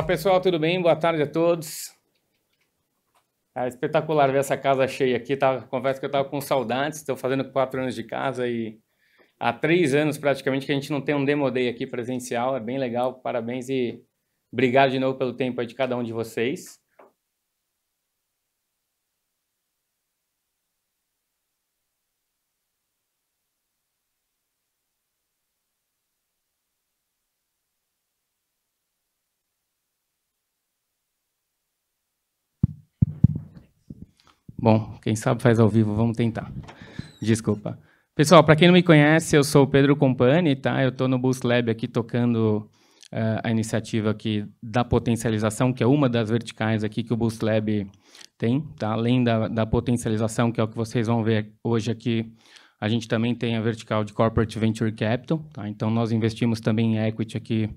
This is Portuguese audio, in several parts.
Olá pessoal, tudo bem? Boa tarde a todos. É espetacular ver essa casa cheia aqui. Tá? Confesso que eu estava com saudades. Estou fazendo quatro anos de casa e há três anos praticamente que a gente não tem um demo day aqui presencial. É bem legal. Parabéns e obrigado de novo pelo tempo de cada um de vocês. Bom, quem sabe faz ao vivo, vamos tentar. Desculpa. Pessoal, para quem não me conhece, eu sou o Pedro Compani, tá? Eu estou no Boost Lab aqui tocando uh, a iniciativa aqui da potencialização, que é uma das verticais aqui que o Boost Lab tem, tá? Além da, da potencialização, que é o que vocês vão ver hoje aqui, a gente também tem a vertical de Corporate Venture Capital, tá? Então, nós investimos também em equity aqui,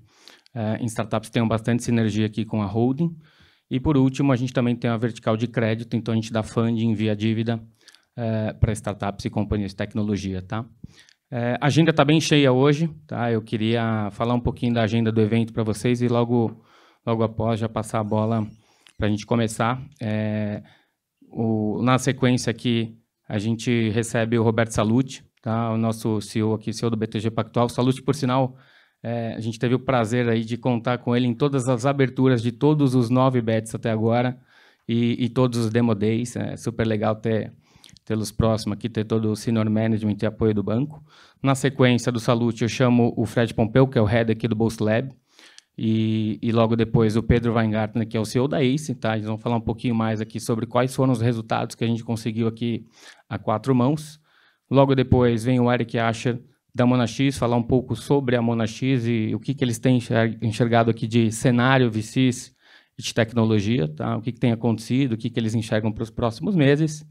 uh, em startups, tem bastante sinergia aqui com a holding, e por último, a gente também tem a vertical de crédito, então a gente dá funding via dívida é, para startups e companhias de tecnologia, tá? É, a agenda está bem cheia hoje, tá? Eu queria falar um pouquinho da agenda do evento para vocês e logo, logo após já passar a bola para a gente começar. É, o, na sequência aqui, a gente recebe o Roberto Salute, tá? o nosso CEO aqui, CEO do BTG Pactual. Salute, por sinal, é, a gente teve o prazer aí de contar com ele em todas as aberturas de todos os nove bets até agora e, e todos os demo days. É super legal ter tê-los próximos aqui, ter todo o senior management e apoio do banco. Na sequência do Salute, eu chamo o Fred Pompeu, que é o head aqui do Bolsa Lab, e, e, logo depois o Pedro Weingartner, que é o CEO da ACE, tá? Eles vão falar um pouquinho mais aqui sobre quais foram os resultados que a gente conseguiu aqui a quatro mãos. Logo depois vem o Eric Asher, da Monax, falar um pouco sobre a Monax e o que, que eles têm enxergado aqui de cenário VCs de tecnologia, tá? o que, que tem acontecido, o que, que eles enxergam para os próximos meses.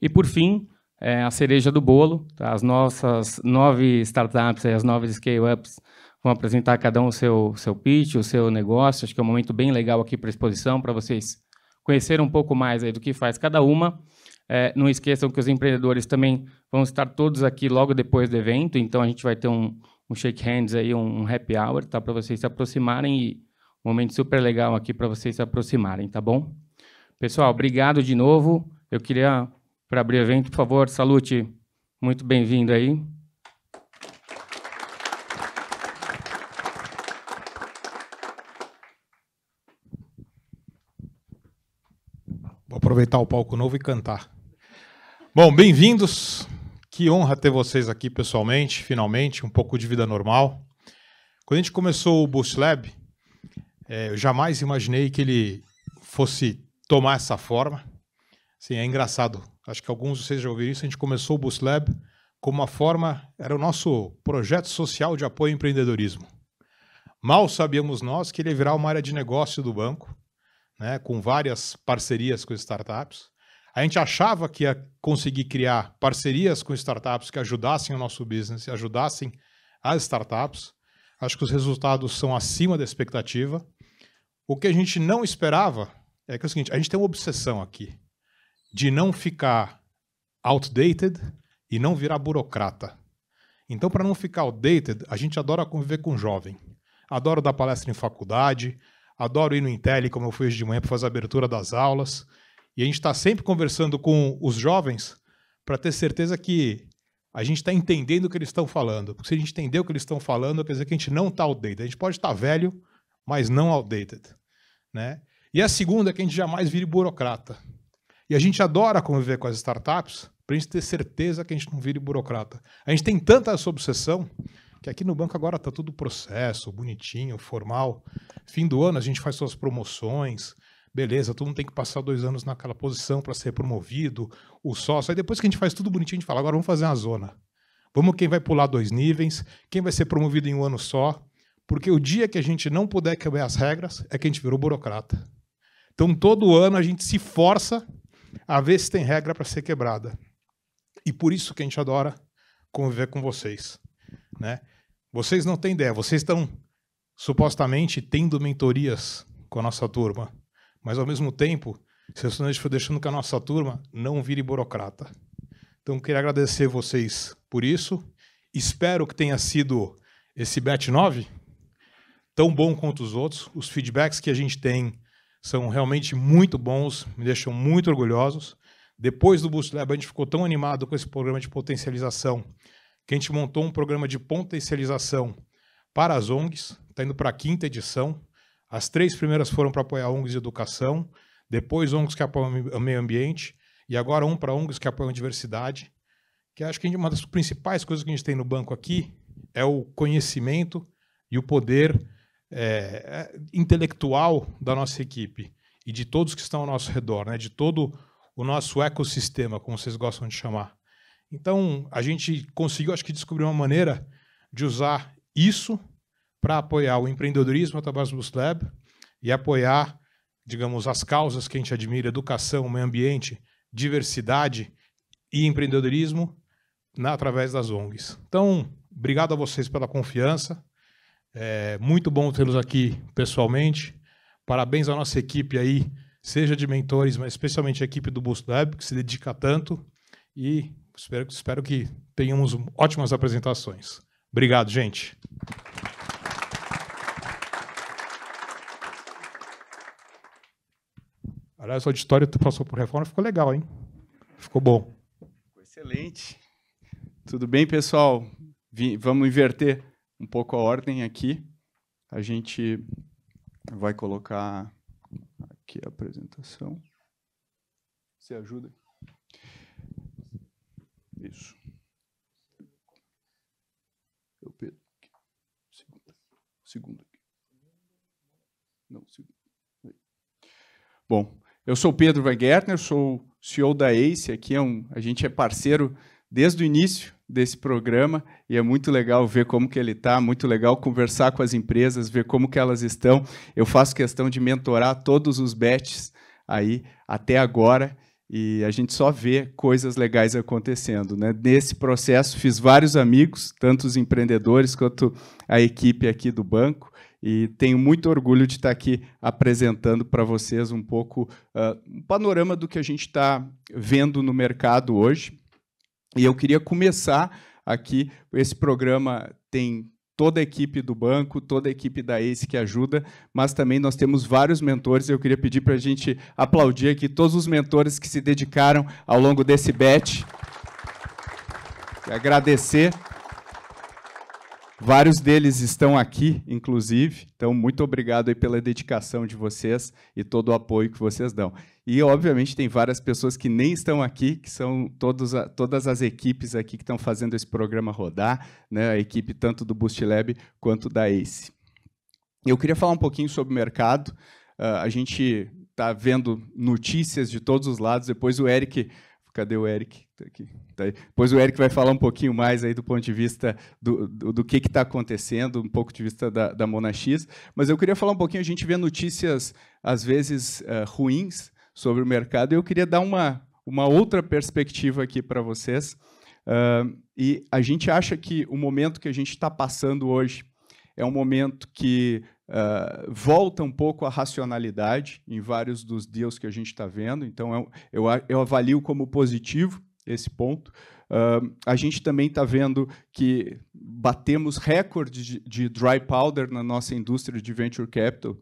E, por fim, é a cereja do bolo, tá? as nossas nove startups, as nove scale-ups vão apresentar cada um o seu, seu pitch, o seu negócio. Acho que é um momento bem legal aqui para a exposição, para vocês conhecerem um pouco mais aí do que faz cada uma. É, não esqueçam que os empreendedores também Vamos estar todos aqui logo depois do evento, então a gente vai ter um, um shake hands aí, um, happy hour, tá? Para vocês se aproximarem e um momento super legal aqui para vocês se aproximarem, tá bom? Pessoal, obrigado de novo. Eu queria, para abrir o evento, por favor, salute. Muito bem-vindo aí. Vou aproveitar o palco novo e cantar. Bom, bem-vindos. Que honra ter vocês aqui pessoalmente, finalmente, um pouco de vida normal. Quando a gente começou o Boost Lab, é, eu jamais imaginei que ele fosse tomar essa forma. Sim, é engraçado. Acho que alguns de vocês já ouviram isso. A gente começou o Boost Lab como uma forma, era o nosso projeto social de apoio ao empreendedorismo. Mal sabíamos nós que ele virá virar uma área de negócio do banco, né, com várias parcerias com startups. A gente achava que ia conseguir criar parcerias com startups que ajudassem o nosso business, ajudassem as startups. Acho que os resultados são acima da expectativa. O que a gente não esperava é que é o seguinte: a gente tem uma obsessão aqui de não ficar outdated e não virar burocrata. Então, para não ficar outdated, a gente adora conviver com jovem. Adoro dar palestra em faculdade, adoro ir no Intel, como eu fui hoje de manhã para fazer a abertura das aulas. E a gente está sempre conversando com os jovens para ter certeza que a gente está entendendo o que eles estão falando. Porque se a gente entender o que eles estão falando, quer dizer que a gente não está outdated. A gente pode estar tá velho, mas não outdated. Né? E a segunda é que a gente jamais vire burocrata. E a gente adora conviver com as startups para a gente ter certeza que a gente não vire burocrata. A gente tem tanta essa obsessão que aqui no banco agora está tudo processo, bonitinho, formal. Fim do ano a gente faz suas promoções, beleza, todo mundo tem que passar dois anos naquela posição para ser promovido, o sócio. Aí depois que a gente faz tudo bonitinho, a gente fala, agora vamos fazer uma zona. Vamos quem vai pular dois níveis, quem vai ser promovido em um ano só, porque o dia que a gente não puder quebrar as regras é que a gente virou burocrata. Então todo ano a gente se força a ver se tem regra para ser quebrada. E por isso que a gente adora conviver com vocês, né? Vocês não têm ideia, vocês estão supostamente tendo mentorias com a nossa turma. Mas, ao mesmo tempo, se a gente for deixando que a nossa turma, não vire burocrata. Então, queria agradecer vocês por isso. Espero que tenha sido esse Bet 9 tão bom quanto os outros. Os feedbacks que a gente tem são realmente muito bons, me deixam muito orgulhosos. Depois do Boost Lab, a gente ficou tão animado com esse programa de potencialização que a gente montou um programa de potencialização para as ONGs, está indo para a quinta edição. As três primeiras foram para apoiar ONGs de educação, depois ONGs que apoiam o meio ambiente, e agora um para ONGs que apoiam diversidade. Que acho que uma das principais coisas que a gente tem no banco aqui é o conhecimento e o poder é, é, intelectual da nossa equipe e de todos que estão ao nosso redor, né? de todo o nosso ecossistema, como vocês gostam de chamar. Então, a gente conseguiu, acho que, descobrir uma maneira de usar isso para apoiar o empreendedorismo através do Boost Lab e apoiar, digamos, as causas que a gente admira, educação, meio ambiente, diversidade e empreendedorismo na, através das ONGs. Então, obrigado a vocês pela confiança. É muito bom tê-los aqui pessoalmente. Parabéns à nossa equipe aí, seja de mentores, mas especialmente a equipe do Boost Lab, que se dedica tanto. E espero, espero que tenhamos ótimas apresentações. Obrigado, gente. Aliás, o auditório tu passou por reforma, ficou legal, hein? Ficou bom. Excelente. Tudo bem, pessoal? vamos inverter um pouco a ordem aqui. A gente vai colocar aqui a apresentação. Você ajuda? Isso. Eu é Pedro. Segunda. Segunda. Não, segundo. Bom, eu sou Pedro Weingärtner, sou CEO da ACE, aqui é um, a gente é parceiro desde o início desse programa e é muito legal ver como que ele está, muito legal conversar com as empresas, ver como que elas estão. Eu faço questão de mentorar todos os bets aí até agora e a gente só vê coisas legais acontecendo. Né? Nesse processo fiz vários amigos, tanto os empreendedores quanto a equipe aqui do banco e tenho muito orgulho de estar aqui apresentando para vocês um pouco uh, um panorama do que a gente está vendo no mercado hoje. E eu queria começar aqui. Esse programa tem toda a equipe do banco, toda a equipe da ACE que ajuda, mas também nós temos vários mentores. Eu queria pedir para a gente aplaudir aqui todos os mentores que se dedicaram ao longo desse BET. Agradecer Vários deles estão aqui, inclusive. Então, muito obrigado aí pela dedicação de vocês e todo o apoio que vocês dão. E, obviamente, tem várias pessoas que nem estão aqui, que são todos todas as equipes aqui que estão fazendo esse programa rodar, né? a equipe tanto do Boost Lab quanto da ACE. Eu queria falar um pouquinho sobre o mercado. Uh, a gente está vendo notícias de todos os lados. Depois o Eric Cadê o Eric? Tá aqui. Tá Depois o Eric vai falar um pouquinho mais aí do ponto de vista do, do, do que está acontecendo, um pouco de vista da, da Mona X. Mas eu queria falar um pouquinho, a gente vê notícias, às vezes, uh, ruins sobre o mercado, e eu queria dar uma, uma outra perspectiva aqui para vocês. Uh, e a gente acha que o momento que a gente está passando hoje é um momento que uh, volta um pouco à racionalidade em vários dos deals que a gente está vendo. Então, eu, eu, eu, avalio como positivo esse ponto. Uh, a gente também está vendo que batemos recorde de, de dry powder na nossa indústria de venture capital,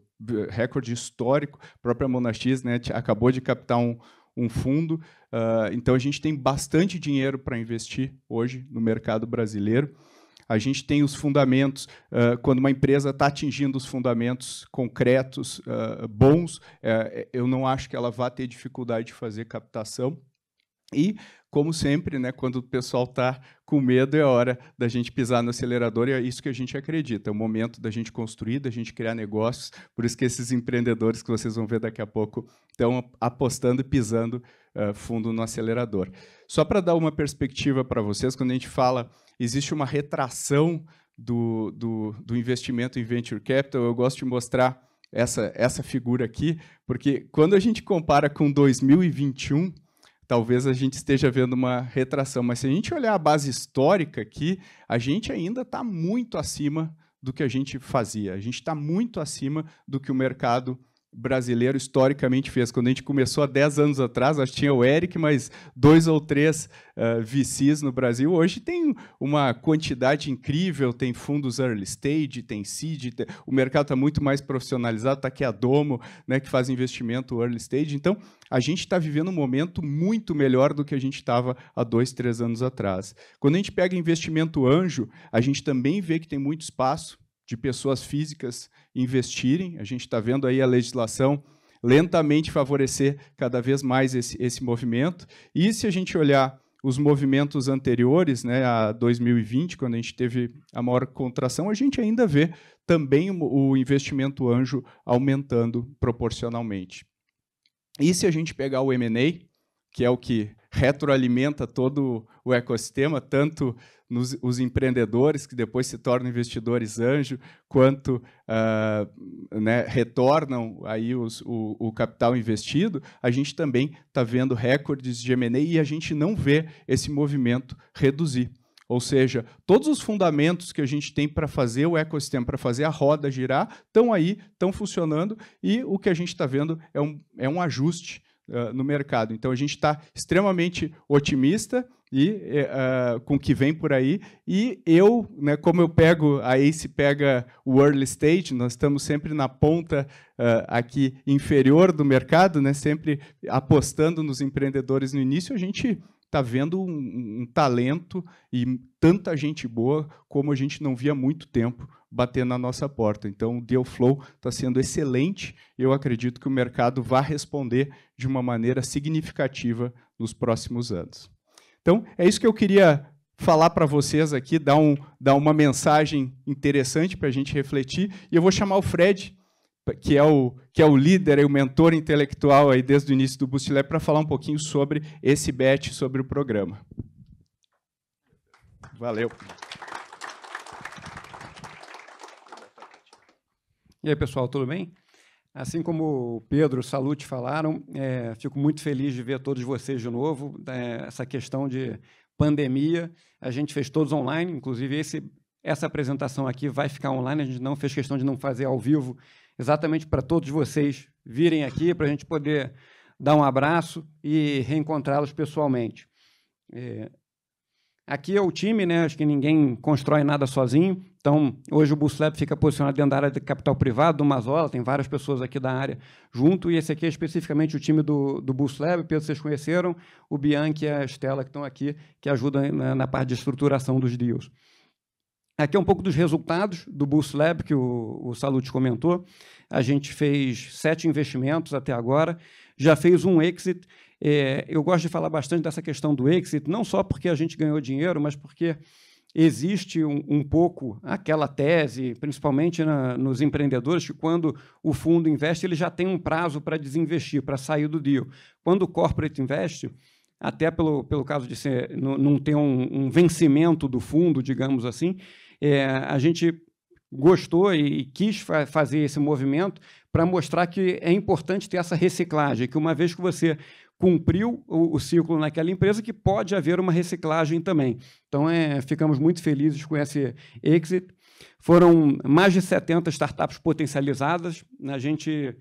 recorde histórico. A própria Monastiz né, acabou de captar um, um fundo. Uh, então, a gente tem bastante dinheiro para investir hoje no mercado brasileiro. A gente tem os fundamentos, uh, quando uma empresa está atingindo os fundamentos concretos, uh, bons, eu não acho que ela vá ter dificuldade de fazer captação. E, como sempre, né, quando o pessoal está com medo, é hora da gente pisar no acelerador e é isso que a gente acredita. É o momento da gente construir, da gente criar negócios. Por isso que esses empreendedores que vocês vão ver daqui a pouco estão apostando e pisando uh, fundo no acelerador. Só para dar uma perspectiva para vocês, quando a gente fala, existe uma retração do, do, do investimento em venture capital, eu gosto de mostrar essa, essa figura aqui, porque quando a gente compara com 2021 talvez a gente esteja vendo uma retração. Mas se a gente olhar a base histórica aqui, a gente ainda está muito acima do que a gente fazia. A gente está muito acima do que o mercado brasileiro historicamente fez. Quando a gente começou há 10 anos atrás, acho que tinha o Eric, mas dois ou três uh, eh, VCs no Brasil. Hoje tem uma quantidade incrível, tem fundos early stage, tem seed, tem... o mercado está muito mais profissionalizado, está aqui a Domo, né, que faz investimento early stage. Então, a gente está vivendo um momento muito melhor do que a gente estava há dois, três anos atrás. Quando a gente pega investimento anjo, a gente também vê que tem muito espaço de pessoas físicas investirem. A gente está vendo aí a legislação lentamente favorecer cada vez mais esse, esse movimento. E se a gente olhar os movimentos anteriores, né, a 2020, quando a gente teve a maior contração, a gente ainda vê também o investimento anjo aumentando proporcionalmente. E se a gente pegar o M&A, que é o que retroalimenta todo o ecossistema, tanto nos, os empreendedores, que depois se tornam investidores anjo, quanto uh, né, retornam aí os, o, o, capital investido, a gente também está vendo recordes de M&A e a gente não vê esse movimento reduzir. Ou seja, todos os fundamentos que a gente tem para fazer o ecossistema, para fazer a roda girar, estão aí, estão funcionando, e o que a gente está vendo é um, é um ajuste uh, no mercado. Então a gente está extremamente otimista e uh, com o que vem por aí. E eu, né, como eu pego, a ACE pega o early stage, nós estamos sempre na ponta uh, aqui inferior do mercado, né, sempre apostando nos empreendedores no início, a gente está vendo um, um, talento e tanta gente boa como a gente não via há muito tempo bater na nossa porta. Então, o deal flow está sendo excelente. Eu acredito que o mercado vai responder de uma maneira significativa nos próximos anos. Então, é isso que eu queria falar para vocês aqui, dar, um, dar uma mensagem interessante para a gente refletir. E eu vou chamar o Fred, que é o, que é o líder e o mentor intelectual aí desde o início do Boost Lab, para falar um pouquinho sobre esse bet, sobre o programa. Valeu. E aí, pessoal, tudo bem? Assim como o Pedro e o Salute falaram, é, fico muito feliz de ver todos vocês de novo. É, essa questão de pandemia, a gente fez todos online, inclusive esse, essa apresentação aqui vai ficar online, a gente não fez questão de não fazer ao vivo, exatamente para todos vocês virem aqui, para a gente poder dar um abraço e reencontrá-los pessoalmente. É, Aqui é o time, né? Acho que ninguém constrói nada sozinho. Então, hoje o Buslab fica posicionado dentro da área de capital privado, do Mazola, tem várias pessoas aqui da área junto, e esse aqui é especificamente o time do, do Buslab, Pedro, vocês conheceram, o Bianchi e a Estela que estão aqui, que ajudam na, na parte de estruturação dos deals. Aqui é um pouco dos resultados do Boost Lab, que o, o Salute comentou. A gente fez sete investimentos até agora, já fez um exit é, eu gosto de falar bastante dessa questão do exit, não só porque a gente ganhou dinheiro, mas porque existe um, um pouco aquela tese, principalmente na, nos empreendedores, que quando o fundo investe, ele já tem um prazo para desinvestir, para sair do deal. Quando o corporate investe, até pelo, pelo caso de ser, não, ter um, um, vencimento do fundo, digamos assim, é, a gente gostou e, e quis fa fazer esse movimento para mostrar que é importante ter essa reciclagem, que uma vez que você cumpriu o, o, ciclo naquela empresa, que pode haver uma reciclagem também. Então, é, ficamos muito felizes com esse exit. Foram mais de 70 startups potencializadas. A gente,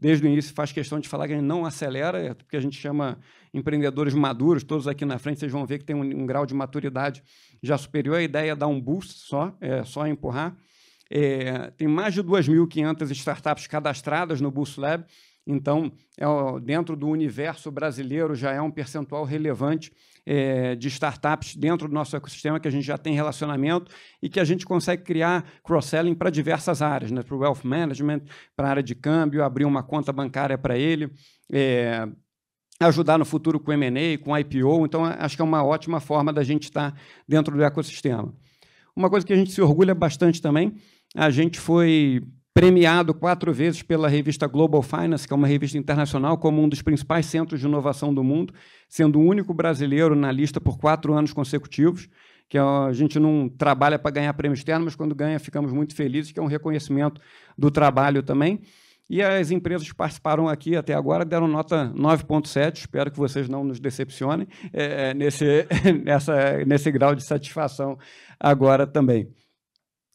desde o início, faz questão de falar que a gente não acelera, é porque a gente chama empreendedores maduros, todos aqui na frente, vocês vão ver que tem um, um grau de maturidade já superior. A ideia é dar um boost só, é só empurrar. É, tem mais de 2.500 startups cadastradas no Boost Lab. Então, é dentro do universo brasileiro, já é um percentual relevante é, de startups dentro do nosso ecossistema que a gente já tem relacionamento e que a gente consegue criar cross-selling para diversas áreas, né? para o wealth management, para a área de câmbio, abrir uma conta bancária para ele. É, ajudar no futuro com M&A, com IPO, então acho que é uma ótima forma da gente estar dentro do ecossistema. Uma coisa que a gente se orgulha bastante também, a gente foi premiado quatro vezes pela revista Global Finance, que é uma revista internacional, como um dos principais centros de inovação do mundo, sendo o único brasileiro na lista por quatro anos consecutivos. Que a gente não trabalha para ganhar prêmio externo, mas quando ganha ficamos muito felizes, que é um reconhecimento do trabalho também. E as empresas que participaram aqui até agora deram nota 9,7. Espero que vocês não nos decepcionem é, é nesse, nessa, nesse grau de satisfação agora também.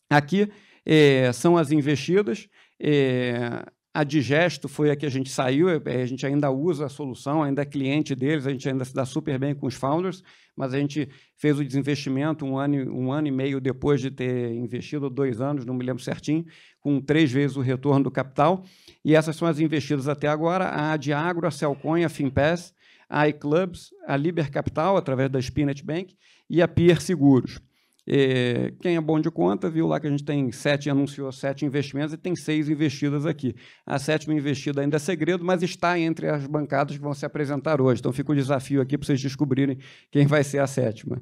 Aqui é, são as investidas. É, a Digesto foi a que a gente saiu, é, a gente ainda usa a solução, ainda é cliente deles, a gente ainda se dá super bem com os founders, mas a gente fez o desinvestimento um ano, um ano e meio depois de ter investido, dois anos, não me lembro certinho, com três vezes o retorno do capital. E essas são as investidas até agora: a Diagro, a Celcoin, a Finpass, a iClubs, a Liber Capital, através da Spinet Bank, e a Pier Seguros. E quem é bom de conta viu lá que a gente tem sete, anunciou sete investimentos e tem seis investidas aqui. A sétima investida ainda é segredo, mas está entre as bancadas que vão se apresentar hoje. Então fica o desafio aqui para vocês descobrirem quem vai ser a sétima.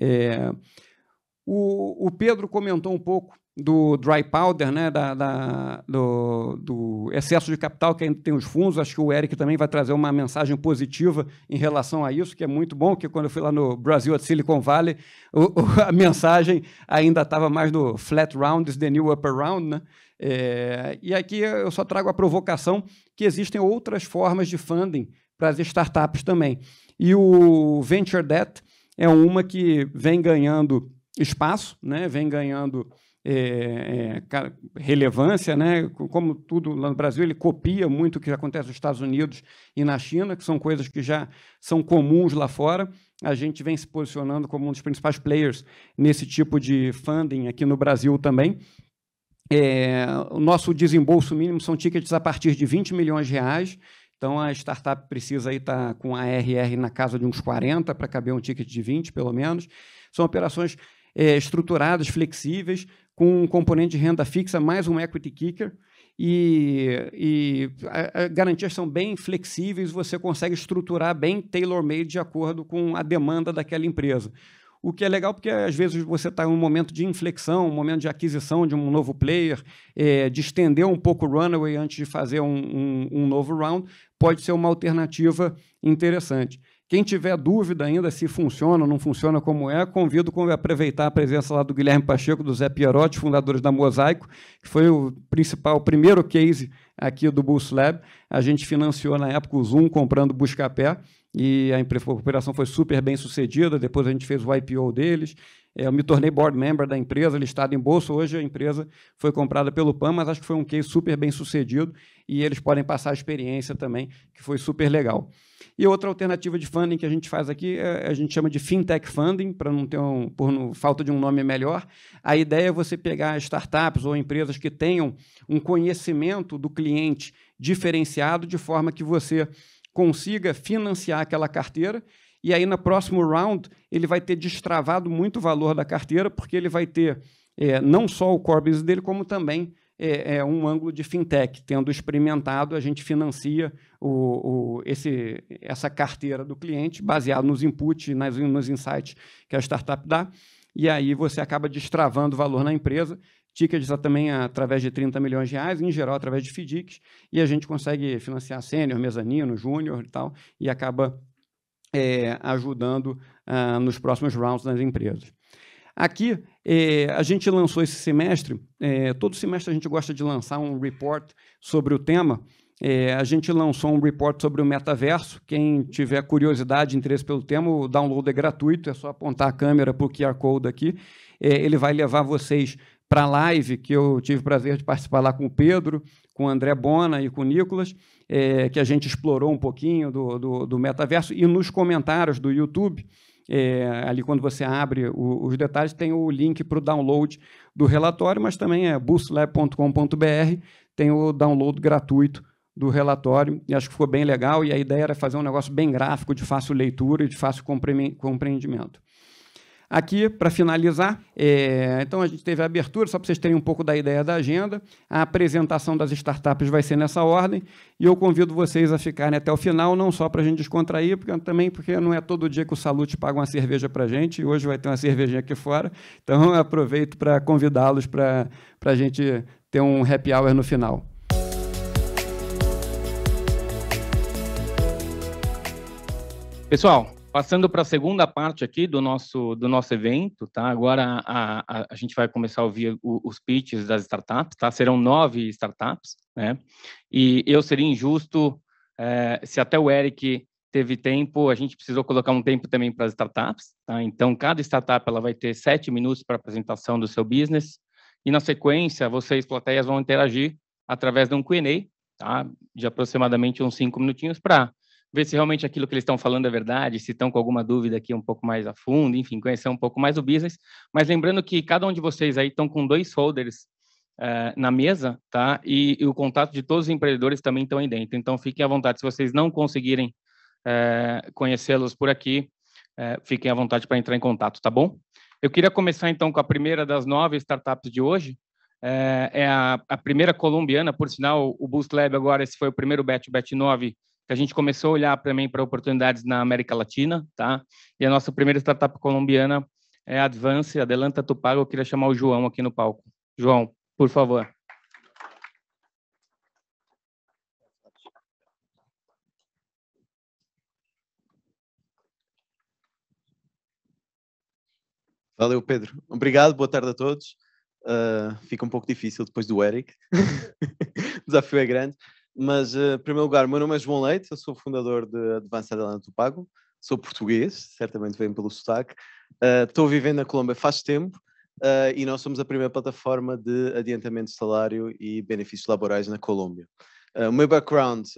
É, o, o Pedro comentou um pouco do dry powder, né, da, da, do, do, excesso de capital que ainda tem os fundos. Acho que o Eric também vai trazer uma mensagem positiva em relação a isso, que é muito bom, que quando eu fui lá no Brasil at Silicon Valley, o, o, a mensagem ainda estava mais no flat round is the new upper round, né? É, e aqui eu só trago a provocação que existem outras formas de funding para as startups também. E o venture debt é uma que vem ganhando espaço, né? Vem ganhando é, é, relevância, né? Como tudo lá no Brasil, ele copia muito o que acontece nos Estados Unidos e na China, que são coisas que já são comuns lá fora. A gente vem se posicionando como um dos principais players nesse tipo de funding aqui no Brasil também. É, o nosso desembolso mínimo são tickets a partir de 20 milhões de reais. Então a startup precisa estar tá com a ARR na casa de uns 40 para caber um ticket de 20, pelo menos. São operações é, estruturadas, flexíveis, com um componente de renda fixa, mais um equity kicker, e, e a, a garantias são bem flexíveis, você consegue estruturar bem tailor-made de acordo com a demanda daquela empresa. O que é legal porque às vezes você está em um momento de inflexão, um momento de aquisição de um novo player, é, de estender um pouco o runaway antes de fazer um, um, um novo round, pode ser uma alternativa interessante. Quem tiver dúvida ainda se funciona ou não funciona como é, convido a é aproveitar a presença lá do Guilherme Pacheco, do Zé Pierotti, fundadores da Mosaico, que foi o principal, o primeiro case aqui do Boost Lab. A gente financiou na época o Zoom comprando Buscapé e a operação foi super bem sucedida. Depois a gente fez o IPO deles eu me tornei board member da empresa, listada em bolsa. Hoje a empresa foi comprada pelo PAN, mas acho que foi um case super bem sucedido e eles podem passar a experiência também, que foi super legal. E outra alternativa de funding que a gente faz aqui, é, a gente chama de fintech funding, para não ter um, por no, falta de um nome melhor. A ideia é você pegar startups ou empresas que tenham um conhecimento do cliente diferenciado, de forma que você consiga financiar aquela carteira e aí, no próximo round, ele vai ter destravado muito o valor da carteira, porque ele vai ter é, não só o core business dele, como também é, é, um ângulo de fintech. Tendo experimentado, a gente financia o, o, esse, essa carteira do cliente baseado nos inputs, nas, nos insights que a startup dá. E aí você acaba destravando valor na empresa. Tickets também através de 30 milhões de reais, em geral através de FDICs, e a gente consegue financiar sênior, mezanino, júnior e tal, e acaba é, ajudando ah, nos próximos rounds nas empresas. Aqui, é, a gente lançou esse semestre, é, todo semestre a gente gosta de lançar um report sobre o tema. É, a gente lançou um report sobre o metaverso. Quem tiver curiosidade, interesse pelo tema, o download é gratuito, é só apontar a câmera para o QR Code aqui. ele vai levar vocês para a live que eu tive o prazer de participar lá com o Pedro, com o André Bona e com o Nicolas, é, que a gente explorou um pouquinho do, do, do metaverso. E nos comentários do YouTube, é, ali quando você abre o, os detalhes, tem o link para o download do relatório, mas também é boostlab.com.br, tem o download gratuito do relatório, e acho que ficou bem legal, e a ideia era fazer um negócio bem gráfico, de fácil leitura e de fácil compreendimento. Aqui, para finalizar, é, então a gente teve a abertura, só para vocês terem um pouco da ideia da agenda. A apresentação das startups vai ser nessa ordem e eu convido vocês a ficarem até o final, não só para a gente descontrair, porque também porque não é todo dia que o Salute paga uma cerveja para a gente, e hoje vai ter uma cervejinha aqui fora. Então aproveito para convidá-los para a gente ter um happy hour no final. Pessoal, Passando para a segunda parte aqui do nosso, do nosso evento, tá? Agora a, a, a gente vai começar a ouvir o, os pitches das startups, tá? Serão nove startups, né? E eu seria injusto é, se até o Eric teve tempo, a gente precisou colocar um tempo também para as startups, tá? Então cada startup ela vai ter sete minutos para apresentação do seu business e na sequência vocês plateias vão interagir através de um Q&A, tá? De aproximadamente uns cinco minutinhos para ver se realmente aquilo que eles estão falando é verdade, se estão com alguma dúvida aqui um pouco mais a fundo, enfim, conhecer um pouco mais o business. Mas lembrando que cada um de vocês aí estão com dois folders uh, na mesa, tá? E, e, o contato de todos os empreendedores também estão aí dentro. Então fiquem à vontade. Se vocês não conseguirem uh, conhecê-los por aqui, uh, fiquem à vontade para entrar em contato, tá bom? Eu queria começar então com a primeira das nove startups de hoje. É a, a primeira colombiana, por sinal, o Boost Lab agora, esse foi o primeiro bet, bet 9, que a gente começou a olhar também para oportunidades na América Latina, tá? E a nossa primeira startup colombiana é a Advance, Adelanta Tupago. Eu queria chamar o João aqui no palco. João, por favor. Valeu, Pedro. Obrigado, boa tarde a todos. Uh, fica um pouco difícil depois do Eric. o desafio é grande. Mas, eh, em primeiro lugar, meu nome é João Leite, eu sou fundador de Advanced do Pago, sou português, certamente vem pelo sotaque. Eh, estou uh, vivendo na Colômbia faz tempo uh, e nós somos a primeira plataforma de adiantamento de salário e benefícios laborais na Colômbia. Uh, o meu background,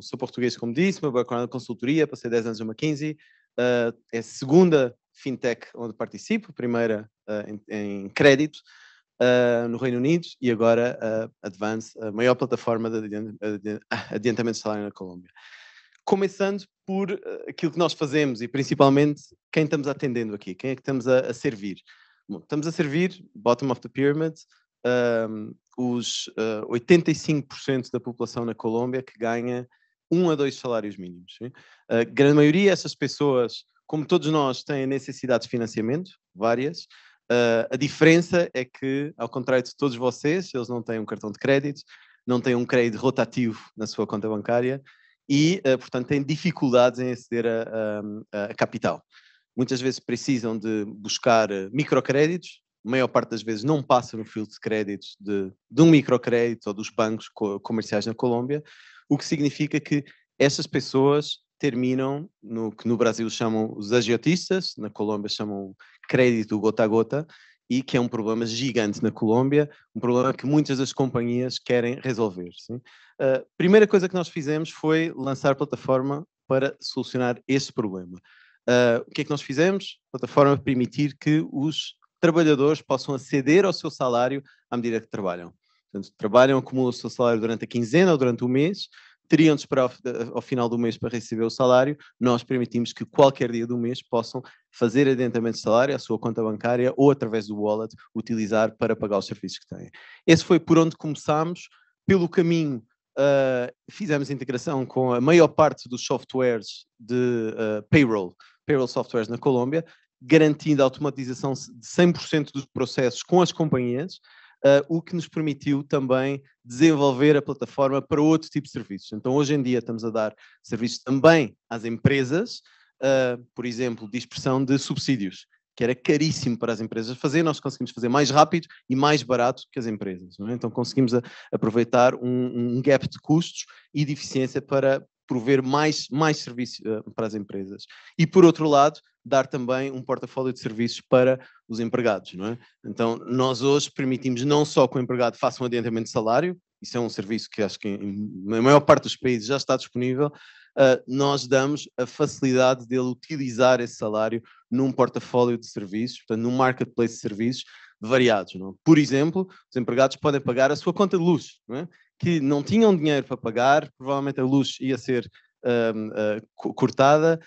sou português, como disse, meu background é consultoria, passei 10 anos numa 15, é a segunda fintech onde participo, primeira em, em crédito uh, no Reino Unido e agora a uh, Advance, a maior plataforma de adiantamento de salário na Colômbia. Começando por ah, aquilo que nós fazemos e principalmente quem estamos atendendo aqui, quem é que estamos a, a servir. Bom, estamos a servir, bottom of the pyramid, ah, os uh, 85% da população na Colômbia que ganha um a dois salários mínimos. A grande maioria dessas pessoas, como todos nós, têm necessidades de financiamento, várias, Uh, a diferença é que, ao contrário de todos vocês, eles não têm um cartão de crédito, não têm um crédito rotativo na sua conta bancária e, uh, portanto, têm dificuldades em aceder a, a, a, capital. Muitas vezes precisam de buscar ah, microcréditos, a maior parte das vezes não passa no filtro de créditos de, de um microcrédito ou dos bancos co comerciais na Colômbia, o que significa que essas pessoas terminam no que no Brasil chamam os agiotistas, na Colômbia chamam crédito gota a gota, e que é um problema gigante na Colômbia, um problema que muitas das companhias querem resolver. A ah, primeira coisa que nós fizemos foi lançar plataforma para solucionar esse problema. Uh, o que é que nós fizemos? A plataforma permitir que os trabalhadores possam aceder ao seu salário à medida que trabalham. Portanto, trabalham, acumulam o seu salário durante a quinzena ou durante o mês, teriam de esperar ao final do mês para receber o salário, nós permitimos que qualquer dia do mês possam fazer adiantamento de salário à sua conta bancária ou através do wallet utilizar para pagar os serviços que têm. Esse foi por onde começámos, pelo caminho uh, fizemos integração com a maior parte dos softwares de uh, payroll, payroll softwares na Colômbia, garantindo a automatização de 100% dos processos com as companhias, uh, o que nos permitiu também desenvolver a plataforma para outro tipo de serviços. Então, hoje em dia, estamos a dar serviços também às empresas, uh, por exemplo, dispersão de subsídios, que era caríssimo para as empresas fazer, nós conseguimos fazer mais rápido e mais barato que as empresas. É? Então, conseguimos a, aproveitar um, um, gap de custos e de eficiência para, prover mais, mais serviços uh, eh, para as empresas. E, por outro lado, dar também um portafólio de serviços para os empregados. Não é? Então, nós hoje permitimos não só que o empregado faça um adiantamento de salário, isso é um serviço que acho que na maior parte dos países já está disponível, uh, nós damos a facilidade dele utilizar esse salário num portafólio de serviços, portanto, num marketplace de serviços variados. Não? É? Por exemplo, os empregados podem pagar a sua conta de luz. É? que não tinham dinheiro para pagar, provavelmente a luz ia ser uh, uh, cortada,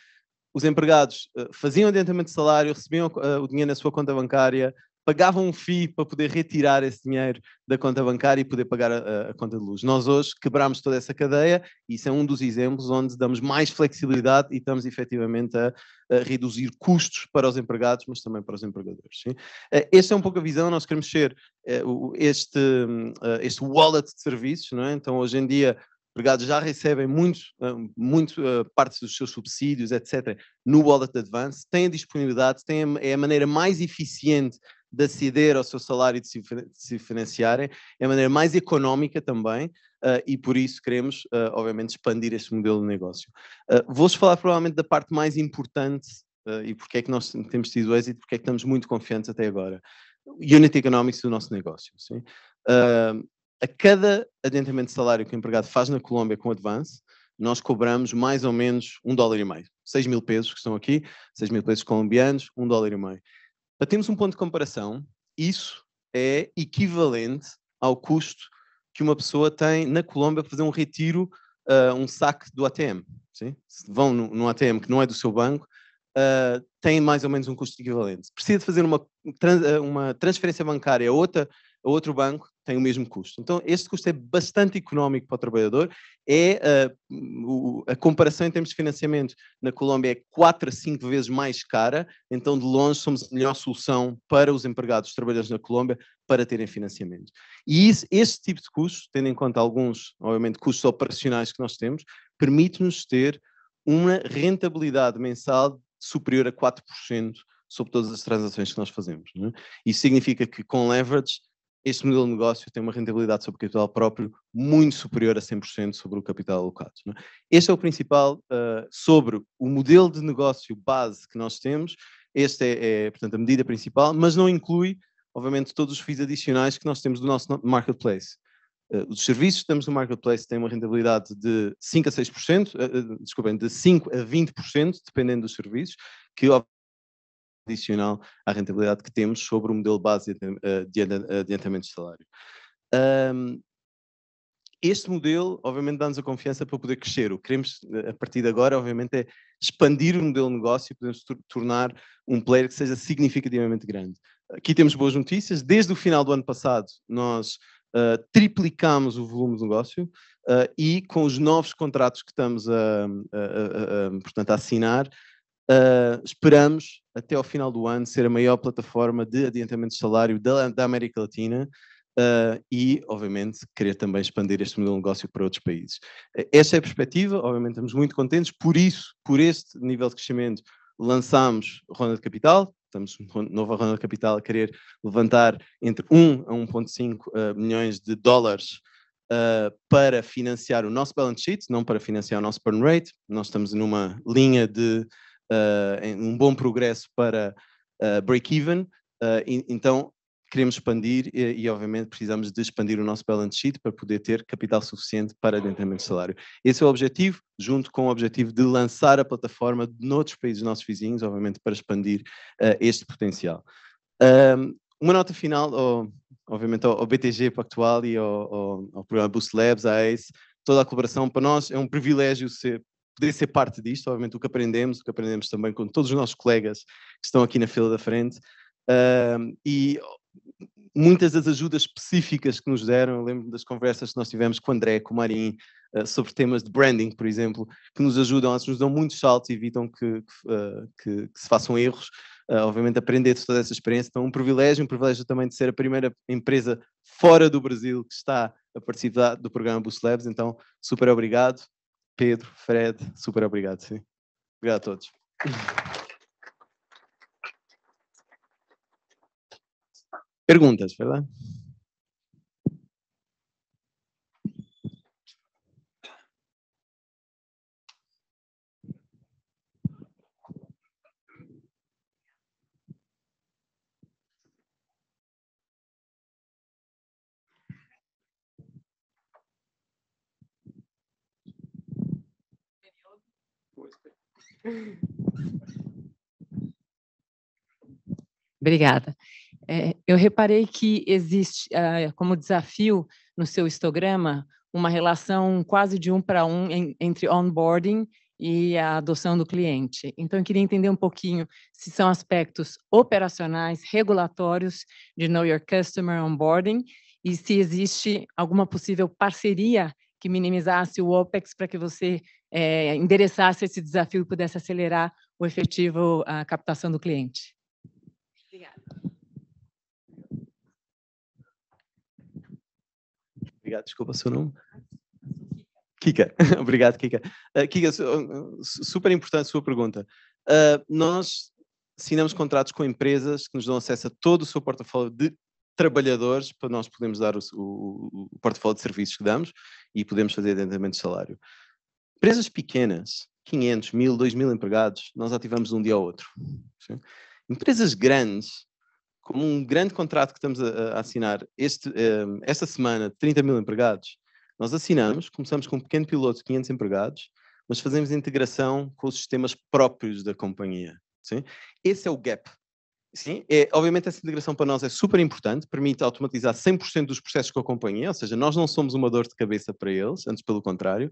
os empregados eh, faziam adiantamento de salário, recebiam eh, o dinheiro na sua conta bancária, pagavam um FII para poder retirar esse dinheiro da conta bancária e poder pagar a, a conta de luz. Nós hoje quebramos toda essa cadeia e isso é um dos exemplos onde damos mais flexibilidade e estamos efetivamente a, a reduzir custos para os empregados, mas também para os empregadores. Sim? Eh, esta é um pouco a visão, nós queremos ser eh, este, hum, eh, este wallet de serviços, não é? Então hoje em dia empregados já recebem muito, muito parte dos seus subsídios, etc., no Wallet Advance, têm a disponibilidade, têm a, é a maneira mais eficiente de aceder ao seu salário e de se, de se financiarem, é a maneira mais económica também, uh, e por isso queremos, uh, obviamente, expandir este modelo de negócio. Uh, Vou-vos falar provavelmente da parte mais importante e porque é que nós temos tido êxito, porque é que estamos muito confiantes até agora. Unit Economics do nosso negócio. Sim? a cada adiantamento de salário que o empregado faz na Colômbia com Advance, nós cobramos mais ou menos um dólar e meio. 6 mil pesos que estão aqui, 6 mil pesos colombianos, um dólar e meio. Para termos um ponto de comparação, isso é equivalente ao custo que uma pessoa tem na Colômbia para fazer um retiro, uh, um saque do ATM. Sim? Se vão num ATM que não é do seu banco, uh, tem mais ou menos um custo equivalente. Precisa de fazer uma, ah, uma transferência bancária a, outra, a outro banco, tem o mesmo custo. Então, este custo é bastante económico para o trabalhador. É uh, o, a comparação em termos de financiamento na Colômbia é 4 a 5 vezes mais cara. Então, de longe, somos a melhor solução para os empregados os trabalhadores na Colômbia para terem financiamento. E isso, este tipo de custos, tendo em conta alguns, obviamente, custos operacionais que nós temos, permite-nos ter uma rentabilidade mensal superior a 4% sobre todas as transações que nós fazemos. Né? Isso significa que com leverage este modelo de negócio tem uma rentabilidade sobre o capital próprio muito superior a 100% sobre o capital alocado. É? Este é o principal uh, sobre o modelo de negócio base que nós temos, esta é, é, portanto, a medida principal, mas não inclui, obviamente, todos os FIIs adicionais que nós temos do nosso marketplace. Uh, os serviços que temos no marketplace têm uma rentabilidade de 5 a 6%, uh, ah, desculpem, de 5 a 20%, dependendo dos serviços, que adicional à rentabilidade que temos sobre o modelo base de eh, adiantamento de salário. Um, este modelo, obviamente, dá-nos a confiança para poder crescer. O que queremos, eh, a partir de agora, obviamente, é expandir o modelo de negócio e podemos tornar um player que seja significativamente grande. Aqui temos boas notícias. Desde o final do ano passado, nós uh, eh, triplicamos o volume de negócio uh, e com os novos contratos que estamos a, a, a, a portanto, assinar, Uh, esperamos, até ao final do ano, ser a maior plataforma de adiantamento de salário da, da América Latina uh, e, obviamente, querer também expandir este modelo de negócio para outros países. Uh, esta é a perspectiva, obviamente estamos muito contentes, por isso, por este nível de crescimento, lançámos Ronda de Capital, estamos nova Ronda de Capital a querer levantar entre 1 a 1.5 ah, milhões de dólares Uh, para financiar o nosso balance sheet, não para financiar o nosso burn rate. Nós estamos numa linha de eh, um bom progresso para eh, break-even. Eh, então, queremos expandir e, e, obviamente, precisamos de expandir o nosso balance sheet para poder ter capital suficiente para adentramento de salário. Esse é o objetivo, junto com o objetivo de lançar a plataforma noutros países nossos vizinhos, obviamente, para expandir uh, este potencial. Um, uma nota final, obviamente, ao, ao BTG Pactual e ao, ao programa Boost Labs, à ACE, toda a colaboração. Para nós é um privilégio ser, poder ser parte disto, obviamente o que aprendemos, o que aprendemos também com todos os nossos colegas que estão aqui na fila da frente. Uh, e muitas das ajudas específicas que nos deram, eu lembro das conversas que nós tivemos com o André, com o Marim, uh, sobre temas de branding, por exemplo, que nos ajudam, nos dão muitos saltos e evitam que, que, uh, que, que se façam erros. Uh, obviamente aprender toda essa experiência, então um privilégio, um privilégio também de ser a primeira empresa fora do Brasil que está a participar do programa Boost Labs, então super obrigado Pedro, Fred, super obrigado, sim. Obrigado a todos. Perguntas, verdade? Obrigada. É, eu reparei que existe ah, como desafio no seu histograma uma relação quase de um para um em, entre onboarding e a adoção do cliente. Então, eu queria entender um pouquinho se são aspectos operacionais, regulatórios de Know Your Customer Onboarding e se existe alguma possível parceria que minimizasse o OPEX para que você é, endereçasse esse desafio e pudesse acelerar o efetivo a captação do cliente. Obrigada. Obrigado, desculpa seu nome. Kika, obrigado, Kika. Uh, Kika, ah, super importante a sua pergunta. Uh, nós assinamos contratos com empresas que nos dão acesso a todo o seu portfólio de trabalhadores para nós podermos dar o, o, o portfólio de serviços que damos e podemos fazer adiantamento de salário. Empresas pequenas, 500, 1000, 2000 empregados, nós ativamos de um dia ao outro. Sim? Empresas grandes, como um grande contrato que estamos a, a assinar este, um, eh, esta semana, 30 mil empregados, nós assinamos, começamos com um pequeno piloto de 500 empregados, mas fazemos integração com os sistemas próprios da companhia. Sim? Esse é o gap. Sim, é, obviamente essa integração para nós é super importante, permite automatizar 100% dos processos com a companhia, ou seja, nós não somos uma dor de cabeça para eles, antes pelo contrário,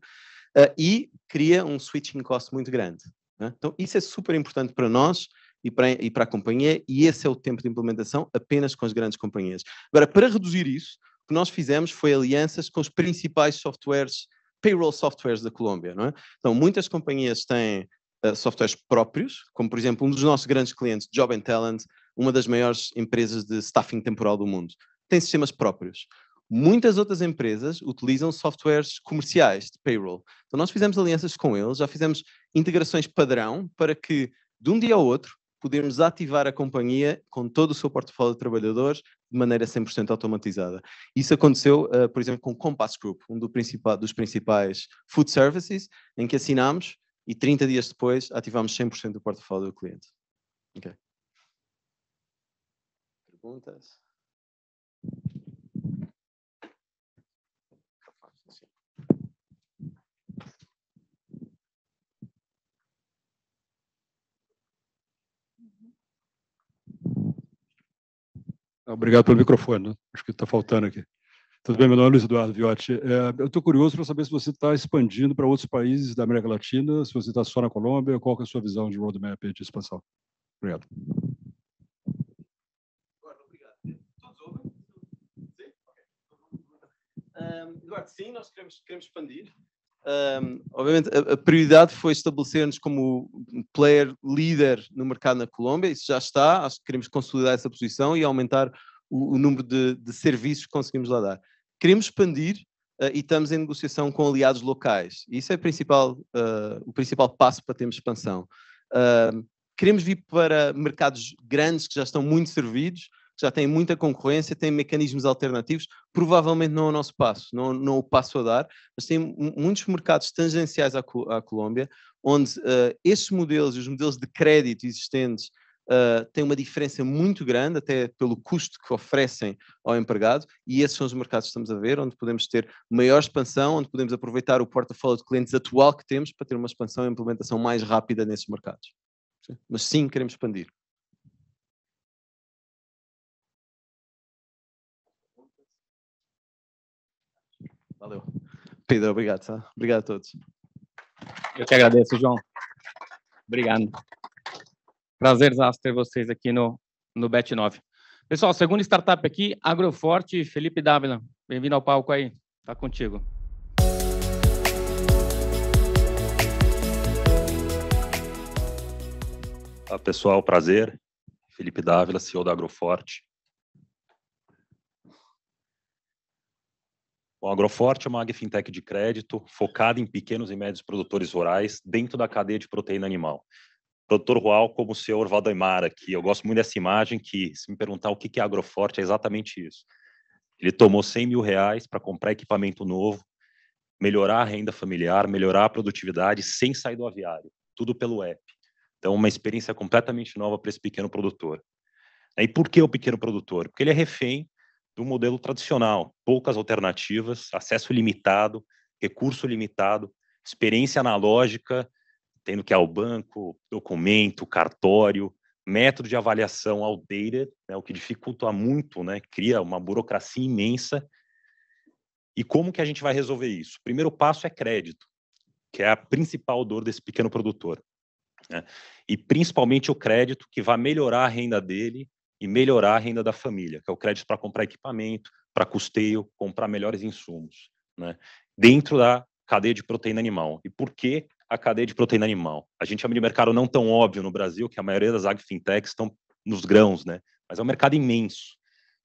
uh, e cria um switching cost muito grande. Né? Então, isso é super importante para nós e para, e para a companhia, e esse é o tempo de implementação apenas com as grandes companhias. Agora, para reduzir isso, o que nós fizemos foi alianças com os principais softwares, payroll softwares da Colômbia. Não é? Então, muitas companhias têm uh, softwares próprios, como por exemplo um dos nossos grandes clientes, Job and Talent, uma das maiores empresas de staffing temporal do mundo. Tem sistemas próprios. Muitas outras empresas utilizam softwares comerciais de payroll. Então, nós fizemos alianças com eles, já fizemos integrações padrão para que, de um dia ao outro, podermos ativar a companhia com todo o seu portfólio de trabalhadores de maneira 100% automatizada. Isso aconteceu, uh, por exemplo, com o Compass Group, um do principal, dos principais food services, em que assinámos e 30 dias depois ativámos 100% do portfólio do cliente. Okay. Perguntas? Obrigado pelo microfone, né? acho que está faltando aqui. Tudo bem, meu nome é Luiz Eduardo Viotti. É, eu estou curioso para saber se você está expandindo para outros países da América Latina, se você está só na Colômbia, qual é a sua visão de roadmap de expansão? Obrigado. Um, então ehm, Eduardo, sim, nós queremos, queremos expandir um, obviamente, a, a, prioridade foi estabelecer-nos como player líder no mercado na Colômbia, isso já está, acho que queremos consolidar essa posição e aumentar o, o número de, de, serviços que conseguimos lá dar. Queremos expandir uh, e estamos em negociação com aliados locais, isso é principal, uh, o principal passo para termos expansão. Uh, queremos vir para mercados grandes que já estão muito servidos, já tem muita concorrência, tem mecanismos alternativos, provavelmente não é o nosso passo, não, não o passo a dar, mas tem muitos mercados tangenciais à, à Colômbia, onde uh, eh, estes modelos, os modelos de crédito existentes, uh, têm uma diferença muito grande, até pelo custo que oferecem ao empregado, e esses são os mercados que estamos a ver, onde podemos ter maior expansão, onde podemos aproveitar o portfólio de clientes atual que temos para ter uma expansão e implementação mais rápida nesses mercados. Mas sim, queremos expandir. Valeu. Pedro, obrigado. Tá? Obrigado a todos. Eu que agradeço, João. Obrigado. Prazer ter vocês aqui no, no Bet9. Pessoal, segunda startup aqui, Agroforte, Felipe Dávila. Bem-vindo ao palco aí. Tá contigo. Olá, pessoal, prazer. Felipe Dávila, CEO da Agroforte. O Agroforte é uma agrofintech de crédito focada em pequenos e médios produtores rurais dentro da cadeia de proteína animal. Produtor rural como o senhor Valdaimara, que eu gosto muito dessa imagem, que se me perguntar o que é Agroforte, é exatamente isso. Ele tomou 100 mil reais para comprar equipamento novo, melhorar a renda familiar, melhorar a produtividade sem sair do aviário, tudo pelo app. Então, uma experiência completamente nova para esse pequeno produtor. E por que o pequeno produtor? Porque ele é refém do modelo tradicional. Poucas alternativas, acesso limitado, recurso limitado, experiência analógica, tendo que ir ao banco, documento, cartório, método de avaliação outdated, né, o que dificulta muito, né, cria uma burocracia imensa. E como que a gente vai resolver isso? O primeiro passo é crédito, que é a principal dor desse pequeno produtor. Né? E principalmente o crédito que vai melhorar a renda dele e melhorar a renda da família, que é o crédito para comprar equipamento, para custeio, comprar melhores insumos, né? dentro da cadeia de proteína animal. E por que a cadeia de proteína animal? A gente chama de mercado não tão óbvio no Brasil, que a maioria das agfintechs estão nos grãos, né? mas é um mercado imenso.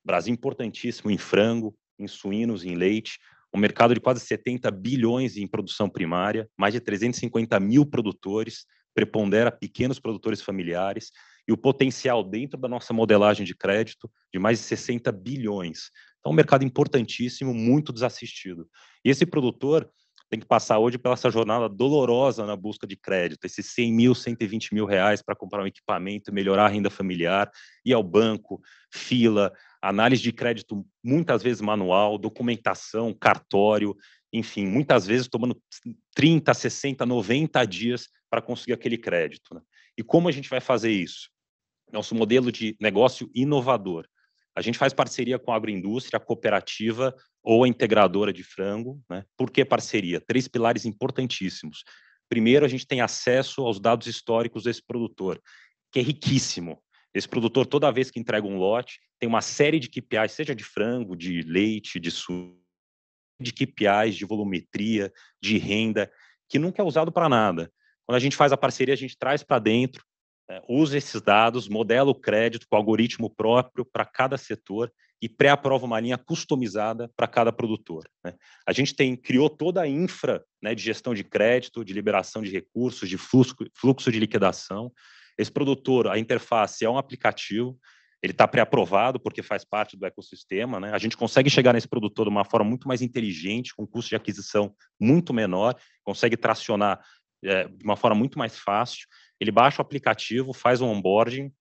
Brasil importantíssimo em frango, em suínos, em leite, um mercado de quase 70 bilhões em produção primária, mais de 350 mil produtores, prepondera pequenos produtores familiares, e o potencial dentro da nossa modelagem de crédito de mais de 60 bilhões. Então, um mercado importantíssimo, muito desassistido. E esse produtor tem que passar hoje pela essa jornada dolorosa na busca de crédito, esses 100 mil, 120 mil reais para comprar um equipamento, melhorar a renda familiar, ir ao banco, fila, análise de crédito muitas vezes manual, documentação, cartório, enfim, muitas vezes tomando 30, 60, 90 dias para conseguir aquele crédito. Né? E como a gente vai fazer isso? nosso modelo de negócio inovador. A gente faz parceria com a agroindústria, a cooperativa ou a integradora de frango. Né? Por que parceria? Três pilares importantíssimos. Primeiro, a gente tem acesso aos dados históricos desse produtor, que é riquíssimo. Esse produtor, toda vez que entrega um lote, tem uma série de KPIs, seja de frango, de leite, de suco, de KPIs, de volumetria, de renda, que nunca é usado para nada. Quando a gente faz a parceria, a gente traz para dentro, é, usa esses dados, modela o crédito com algoritmo próprio para cada setor e pré-aprova uma linha customizada para cada produtor. Né? A gente tem criou toda a infra né, de gestão de crédito, de liberação de recursos, de fluxo, fluxo de liquidação. Esse produtor, a interface é um aplicativo, ele está pré-aprovado porque faz parte do ecossistema. Né? A gente consegue chegar nesse produtor de uma forma muito mais inteligente, com custo de aquisição muito menor, consegue tracionar é, de uma forma muito mais fácil ele baixa o aplicativo, faz um onboarding,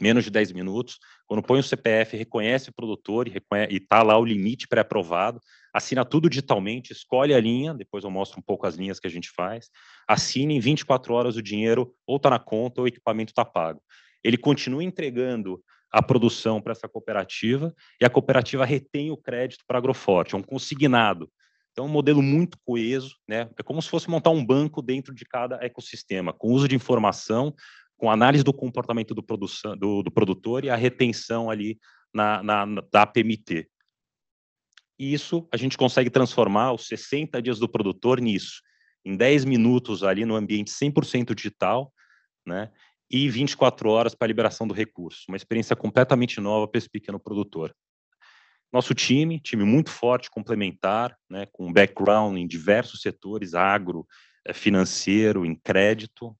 menos de 10 minutos. Quando põe o CPF, reconhece o produtor e está lá o limite pré-aprovado, assina tudo digitalmente, escolhe a linha, depois eu mostro um pouco as linhas que a gente faz, assina em 24 horas o dinheiro ou está na conta ou o equipamento está pago. Ele continua entregando a produção para essa cooperativa e a cooperativa retém o crédito para a Agroforte, é um consignado. Então, é um modelo muito coeso, né? É como se fosse montar um banco dentro de cada ecossistema, com uso de informação, com análise do comportamento do, produção, do, do produtor e a retenção ali na, na, na, da PMT. E isso a gente consegue transformar os 60 dias do produtor nisso, em 10 minutos ali no ambiente 100% digital, né? E 24 horas para a liberação do recurso. Uma experiência completamente nova para esse pequeno produtor. Nosso time, time muito forte, complementar, né, com background em diversos setores, agro, eh, financeiro, em crédito.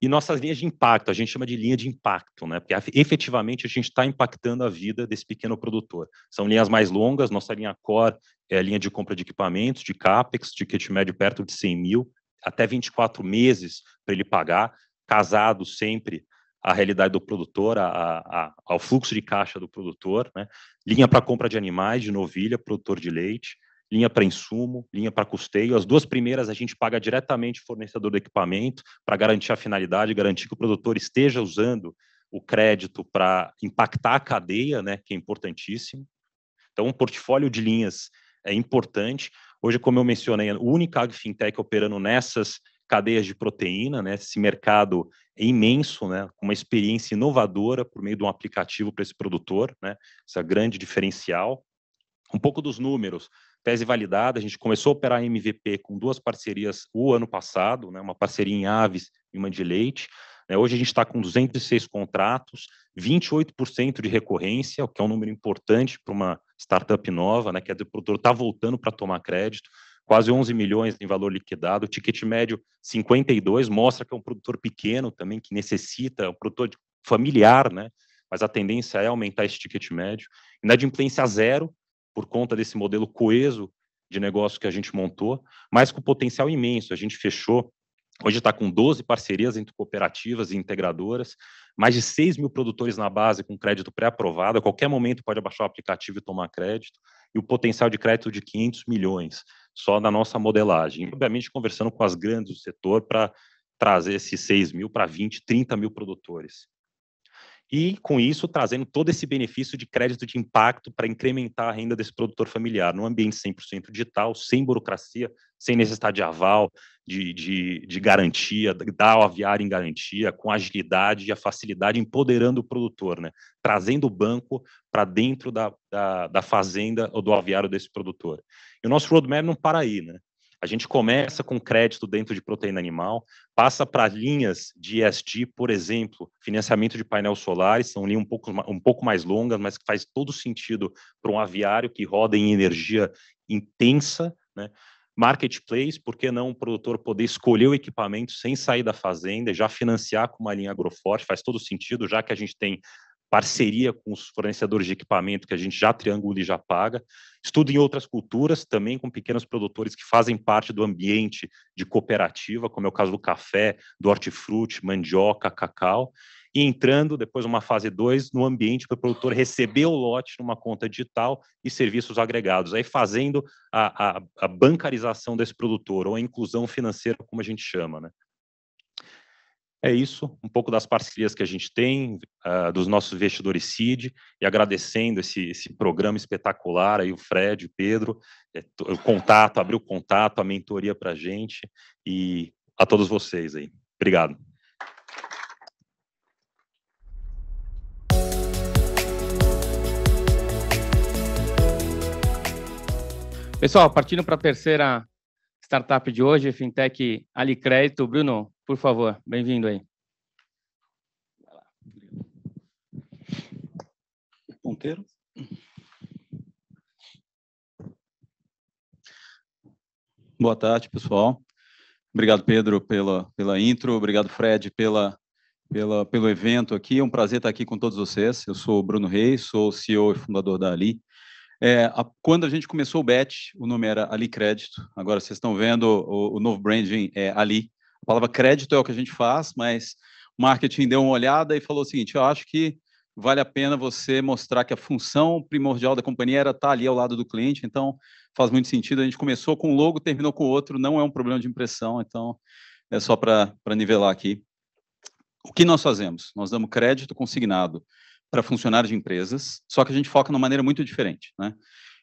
E nossas linhas de impacto, a gente chama de linha de impacto, né? Porque efetivamente a gente está impactando a vida desse pequeno produtor. São linhas mais longas, nossa linha core é a linha de compra de equipamentos, de CAPEX, ticket médio perto de 100 mil, até 24 meses para ele pagar, casado sempre à realidade do produtor, a, a, ao fluxo de caixa do produtor, né? linha para compra de animais, de novilha, produtor de leite, linha para insumo, linha para custeio. As duas primeiras a gente paga diretamente o fornecedor do equipamento para garantir a finalidade, garantir que o produtor esteja usando o crédito para impactar a cadeia, né, que é importantíssimo. Então, um portfólio de linhas é importante. Hoje, como eu mencionei, a única fintech operando nessas cadeias de proteína, né? Esse mercado é imenso, né? uma experiência inovadora por meio de um aplicativo para esse produtor, né? Essa é grande diferencial. Um pouco dos números. Tese validada, a gente começou a operar MVP com duas parcerias o ano passado, né? Uma parceria em aves e uma de leite. Né? Hoje a gente está com 206 contratos, 28% de recorrência, o que é um número importante para uma startup nova, né? Que dizer, o produtor está voltando para tomar crédito quase 11 milhões em valor liquidado, ticket médio 52, mostra que é um produtor pequeno também, que necessita, um produtor familiar, né? Mas a tendência é aumentar esse ticket médio. Inadimplência zero, por conta desse modelo coeso de negócio que a gente montou, mas com potencial imenso. A gente fechou, hoje está com 12 parcerias entre cooperativas e integradoras, mais de 6 mil produtores na base com crédito pré-aprovado, a qualquer momento pode abaixar o aplicativo e tomar crédito, e o potencial de crédito de 500 milhões só na nossa modelagem. Obviamente, conversando com as grandes do setor para trazer esses 6 mil para 20, 30 mil produtores e, com isso, trazendo todo esse benefício de crédito de impacto para incrementar a renda desse produtor familiar num ambiente 100% digital, sem burocracia, sem necessidade de aval, de, de, de garantia, dar o aviário em garantia, com agilidade e a facilidade, empoderando o produtor, né? trazendo o banco para dentro da, da, da, fazenda ou do aviário desse produtor. E o nosso roadmap não para aí, né? A gente começa com crédito dentro de proteína animal, passa para linhas de ESG, por exemplo, financiamento de painéis solares, são linhas um pouco, um pouco mais longas, mas que faz todo sentido para um aviário que roda em energia intensa, né? Marketplace, por que não o produtor poder escolher o equipamento sem sair da fazenda e já financiar com uma linha agroforte? Faz todo sentido, já que a gente tem parceria com os fornecedores de equipamento que a gente já triangula e já paga. Estudo em outras culturas, também com pequenos produtores que fazem parte do ambiente de cooperativa, como é o caso do café, do hortifruti, mandioca, cacau. E entrando, depois, uma fase 2, no ambiente para o produtor receber o lote numa conta digital e serviços agregados. Aí fazendo a, a, a bancarização desse produtor, ou a inclusão financeira, como a gente chama. Né? É isso, um pouco das parcerias que a gente tem, uh, dos nossos investidores CID, e agradecendo esse, esse programa espetacular, aí o Fred, o Pedro, é, o contato, abriu o contato, a mentoria para a gente, e a todos vocês aí. Obrigado. Pessoal, partindo para a terceira startup de hoje, Fintech Alicrédito. Bruno, por favor, bem-vindo aí. Ponteiro. Boa tarde, pessoal. Obrigado, Pedro, pela, pela intro. Obrigado, Fred, pela, pela, pelo evento aqui. É um prazer estar aqui com todos vocês. Eu sou o Bruno Reis, sou o CEO e fundador da Ali. É, a, quando a gente começou o BET, o nome era Ali Crédito. Agora vocês estão vendo o, o novo branding é Ali. A palavra crédito é o que a gente faz, mas o marketing deu uma olhada e falou o seguinte: eu acho que vale a pena você mostrar que a função primordial da companhia era estar tá ali ao lado do cliente, então faz muito sentido. A gente começou com um logo, terminou com outro, não é um problema de impressão, então é só para nivelar aqui. O que nós fazemos? Nós damos crédito consignado para funcionários de empresas, só que a gente foca de uma maneira muito diferente. Né?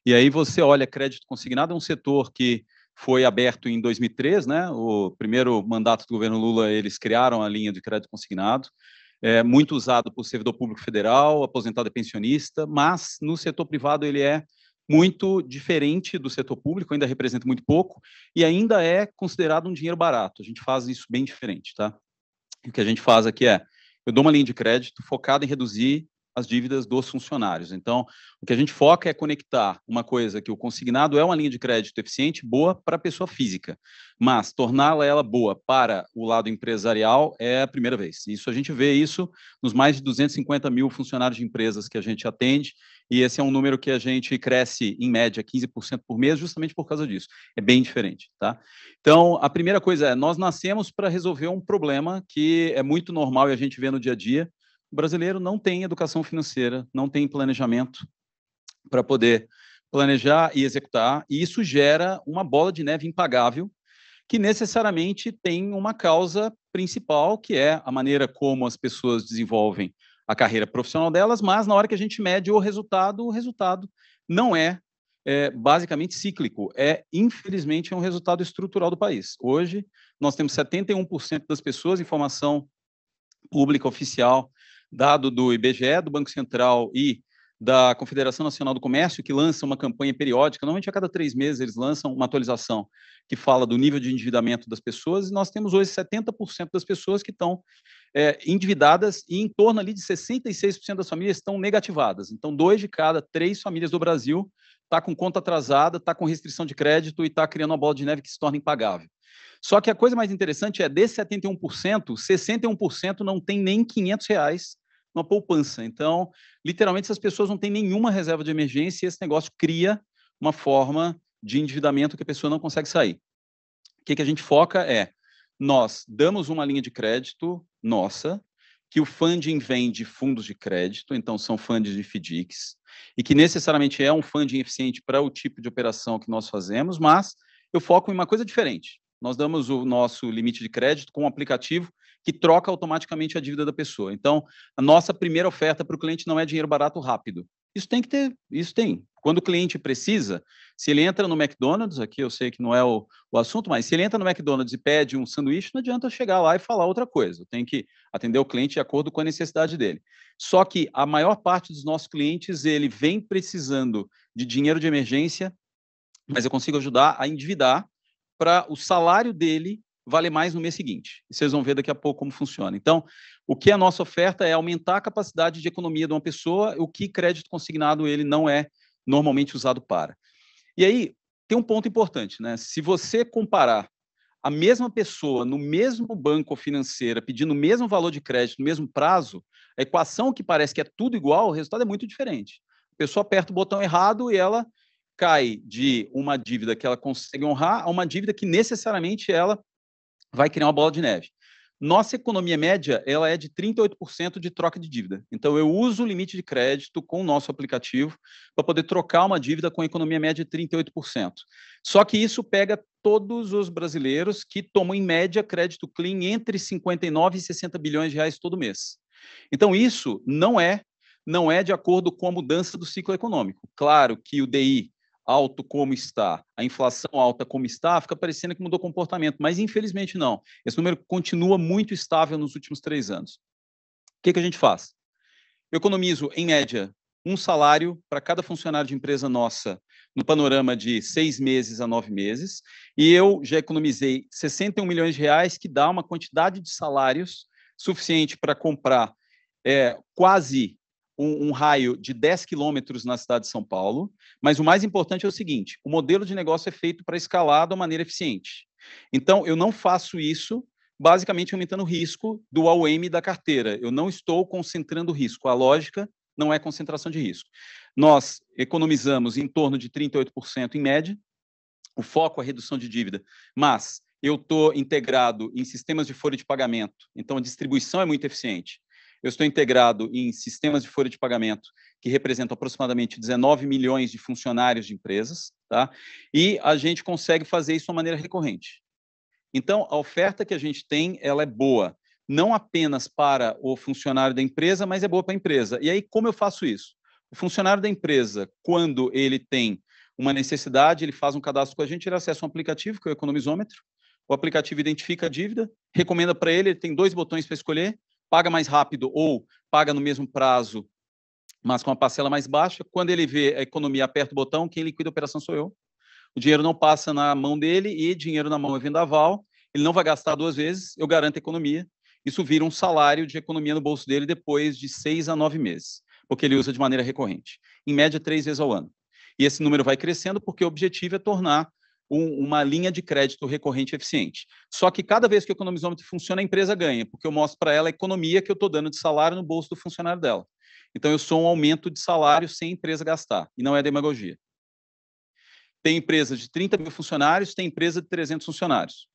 E aí você olha crédito consignado, é um setor que foi aberto em 2003, né? O primeiro mandato do governo Lula, eles criaram a linha de crédito consignado, é muito usado por servidor público federal, aposentado e pensionista, mas no setor privado ele é muito diferente do setor público, ainda representa muito pouco e ainda é considerado um dinheiro barato. A gente faz isso bem diferente, tá? O que a gente faz aqui é, eu dou uma linha de crédito focada em reduzir as dívidas dos funcionários. Então, o que a gente foca é conectar uma coisa que o consignado é uma linha de crédito eficiente, boa para a pessoa física, mas torná-la ela boa para o lado empresarial é a primeira vez. Isso a gente vê isso nos mais de 250 mil funcionários de empresas que a gente atende, e esse é um número que a gente cresce em média 15% por mês, justamente por causa disso. É bem diferente, tá? Então, a primeira coisa é, nós nascemos para resolver um problema que é muito normal e a gente vê no dia a dia, o brasileiro não tem educação financeira, não tem planejamento para poder planejar e executar, e isso gera uma bola de neve impagável que necessariamente tem uma causa principal, que é a maneira como as pessoas desenvolvem a carreira profissional delas, mas na hora que a gente mede o resultado, o resultado não é, é basicamente cíclico, é infelizmente é um resultado estrutural do país. Hoje nós temos 71% das pessoas em formação pública oficial dado do IBGE, do Banco Central e da Confederação Nacional do Comércio, que lança uma campanha periódica, normalmente a cada três meses eles lançam uma atualização que fala do nível de endividamento das pessoas, e nós temos hoje 70% das pessoas que estão é, endividadas e em torno ali de 66% das famílias estão negativadas. Então, dois de cada três famílias do Brasil está com conta atrasada, está com restrição de crédito e está criando uma bola de neve que se torna impagável. Só que a coisa mais interessante é, desses 71%, 61% não tem nem 500 reais uma poupança. Então, literalmente, essas pessoas não têm nenhuma reserva de emergência e esse negócio cria uma forma de endividamento que a pessoa não consegue sair. O que, que a gente foca é, nós damos uma linha de crédito nossa, que o funding vem de fundos de crédito, então são fundos de FDICs, e que necessariamente é um funding eficiente para o tipo de operação que nós fazemos, mas eu foco em uma coisa diferente. Nós damos o nosso limite de crédito com um aplicativo que troca automaticamente a dívida da pessoa. Então, a nossa primeira oferta para o cliente não é dinheiro barato rápido. Isso tem que ter, isso tem. Quando o cliente precisa, se ele entra no McDonald's, aqui eu sei que não é o, o assunto, mas se ele entra no McDonald's e pede um sanduíche, não adianta chegar lá e falar outra coisa. Tem que atender o cliente de acordo com a necessidade dele. Só que a maior parte dos nossos clientes, ele vem precisando de dinheiro de emergência, mas eu consigo ajudar a endividar para o salário dele valer mais no mês seguinte. Vocês vão ver daqui a pouco como funciona. Então, o que é a nossa oferta é aumentar a capacidade de economia de uma pessoa, o que crédito consignado ele não é normalmente usado para. E aí, tem um ponto importante, né? Se você comparar a mesma pessoa no mesmo banco financeira pedindo o mesmo valor de crédito no mesmo prazo, a equação que parece que é tudo igual, o resultado é muito diferente. A pessoa aperta o botão errado e ela cai de uma dívida que ela consegue honrar a uma dívida que necessariamente ela vai criar uma bola de neve. Nossa economia média ela é de 38% de troca de dívida. Então, eu uso o limite de crédito com o nosso aplicativo para poder trocar uma dívida com a economia média de 38%. Só que isso pega todos os brasileiros que tomam, em média, crédito clean entre 59 e 60 bilhões de reais todo mês. Então, isso não é não é de acordo com a mudança do ciclo econômico. Claro que o DI alto como está, a inflação alta como está, fica parecendo que mudou comportamento, mas infelizmente não. Esse número continua muito estável nos últimos três anos. O que, que a gente faz? Eu economizo, em média, um salário para cada funcionário de empresa nossa no panorama de seis meses a nove meses, e eu já economizei 61 milhões de reais, que dá uma quantidade de salários suficiente para comprar é, quase um, um raio de 10 quilômetros na cidade de São Paulo, mas o mais importante é o seguinte: o modelo de negócio é feito para escalar de uma maneira eficiente. Então, eu não faço isso basicamente aumentando o risco do AUM da carteira. Eu não estou concentrando risco. A lógica não é concentração de risco. Nós economizamos em torno de 38% em média, o foco é a redução de dívida, mas eu estou integrado em sistemas de folha de pagamento, então a distribuição é muito eficiente. Eu estou integrado em sistemas de folha de pagamento, que representam aproximadamente 19 milhões de funcionários de empresas, tá? e a gente consegue fazer isso de uma maneira recorrente. Então, a oferta que a gente tem ela é boa, não apenas para o funcionário da empresa, mas é boa para a empresa. E aí, como eu faço isso? O funcionário da empresa, quando ele tem uma necessidade, ele faz um cadastro com a gente, ele acessa um aplicativo, que é o economizômetro, o aplicativo identifica a dívida, recomenda para ele, ele tem dois botões para escolher, paga mais rápido ou paga no mesmo prazo, mas com uma parcela mais baixa. Quando ele vê a economia aperta o botão, quem liquida a operação sou eu. O dinheiro não passa na mão dele e dinheiro na mão é vendaval. Ele não vai gastar duas vezes, eu garanto a economia. Isso vira um salário de economia no bolso dele depois de seis a nove meses, porque ele usa de maneira recorrente, em média três vezes ao ano. E esse número vai crescendo porque o objetivo é tornar um, uma linha de crédito recorrente eficiente. Só que cada vez que o economizômetro funciona, a empresa ganha, porque eu mostro para ela a economia que eu estou dando de salário no bolso do funcionário dela. Então, eu sou um aumento de salário sem a empresa gastar, e não é demagogia. Tem empresa de 30 mil funcionários, tem empresa de 300 funcionários.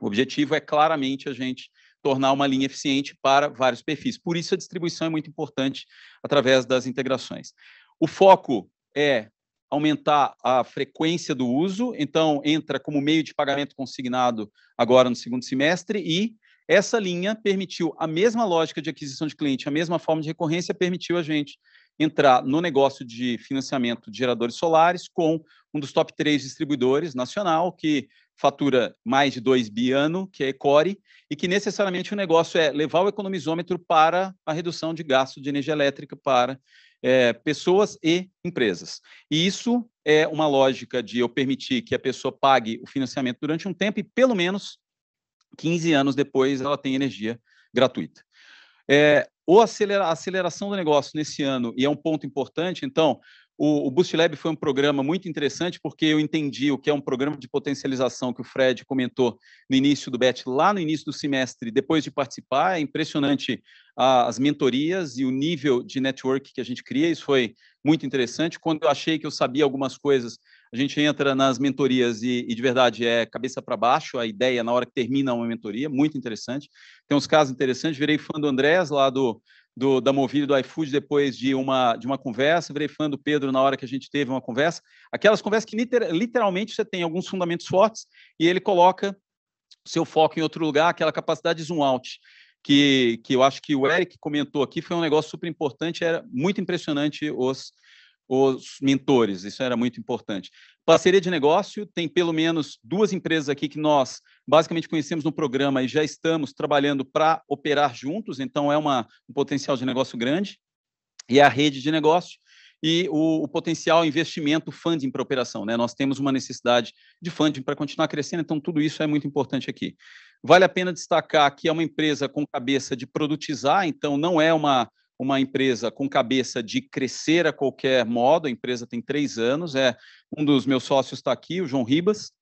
O objetivo é claramente a gente tornar uma linha eficiente para vários perfis. Por isso, a distribuição é muito importante através das integrações. O foco é aumentar a frequência do uso, então entra como meio de pagamento consignado agora no segundo semestre e essa linha permitiu a mesma lógica de aquisição de cliente, a mesma forma de recorrência permitiu a gente entrar no negócio de financiamento de geradores solares com um dos top três distribuidores nacional que fatura mais de 2 bi ano, que é Core e que necessariamente o negócio é levar o economizômetro para a redução de gasto de energia elétrica para é, pessoas e empresas. E isso é uma lógica de eu permitir que a pessoa pague o financiamento durante um tempo e, pelo menos, 15 anos depois, ela tem energia gratuita. É, ou acelera, a aceleração do negócio nesse ano, e é um ponto importante, então, o, o Boost Lab foi um programa muito interessante porque eu entendi o que é um programa de potencialização que o Fred comentou no início do BET, lá no início do semestre, depois de participar. É impressionante ah, as mentorias e o nível de network que a gente cria. Isso foi muito interessante. Quando eu achei que eu sabia algumas coisas, a gente entra nas mentorias e, e de verdade, é cabeça para baixo a ideia na hora que termina uma mentoria. Muito interessante. Tem uns casos interessantes. Virei fã do Andrés lá do do, da Movida do iFood depois de uma, de uma conversa, virei fã do Pedro na hora que a gente teve uma conversa. Aquelas conversas que liter, literalmente você tem alguns fundamentos fortes e ele coloca seu foco em outro lugar, aquela capacidade de zoom out. Que, que eu acho que o Eric comentou aqui, foi um negócio super importante, era muito impressionante os, os mentores, isso era muito importante. Parceria de negócio, tem pelo menos duas empresas aqui que nós basicamente conhecemos no programa e já estamos trabalhando para operar juntos, então é uma, um potencial de negócio grande. E é a rede de negócio, e o, o, potencial investimento funding para operação. Né? Nós temos uma necessidade de funding para continuar crescendo, então tudo isso é muito importante aqui. Vale a pena destacar que é uma empresa com cabeça de produtizar, então não é uma uma empresa com cabeça de crescer a qualquer modo, a empresa tem três anos, é um dos meus sócios está aqui, o João Ribas,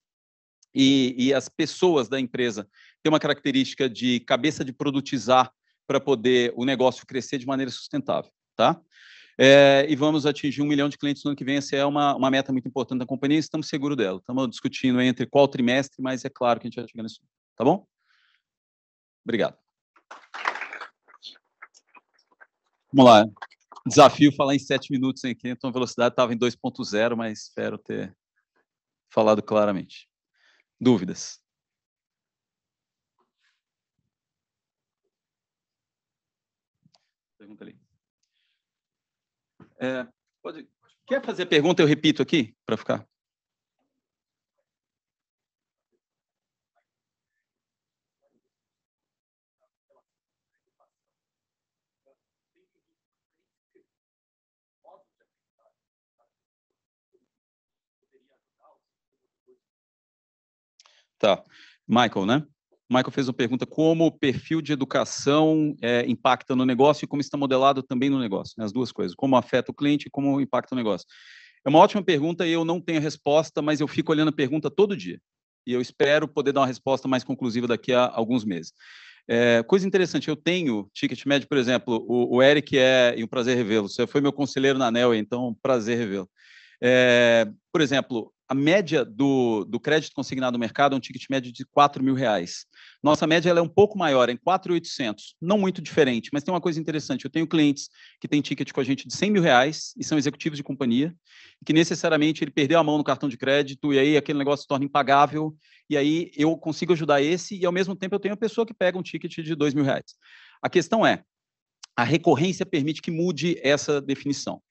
e, e, as pessoas da empresa têm uma característica de cabeça de produtizar para poder o negócio crescer de maneira sustentável, tá? É, e vamos atingir um milhão de clientes no ano que vem, essa é uma, uma meta muito importante da companhia e estamos seguros dela. Estamos discutindo entre qual trimestre, mas é claro que a gente vai chegar nisso, tá bom? Obrigado. Vamos lá. Desafio falar em 7 minutos em então a velocidade estava em 2.0, mas espero ter falado claramente. Dúvidas? Pergunta ali. É, pode, quer fazer pergunta? Eu repito aqui para ficar. Tá. Michael, né? Michael fez uma pergunta: como o perfil de educação é, impacta no negócio e como está modelado também no negócio? Né? As duas coisas, como afeta o cliente e como impacta o negócio. É uma ótima pergunta e eu não tenho a resposta, mas eu fico olhando a pergunta todo dia. E eu espero poder dar uma resposta mais conclusiva daqui a alguns meses. É, coisa interessante, eu tenho ticket médio, por exemplo, o, o Eric é, e um prazer revê-lo, você foi meu conselheiro na ANEL, então prazer revê-lo. É, por exemplo, a média do, do crédito consignado no mercado é um ticket médio de 4 mil reais. Nossa média ela é um pouco maior, em 4,800, não muito diferente, mas tem uma coisa interessante, eu tenho clientes que têm ticket com a gente de 100 mil reais e são executivos de companhia, que necessariamente ele perdeu a mão no cartão de crédito e aí aquele negócio se torna impagável, e aí eu consigo ajudar esse e ao mesmo tempo eu tenho a pessoa que pega um ticket de 2 mil reais. A questão é, a recorrência permite que mude essa definição.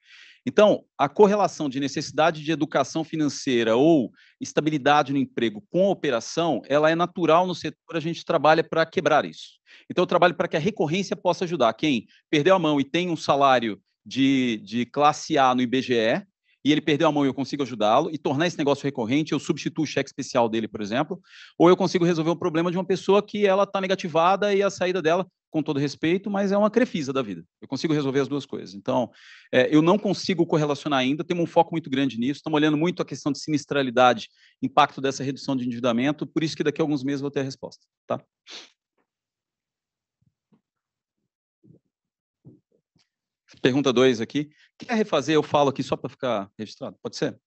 Então, a correlação de necessidade de educação financeira ou estabilidade no emprego com a operação, ela é natural no setor, a gente trabalha para quebrar isso. Então, eu trabalho para que a recorrência possa ajudar quem perdeu a mão e tem um salário de, de classe A no IBGE, e ele perdeu a mão e eu consigo ajudá-lo e tornar esse negócio recorrente, eu substituo o cheque especial dele, por exemplo, ou eu consigo resolver um problema de uma pessoa que ela está negativada e a saída dela, com todo respeito, mas é uma crefisa da vida. Eu consigo resolver as duas coisas. Então, é, eu não consigo correlacionar ainda, temos um foco muito grande nisso, estamos olhando muito a questão de sinistralidade, impacto dessa redução de endividamento, por isso que daqui a alguns meses eu vou ter a resposta, tá? Pergunta 2 aqui. Quer refazer? Eu falo aqui só para ficar registrado. Pode ser?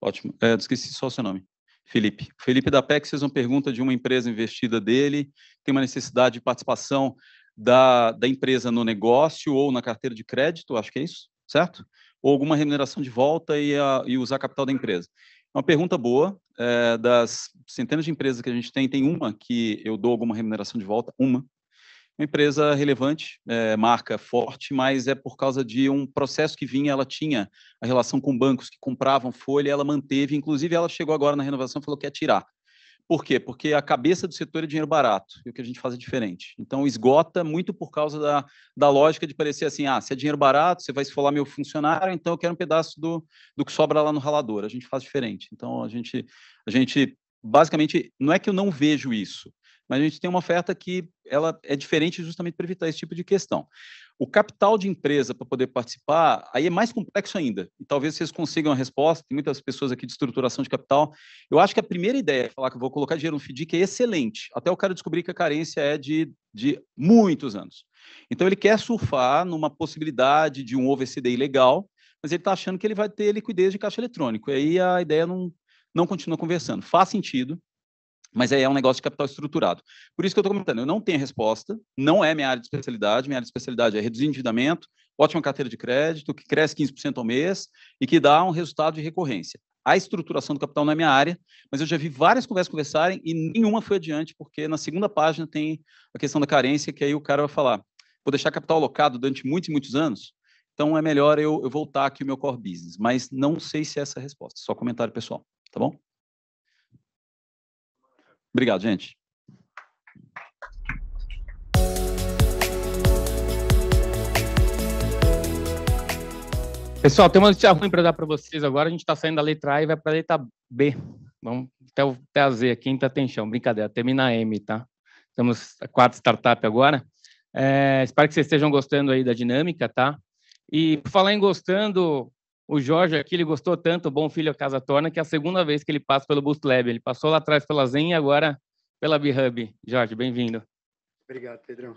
Ótimo. É, esqueci só o seu nome. Felipe. Felipe da PEC fez uma pergunta de uma empresa investida dele, tem uma necessidade de participação da, da empresa no negócio ou na carteira de crédito, acho que é isso, certo? Ou alguma remuneração de volta e, a, e usar capital da empresa. É uma pergunta boa. É, das centenas de empresas que a gente tem, tem uma que eu dou alguma remuneração de volta, uma, uma empresa relevante, é, marca forte, mas é por causa de um processo que vinha, ela tinha a relação com bancos que compravam folha, ela manteve, inclusive ela chegou agora na renovação e falou que ia tirar. Por quê? Porque a cabeça do setor é dinheiro barato, e o que a gente faz é diferente. Então, esgota muito por causa da, da lógica de parecer assim, ah, se é dinheiro barato, você vai esfolar meu funcionário, então eu quero um pedaço do, do que sobra lá no ralador. A gente faz diferente. Então, a gente, a gente basicamente, não é que eu não vejo isso, mas a gente tem uma oferta que ela é diferente justamente para evitar esse tipo de questão. O capital de empresa para poder participar, aí é mais complexo ainda. E talvez vocês consigam a resposta. Tem muitas pessoas aqui de estruturação de capital. Eu acho que a primeira ideia é falar que eu vou colocar dinheiro no FDIC é excelente. Até o cara descobrir que a carência é de, de muitos anos. Então, ele quer surfar numa possibilidade de um OVCD ilegal, mas ele está achando que ele vai ter liquidez de caixa eletrônico. E aí a ideia não, não continua conversando. Faz sentido, mas é um negócio de capital estruturado. Por isso que eu estou comentando, eu não tenho resposta, não é minha área de especialidade, minha área de especialidade é reduzir endividamento, ótima carteira de crédito, que cresce 15% ao mês e que dá um resultado de recorrência. A estruturação do capital não é minha área, mas eu já vi várias conversas conversarem e nenhuma foi adiante, porque na segunda página tem a questão da carência, que aí o cara vai falar, vou deixar capital alocado durante muitos e muitos anos, então é melhor eu, eu voltar aqui o meu core business, mas não sei se é essa a resposta, só comentário pessoal, tá bom? Obrigado, gente. Pessoal, tem uma notícia ruim para dar para vocês agora. A gente está saindo da letra A e vai para a letra B. Vamos até, o, até a Z aqui, ainda tem Brincadeira, termina a M, tá? Estamos quatro startup agora. É, espero que vocês estejam gostando aí da dinâmica, tá? E por falar em gostando, o Jorge aqui, ele gostou tanto Bom Filho é Casa Torna, que é a segunda vez que ele passa pelo Boost Lab. Ele passou lá atrás pela Zen e agora pela Hub. Jorge, bem-vindo. Obrigado, Pedrão.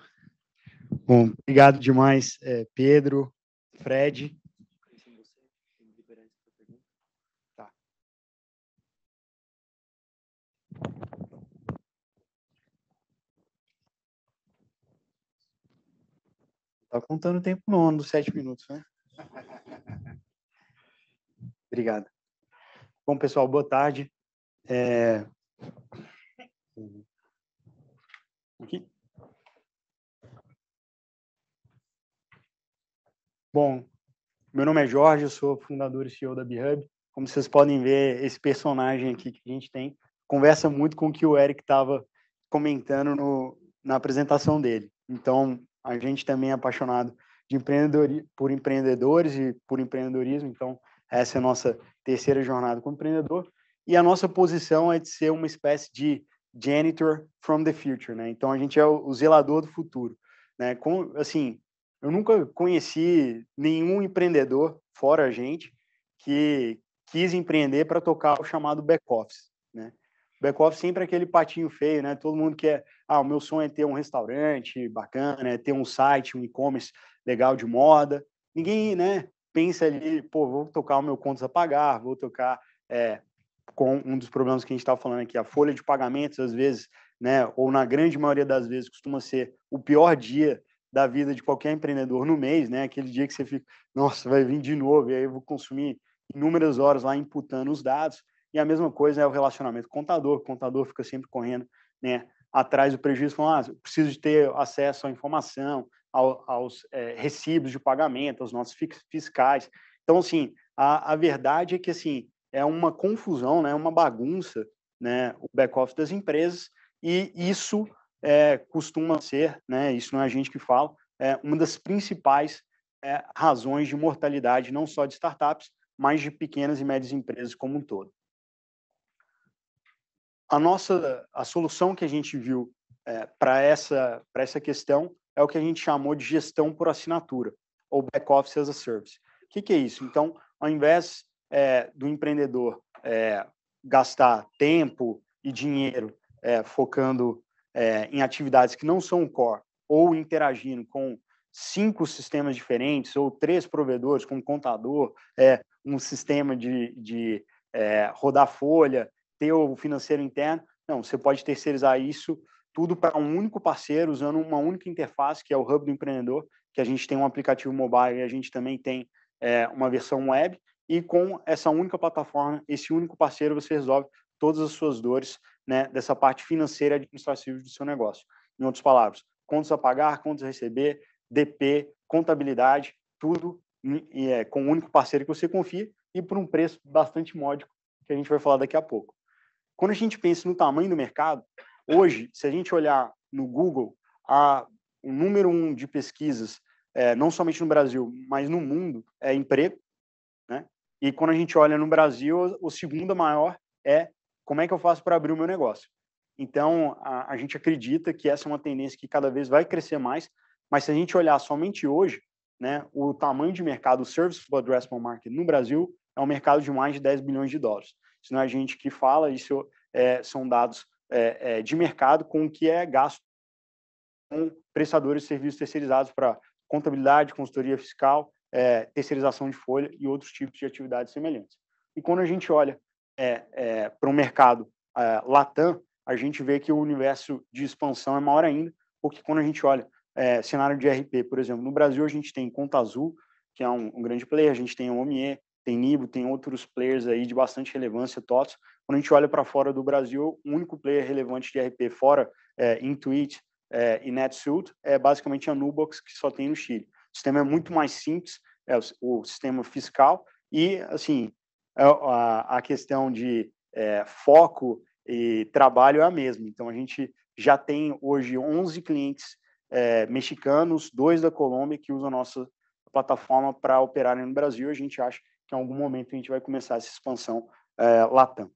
Bom, obrigado demais, é, Pedro, Fred. Tá. Tá contando o tempo não, dos sete minutos, né? Obrigado. Bom, pessoal, boa tarde. É... Aqui. Bom, meu nome é Jorge, eu sou fundador e CEO da BHub. Como vocês podem ver, esse personagem aqui que a gente tem conversa muito com o que o Eric estava comentando no, na apresentação dele. Então, a gente também é apaixonado de empreendedor, por empreendedores e por empreendedorismo, então essa é a nossa terceira jornada como empreendedor. E a nossa posição é de ser uma espécie de janitor from the future, né? Então a gente é o zelador do futuro, né? Com, assim, eu nunca conheci nenhum empreendedor fora a gente que quis empreender para tocar o chamado back office, né? Back office sempre é aquele patinho feio, né? Todo mundo quer, ah, o meu sonho é ter um restaurante bacana, é ter um site, um e-commerce legal de moda. Ninguém, né? pensa ali, pô, vou tocar o meu contas a pagar, vou tocar é, com um dos problemas que a gente estava falando aqui, a folha de pagamentos, às vezes, né, ou na grande maioria das vezes, costuma ser o pior dia da vida de qualquer empreendedor no mês, né? Aquele dia que você fica, nossa, vai vir de novo, e aí eu vou consumir inúmeras horas lá imputando os dados. E a mesma coisa é o relacionamento contador, o contador fica sempre correndo, né, atrás do prejuízo, falando, ah, preciso de ter acesso à informação, ao, aos é, recibos de pagamento, aos nossos fiscais. Então, assim, a, a verdade é que assim é uma confusão, né, é uma bagunça, né, o back-office das empresas, e isso é, costuma ser, né, isso não é a gente que fala, é uma das principais é, razões de mortalidade, não só de startups, mas de pequenas e médias empresas como um todo. A nossa a solução que a gente viu é, para essa, essa questão é o que a gente chamou de gestão por assinatura, ou back office as a service. O que, que é isso? Então, ao invés é, do empreendedor é, gastar tempo e dinheiro é, focando é, em atividades que não são o core ou interagindo com cinco sistemas diferentes ou três provedores com um contador, é, um sistema de, de é, rodar folha, ter o financeiro interno, não, você pode terceirizar isso tudo para um único parceiro, usando uma única interface, que é o Hub do Empreendedor, que a gente tem um aplicativo mobile e a gente também tem é, uma versão web. E com essa única plataforma, esse único parceiro, você resolve todas as suas dores né, dessa parte financeira e administrativa do seu negócio. Em outras palavras, contas a pagar, contas a receber, DP, contabilidade, tudo é, com o um único parceiro que você confia e por um preço bastante módico, que a gente vai falar daqui a pouco. Quando a gente pensa no tamanho do mercado, Hoje, se a gente olhar no Google, há o número um de pesquisas, é, não somente no Brasil, mas no mundo, é emprego. Né? E quando a gente olha no Brasil, o segundo maior é como é que eu faço para abrir o meu negócio. Então, a, a gente acredita que essa é uma tendência que cada vez vai crescer mais, mas se a gente olhar somente hoje, né, o tamanho de mercado, o Serviceable Addressable Market no Brasil é um mercado de mais de 10 bilhões de dólares. Isso não é a gente que fala, isso é, são dados é, é, de mercado com o que é gasto com prestadores de serviços terceirizados para contabilidade, consultoria fiscal, é, terceirização de folha e outros tipos de atividades semelhantes. E quando a gente olha é, é, para o mercado é, Latam, a gente vê que o universo de expansão é maior ainda, porque quando a gente olha cenário de RP, por exemplo, no Brasil a gente tem Conta Azul, que é um, um grande player, a gente tem o Omier, tem Nibo, tem outros players aí de bastante relevância, TOTS. Quando a gente olha para fora do Brasil, o único player relevante de RP fora, é, Intuit é, e NetSuite, é basicamente a Nubox, que só tem no Chile. O sistema é muito mais simples, é, o, o sistema fiscal, e, assim, a, a questão de é, foco e trabalho é a mesma. Então, a gente já tem hoje 11 clientes é, mexicanos, dois da Colômbia, que usam a nossa plataforma para operarem no Brasil. A gente acha em algum momento a gente vai começar essa expansão é, Latam.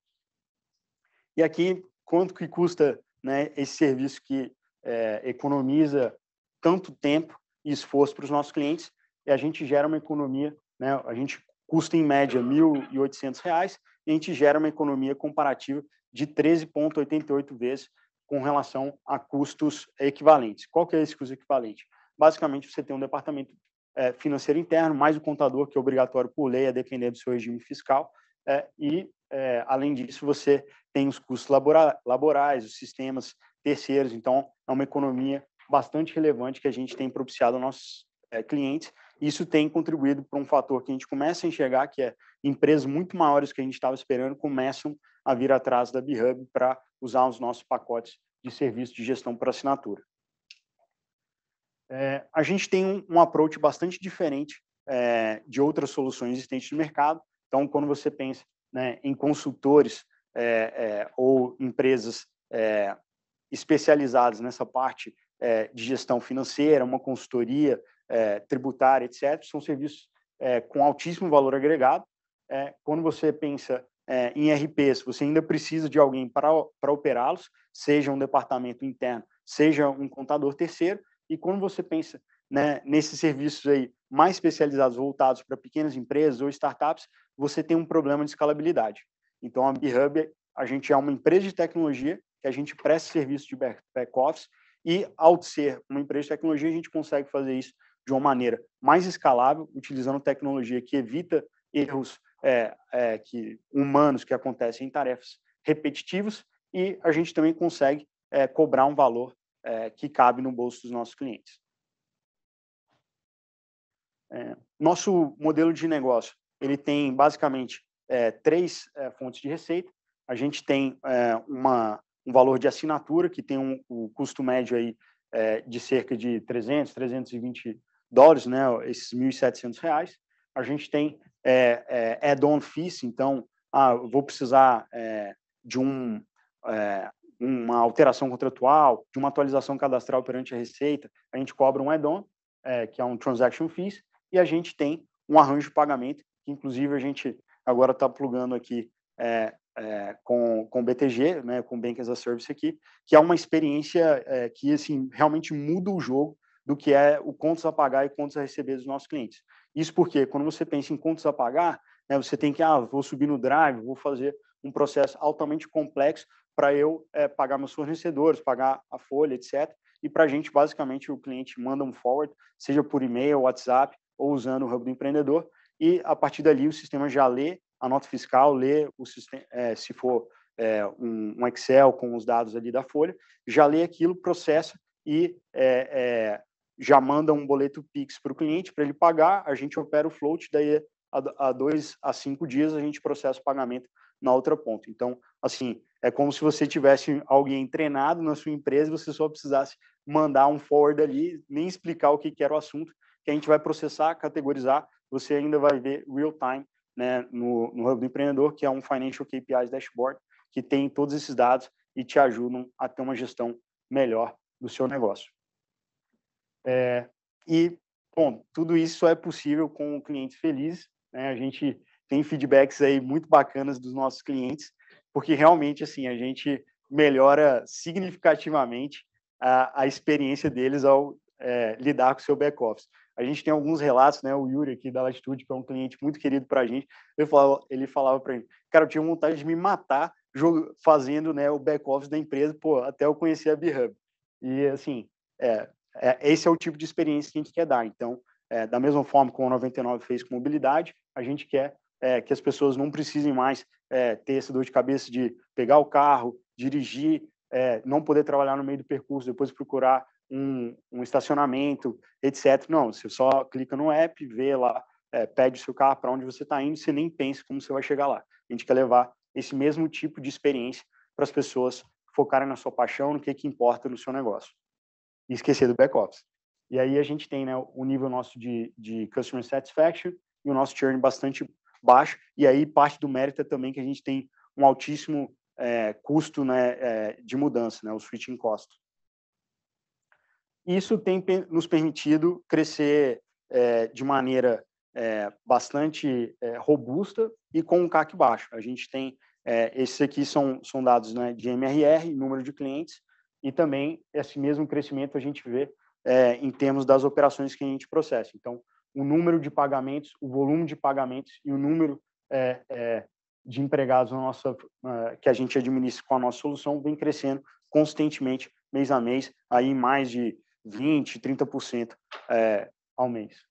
E aqui, quanto que custa né, esse serviço que é, economiza tanto tempo e esforço para os nossos clientes? E a gente gera uma economia, né, a gente custa em média R$ 1.800 e a gente gera uma economia comparativa de 13,88 vezes com relação a custos equivalentes. Qual que é esse custo equivalente? Basicamente, você tem um departamento é, financeiro interno, mais o contador, que é obrigatório por lei, a depender do seu regime fiscal. É, e, é, além disso, você tem os custos labora laborais, os sistemas terceiros. Então, é uma economia bastante relevante que a gente tem propiciado aos nossos é, clientes. Isso tem contribuído para um fator que a gente começa a enxergar, que é empresas muito maiores que a gente estava esperando começam a vir atrás da BHub para usar os nossos pacotes de serviço de gestão por assinatura é, a gente tem um, um approach bastante diferente é, de outras soluções existentes no mercado. Então, quando você pensa né, em consultores é, é ou empresas é, especializadas nessa parte é, de gestão financeira, uma consultoria tributária, etc., são serviços com altíssimo valor agregado. quando você pensa é, em RPs, você ainda precisa de alguém para operá-los, seja um departamento interno, seja um contador terceiro, e quando você pensa né, nesses serviços aí mais especializados, voltados para pequenas empresas ou startups, você tem um problema de escalabilidade. Então, a BHub, a gente é uma empresa de tecnologia que a gente presta serviço de back-office e, ao ser uma empresa de tecnologia, a gente consegue fazer isso de uma maneira mais escalável, utilizando tecnologia que evita erros é, é, que humanos que acontecem em tarefas repetitivas e a gente também consegue é, cobrar um valor é, que cabe no bolso dos nossos clientes. É, nosso modelo de negócio ele tem basicamente é, três é, fontes de receita. A gente tem é, uma, um valor de assinatura que tem um, o um custo médio aí é, de cerca de 300, 320 dólares, né, esses 1.700 reais. A gente tem é, é, add-on fees, então ah, vou precisar é, de um, é, uma alteração contratual, de uma atualização cadastral perante a Receita, a gente cobra um add-on, é, que é um transaction fees, e a gente tem um arranjo de pagamento, que inclusive a gente agora está plugando aqui é, é, com, com BTG, né, com Bank as a Service aqui, que é uma experiência é, que assim, realmente muda o jogo do que é o contas a pagar e contas a receber dos nossos clientes. Isso porque quando você pensa em contas a pagar, né, você tem que, ah, vou subir no drive, vou fazer um processo altamente complexo para eu é, pagar meus fornecedores, pagar a folha, etc. E para a gente, basicamente, o cliente manda um forward, seja por e-mail, WhatsApp ou usando o Hub do Empreendedor. E a partir dali, o sistema já lê a nota fiscal, lê o sistema, é, se for é, um, um, Excel com os dados ali da folha, já lê aquilo, processa e é, é, já manda um boleto Pix para o cliente para ele pagar. A gente opera o float, daí a, a dois a cinco dias a gente processa o pagamento na outra ponta. Então, assim, é como se você tivesse alguém treinado na sua empresa e você só precisasse mandar um forward ali, nem explicar o que, era o assunto, que a gente vai processar, categorizar, você ainda vai ver real time né, no, no Hub do Empreendedor, que é um Financial KPIs Dashboard, que tem todos esses dados e te ajudam a ter uma gestão melhor do seu negócio. É, e, bom, tudo isso é possível com clientes felizes. Né? A gente tem feedbacks aí muito bacanas dos nossos clientes porque realmente assim a gente melhora significativamente a, a experiência deles ao é, lidar com o seu back-office. A gente tem alguns relatos, né? O Yuri aqui da Latitude, que é um cliente muito querido para a gente, ele falava, ele falava para mim, cara, eu tinha vontade de me matar fazendo né, o back-office da empresa, pô, até eu conhecer a B-Hub. E, assim, é, é, esse é o tipo de experiência que a gente quer dar. Então, é, da mesma forma como o 99 fez com mobilidade, a gente quer é, que as pessoas não precisem mais é, ter essa dor de cabeça de pegar o carro, dirigir, é, não poder trabalhar no meio do percurso, depois procurar um, um estacionamento, etc. Não, você só clica no app, vê lá, é, pede o seu carro para onde você está indo, você nem pensa como você vai chegar lá. A gente quer levar esse mesmo tipo de experiência para as pessoas focarem na sua paixão, no que, é que importa no seu negócio. E esquecer do back-office. E aí a gente tem né, o nível nosso de, de customer satisfaction e o nosso churn bastante baixo, e aí parte do mérito é também que a gente tem um altíssimo é, custo né, é, de mudança, né, o switching cost. Isso tem nos permitido crescer é, de maneira é, bastante é, robusta e com um CAC baixo. A gente tem, é, esses aqui são, são dados né, de MRR, número de clientes, e também esse mesmo crescimento a gente vê em termos das operações que a gente processa. Então, o número de pagamentos, o volume de pagamentos e o número é, é, de empregados nossa, é, que a gente administra com a nossa solução vem crescendo constantemente, mês a mês, aí mais de 20%, 30% é, ao mês.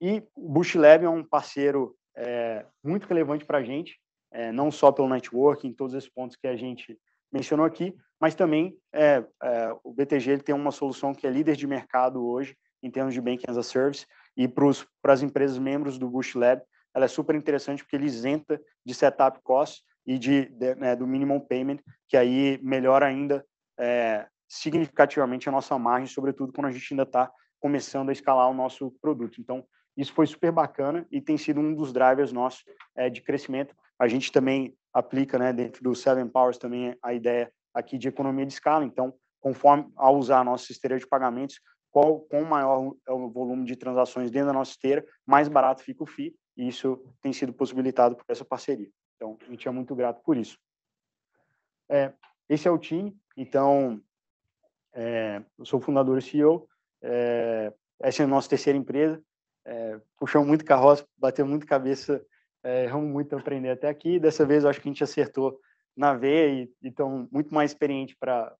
E o Bush Lab é um parceiro é, muito relevante para a gente, é, não só pelo networking, todos esses pontos que a gente mencionou aqui, mas também é, é o BTG ele tem uma solução que é líder de mercado hoje em termos de Banking as a Service, e para as empresas membros do Bush Lab, ela é super interessante porque ele isenta de setup costs e de, de né, do minimum payment, que aí melhora ainda é, significativamente a nossa margem, sobretudo quando a gente ainda está começando a escalar o nosso produto. Então, isso foi super bacana e tem sido um dos drivers nossos é, de crescimento. A gente também aplica, né, dentro do Seven Powers, também a ideia aqui de economia de escala. Então, conforme ao usar a nossa esteira de pagamentos, qual com maior é o volume de transações dentro da nossa esteira, mais barato fica o FII, e isso tem sido possibilitado por essa parceria. Então, a gente é muito grato por isso. É, esse é o time, então, é, eu sou fundador e CEO, é, essa é a nossa terceira empresa, é, puxamos muito carroça, bateu muito cabeça, é, erramos muito aprender até aqui, dessa vez eu acho que a gente acertou na veia e estão muito mais experiente para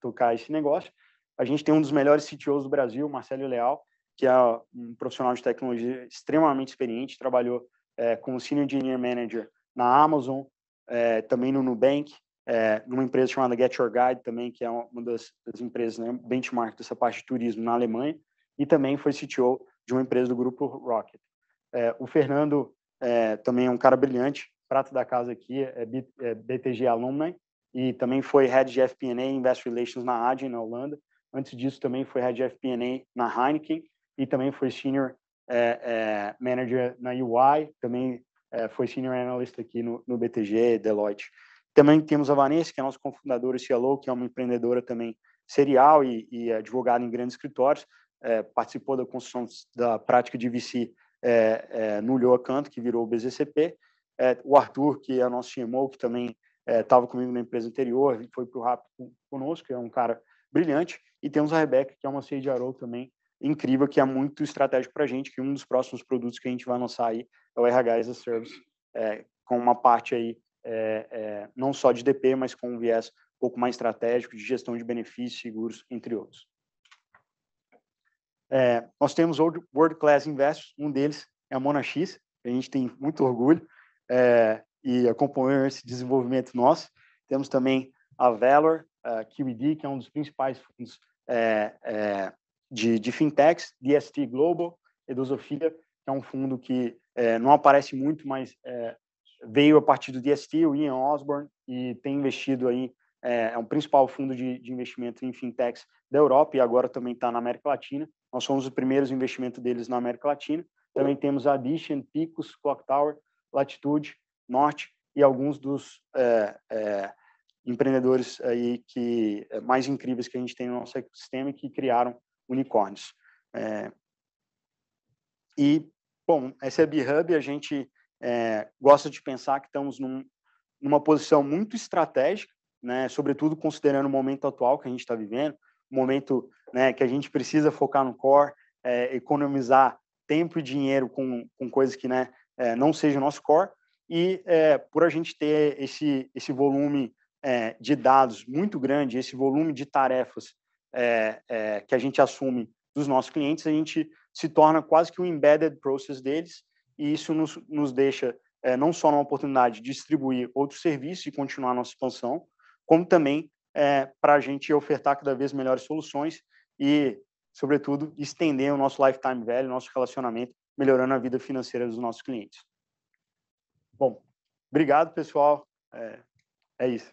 tocar esse negócio. A gente tem um dos melhores CTOs do Brasil, Marcelo Leal, que é um profissional de tecnologia extremamente experiente, trabalhou é, como Senior Engineer Manager na Amazon, é, também no Nubank, é, numa empresa chamada Get Your Guide também, que é uma das, das empresas né, benchmark dessa parte de turismo na Alemanha, e também foi CTO de uma empresa do grupo Rocket. É, o Fernando é, também é um cara brilhante, prato da casa aqui, é, BTG é Alumni, e também foi Head de FP&A Invest Relations na Adyen na Holanda, Antes disso, também foi Head de FP&A na Heineken e também foi Senior é, é, Manager na UI, também é, foi Senior Analyst aqui no, no BTG, Deloitte. Também temos a Vanessa, que é nossa cofundadora e CLO, que é uma empreendedora também serial e, e advogada em grandes escritórios, é, participou da construção da prática de VC é, é, no Lhoa Canto, que virou o BZCP. o Arthur, que é nosso CMO, que também estava comigo na empresa anterior, foi para o RAP conosco, é um cara brilhante. E temos a Rebeca, que é uma de Arrow também incrível, que é muito estratégico para a gente, que um dos próximos produtos que a gente vai lançar aí é o RH as a Service, é, com uma parte aí é, é, não só de DP, mas com um viés um pouco mais estratégico de gestão de benefícios, seguros, entre outros. É, nós temos World Class Investors, um deles é a Mona X, a gente tem muito orgulho é, e acompanhou esse desenvolvimento nosso. Temos também a Valor, eh, QED, que é um dos principais fundos é, é, de, de, fintechs, DST Global, Edosofia, que é um fundo que é, não aparece muito, mas veio a partir do DST, o Ian Osborne, e tem investido aí, é, um principal fundo de, de investimento em fintechs da Europa e agora também está na América Latina. Nós somos os primeiros investimentos deles na América Latina. Também temos a Addition, Picos, Clock Tower, Latitude, Norte e alguns dos é, é, empreendedores aí que eh, mais incríveis que a gente tem no nosso ecossistema e que criaram unicórnios. É, e, bom, essa é a B-Hub, a gente é, gosta de pensar que estamos num, numa posição muito estratégica, né, sobretudo considerando o momento atual que a gente está vivendo, momento né, que a gente precisa focar no core, é, economizar tempo e dinheiro com, com coisas que né, é, não sejam nosso core, e é, por a gente ter esse, esse volume é, de dados muito grande, esse volume de tarefas é, é, que a gente assume dos nossos clientes, a gente se torna quase que um embedded process deles, e isso nos, nos deixa é, não só uma oportunidade de distribuir outros serviços e continuar a nossa expansão, como também é, para a gente ofertar cada vez melhores soluções e, sobretudo, estender o nosso lifetime value, nosso relacionamento, melhorando a vida financeira dos nossos clientes. Bom, obrigado, pessoal. é, é isso.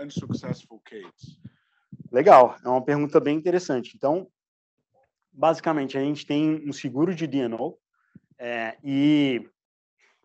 unsuccessful case? Legal, é uma pergunta bem interessante. Então, basicamente, a gente tem um seguro de DNO é, e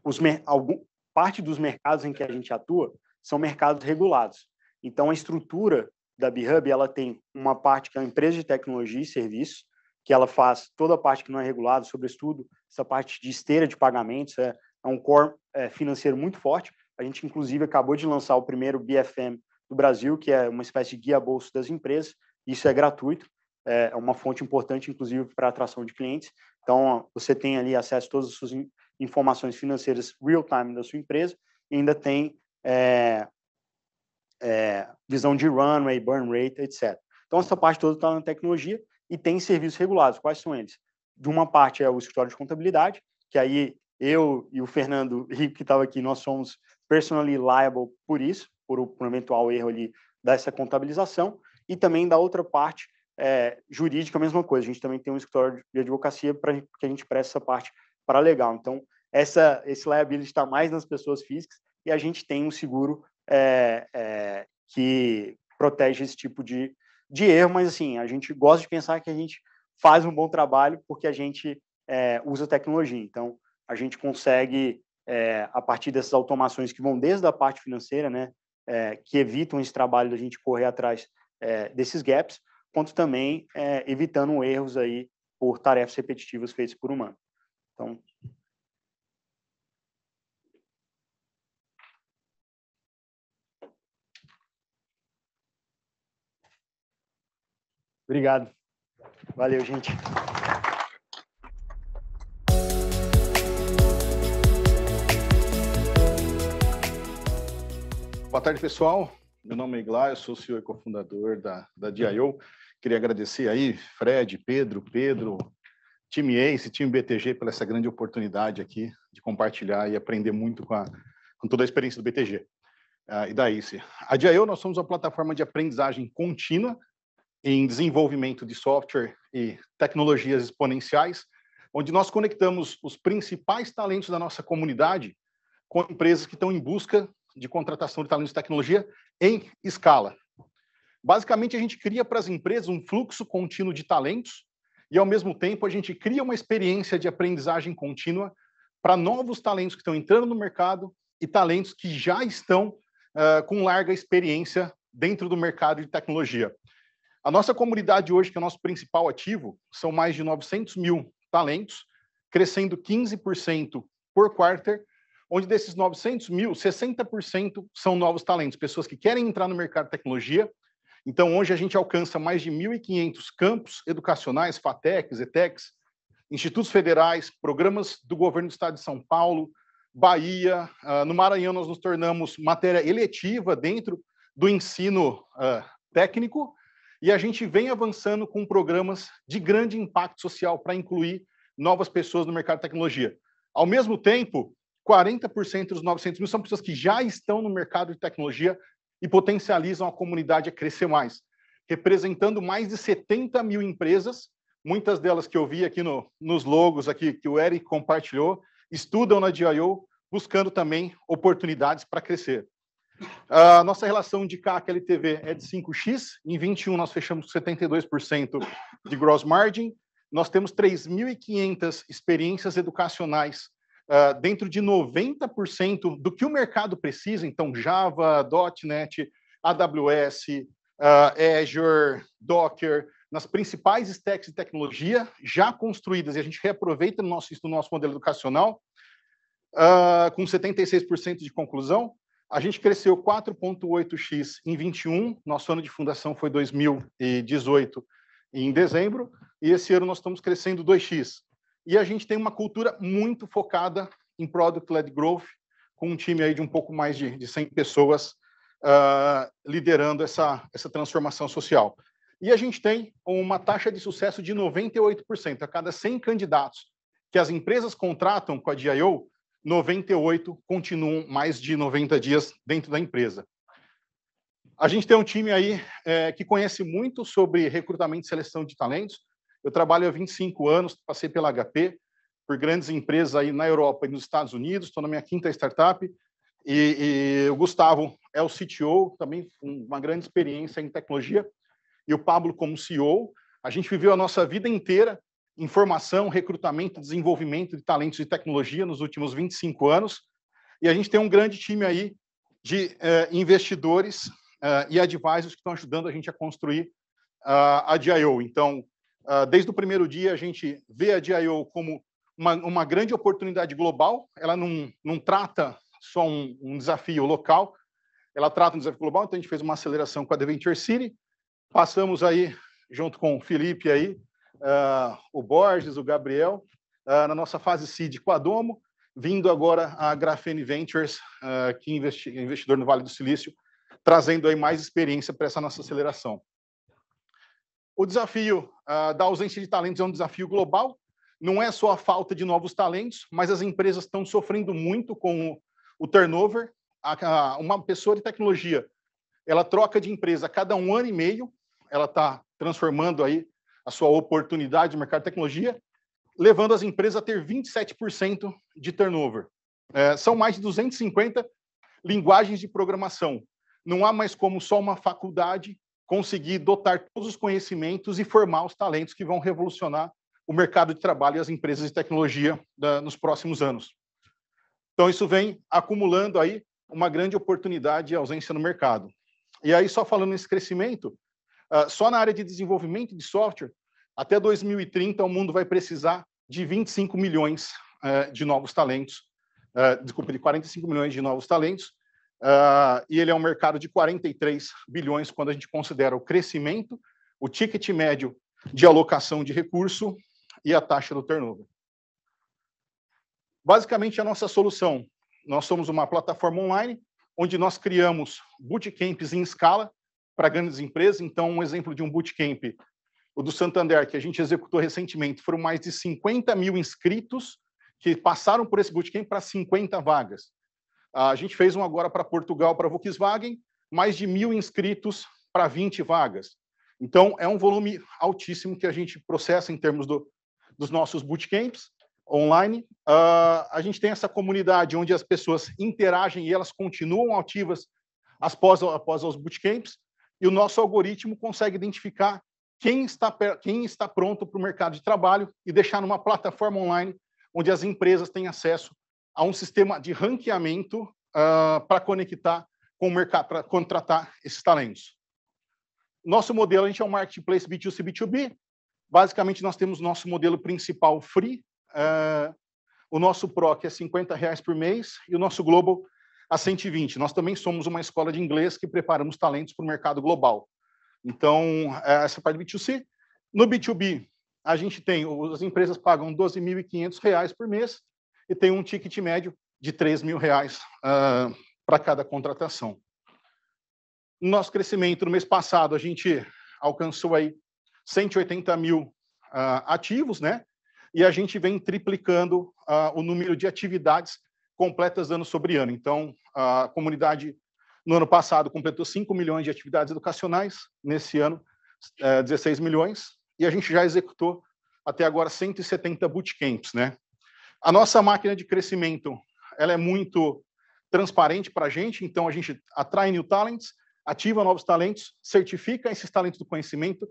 os, algum, parte dos mercados em que a gente atua são mercados regulados. Então, a estrutura da BHub, ela tem uma parte que é uma empresa de tecnologia e serviços, que ela faz toda a parte que não é regulada, sobretudo essa parte de esteira de pagamentos, é, é um core é, financeiro muito forte. A gente, inclusive, acabou de lançar o primeiro BFM do Brasil, que é uma espécie de guia bolso das empresas. Isso é gratuito, é, é uma fonte importante, inclusive, para atração de clientes. Então, você tem ali acesso a todas as suas informações financeiras real-time da sua empresa e ainda tem é, é, visão de runway, burn rate, etc. Então, essa parte toda está na tecnologia e tem serviços regulados. Quais são eles? De uma parte é o escritório de contabilidade, que aí eu e o Fernando Rico, que estava aqui, nós somos personally liable por isso por um eventual erro ali dessa contabilização, e também da outra parte é, jurídica, a mesma coisa. A gente também tem um escritório de advocacia para que a gente presta essa parte para legal. Então, essa, esse liability está mais nas pessoas físicas e a gente tem um seguro é, é, que protege esse tipo de, de erro, mas assim, a gente gosta de pensar que a gente faz um bom trabalho porque a gente é, usa tecnologia. Então, a gente consegue, é, a partir dessas automações que vão desde a parte financeira, né, é, que evitam esse trabalho da gente correr atrás é, desses gaps, quanto também é, evitando erros aí por tarefas repetitivas feitas por humano. Então, Obrigado. Valeu, gente. Boa tarde, pessoal. Meu nome é Iglá, eu sou CEO e cofundador da, da DIO. Queria agradecer aí, Fred, Pedro, Pedro, time ACE, time BTG, pela essa grande oportunidade aqui de compartilhar e aprender muito com, a, com toda a experiência do BTG uh, ah, e da ACE. A DIO, nós somos uma plataforma de aprendizagem contínua em desenvolvimento de software e tecnologias exponenciais, onde nós conectamos os principais talentos da nossa comunidade com empresas que estão em busca de contratação de talentos de tecnologia em escala. Basicamente, a gente cria para as empresas um fluxo contínuo de talentos e, ao mesmo tempo, a gente cria uma experiência de aprendizagem contínua para novos talentos que estão entrando no mercado e talentos que já estão uh, com larga experiência dentro do mercado de tecnologia. A nossa comunidade hoje, que é o nosso principal ativo, são mais de 900 mil talentos, crescendo 15% por quarter onde desses 900 mil, 60% são novos talentos, pessoas que querem entrar no mercado de tecnologia. Então, hoje a gente alcança mais de 1.500 campos educacionais, FATECs, ETECs, institutos federais, programas do governo do estado de São Paulo, Bahia. Ah, no Maranhão, nós nos tornamos matéria eletiva dentro do ensino ah, técnico e a gente vem avançando com programas de grande impacto social para incluir novas pessoas no mercado de tecnologia. Ao mesmo tempo, 40% dos 900 mil são pessoas que já estão no mercado de tecnologia e potencializam a comunidade a crescer mais, representando mais de 70 mil empresas, muitas delas que eu vi aqui no, nos logos aqui que o Eric compartilhou, estudam na DIO, buscando também oportunidades para crescer. A nossa relação de CAC LTV é de 5x, em 21 nós fechamos 72% de gross margin, nós temos 3.500 experiências educacionais ah, dentro de 90% do que o mercado precisa, então Java, .NET, AWS, uh, ah, Azure, Docker, nas principais stacks de tecnologia já construídas, e a gente reaproveita no nosso, no nosso modelo educacional, uh, com 76% de conclusão, a gente cresceu 4,8x em 21, nosso ano de fundação foi 2018, em dezembro, e esse ano nós estamos crescendo 2x. E a gente tem uma cultura muito focada em product-led growth, com um time aí de um pouco mais de, de 100 pessoas uh, liderando essa, essa transformação social. E a gente tem uma taxa de sucesso de 98%. A cada 100 candidatos que as empresas contratam com a DIO, 98 continuam mais de 90 dias dentro da empresa. A gente tem um time aí é, que conhece muito sobre recrutamento e seleção de talentos, eu trabalho há 25 anos, passei pela HP, por grandes empresas aí na Europa e nos Estados Unidos, estou na minha quinta startup, e, e, o Gustavo é o CTO, também uma grande experiência em tecnologia, e o Pablo como CEO. A gente viveu a nossa vida inteira em formação, recrutamento, desenvolvimento de talentos de tecnologia nos últimos 25 anos, e a gente tem um grande time aí de eh, investidores eh, e advisors que estão ajudando a gente a construir uh, a DIO. Então, ah, desde o primeiro dia, a gente vê a DIO como uma, uma grande oportunidade global, ela não, não trata só um, um, desafio local, ela trata um desafio global, então a gente fez uma aceleração com a The Venture City, passamos aí, junto com o Felipe aí, uh, o Borges, o Gabriel, uh, na nossa fase seed com a Domo, vindo agora a Grafene Ventures, uh, que investi investidor no Vale do Silício, trazendo aí mais experiência para essa nossa aceleração. O desafio uh, da ausência de talentos é um desafio global. Não é só a falta de novos talentos, mas as empresas estão sofrendo muito com o, o turnover. A, a, uma pessoa de tecnologia, ela troca de empresa a cada um ano e meio. Ela está transformando aí a sua oportunidade no mercado de tecnologia, levando as empresas a ter 27% de turnover. É, são mais de 250 linguagens de programação. Não há mais como só uma faculdade conseguir dotar todos os conhecimentos e formar os talentos que vão revolucionar o mercado de trabalho e as empresas de tecnologia da, nos próximos anos. Então, isso vem acumulando aí uma grande oportunidade e ausência no mercado. E aí, só falando nesse crescimento, ah, só na área de desenvolvimento de software, até 2030, o mundo vai precisar de 25 eh, eh, milhões de novos talentos, desculpa, de 45 milhões de novos talentos, Uh, e ele é um mercado de 43 bilhões quando a gente considera o crescimento, o ticket médio de alocação de recurso e a taxa do turnover. Basicamente, a nossa solução, nós somos uma plataforma online onde nós criamos bootcamps em escala para grandes empresas. Então, um exemplo de um bootcamp, o do Santander, que a gente executou recentemente, foram mais de 50 mil inscritos que passaram por esse bootcamp para 50 vagas. A gente fez um agora para Portugal, para Volkswagen, mais de mil inscritos para 20 vagas. Então, é um volume altíssimo que a gente processa em termos do, dos nossos bootcamps online. Uh, a gente tem essa comunidade onde as pessoas interagem e elas continuam ativas após, após os bootcamps, e o nosso algoritmo consegue identificar quem está, quem está pronto para o mercado de trabalho e deixar numa plataforma online onde as empresas têm acesso a um sistema de ranqueamento uh, para conectar com o mercado, para contratar esses talentos. Nosso modelo, a gente é um marketplace B2C, B2B. Basicamente, nós temos nosso modelo principal free, uh, o nosso PRO, que é 50 reais por mês, e o nosso Global a 120. Nós também somos uma escola de inglês que preparamos talentos para o mercado global. Então, eh, essa parte do B2C. No B2B, a gente tem, as empresas pagam R$ 12.500 por mês e tem um ticket médio de 3 mil reais uh, ah, para cada contratação. Nosso crescimento no mês passado, a gente alcançou aí 180 mil uh, ativos, né? E a gente vem triplicando uh, o número de atividades completas ano sobre ano. Então, a comunidade no ano passado completou 5 milhões de atividades educacionais, nesse ano, uh, eh, 16 milhões, e a gente já executou até agora 170 bootcamps, né? A nossa máquina de crescimento ela é muito transparente para a gente, então a gente atrai new talents, ativa novos talentos, certifica esses talentos do conhecimento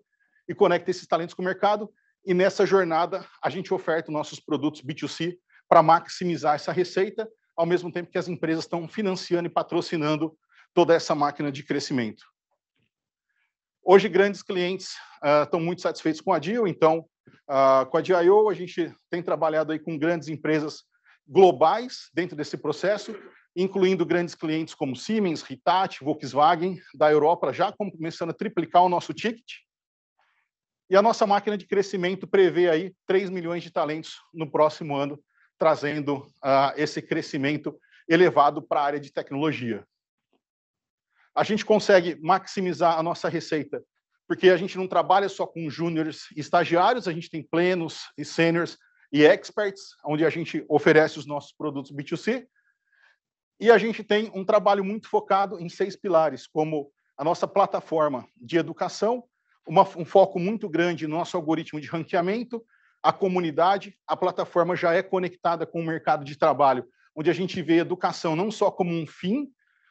e conecta esses talentos com o mercado. E nessa jornada, a gente oferta nossos produtos B2C para maximizar essa receita, ao mesmo tempo que as empresas estão financiando e patrocinando toda essa máquina de crescimento. Hoje, grandes clientes uh, ah, estão muito satisfeitos com a deal, então ah, com a DIO, a gente tem trabalhado aí com grandes empresas globais dentro desse processo, incluindo grandes clientes como Siemens, Hitachi, Volkswagen da Europa, já começando a triplicar o nosso ticket. E a nossa máquina de crescimento prevê aí 3 milhões de talentos no próximo ano, trazendo uh, esse crescimento elevado para a área de tecnologia. A gente consegue maximizar a nossa receita porque a gente não trabalha só com júniores e estagiários, a gente tem plenos e seniors e experts, onde a gente oferece os nossos produtos B2C. E a gente tem um trabalho muito focado em seis pilares, como a nossa plataforma de educação, uma, um foco muito grande no nosso algoritmo de ranqueamento, a comunidade, a plataforma já é conectada com o mercado de trabalho, onde a gente vê a educação não só como um fim,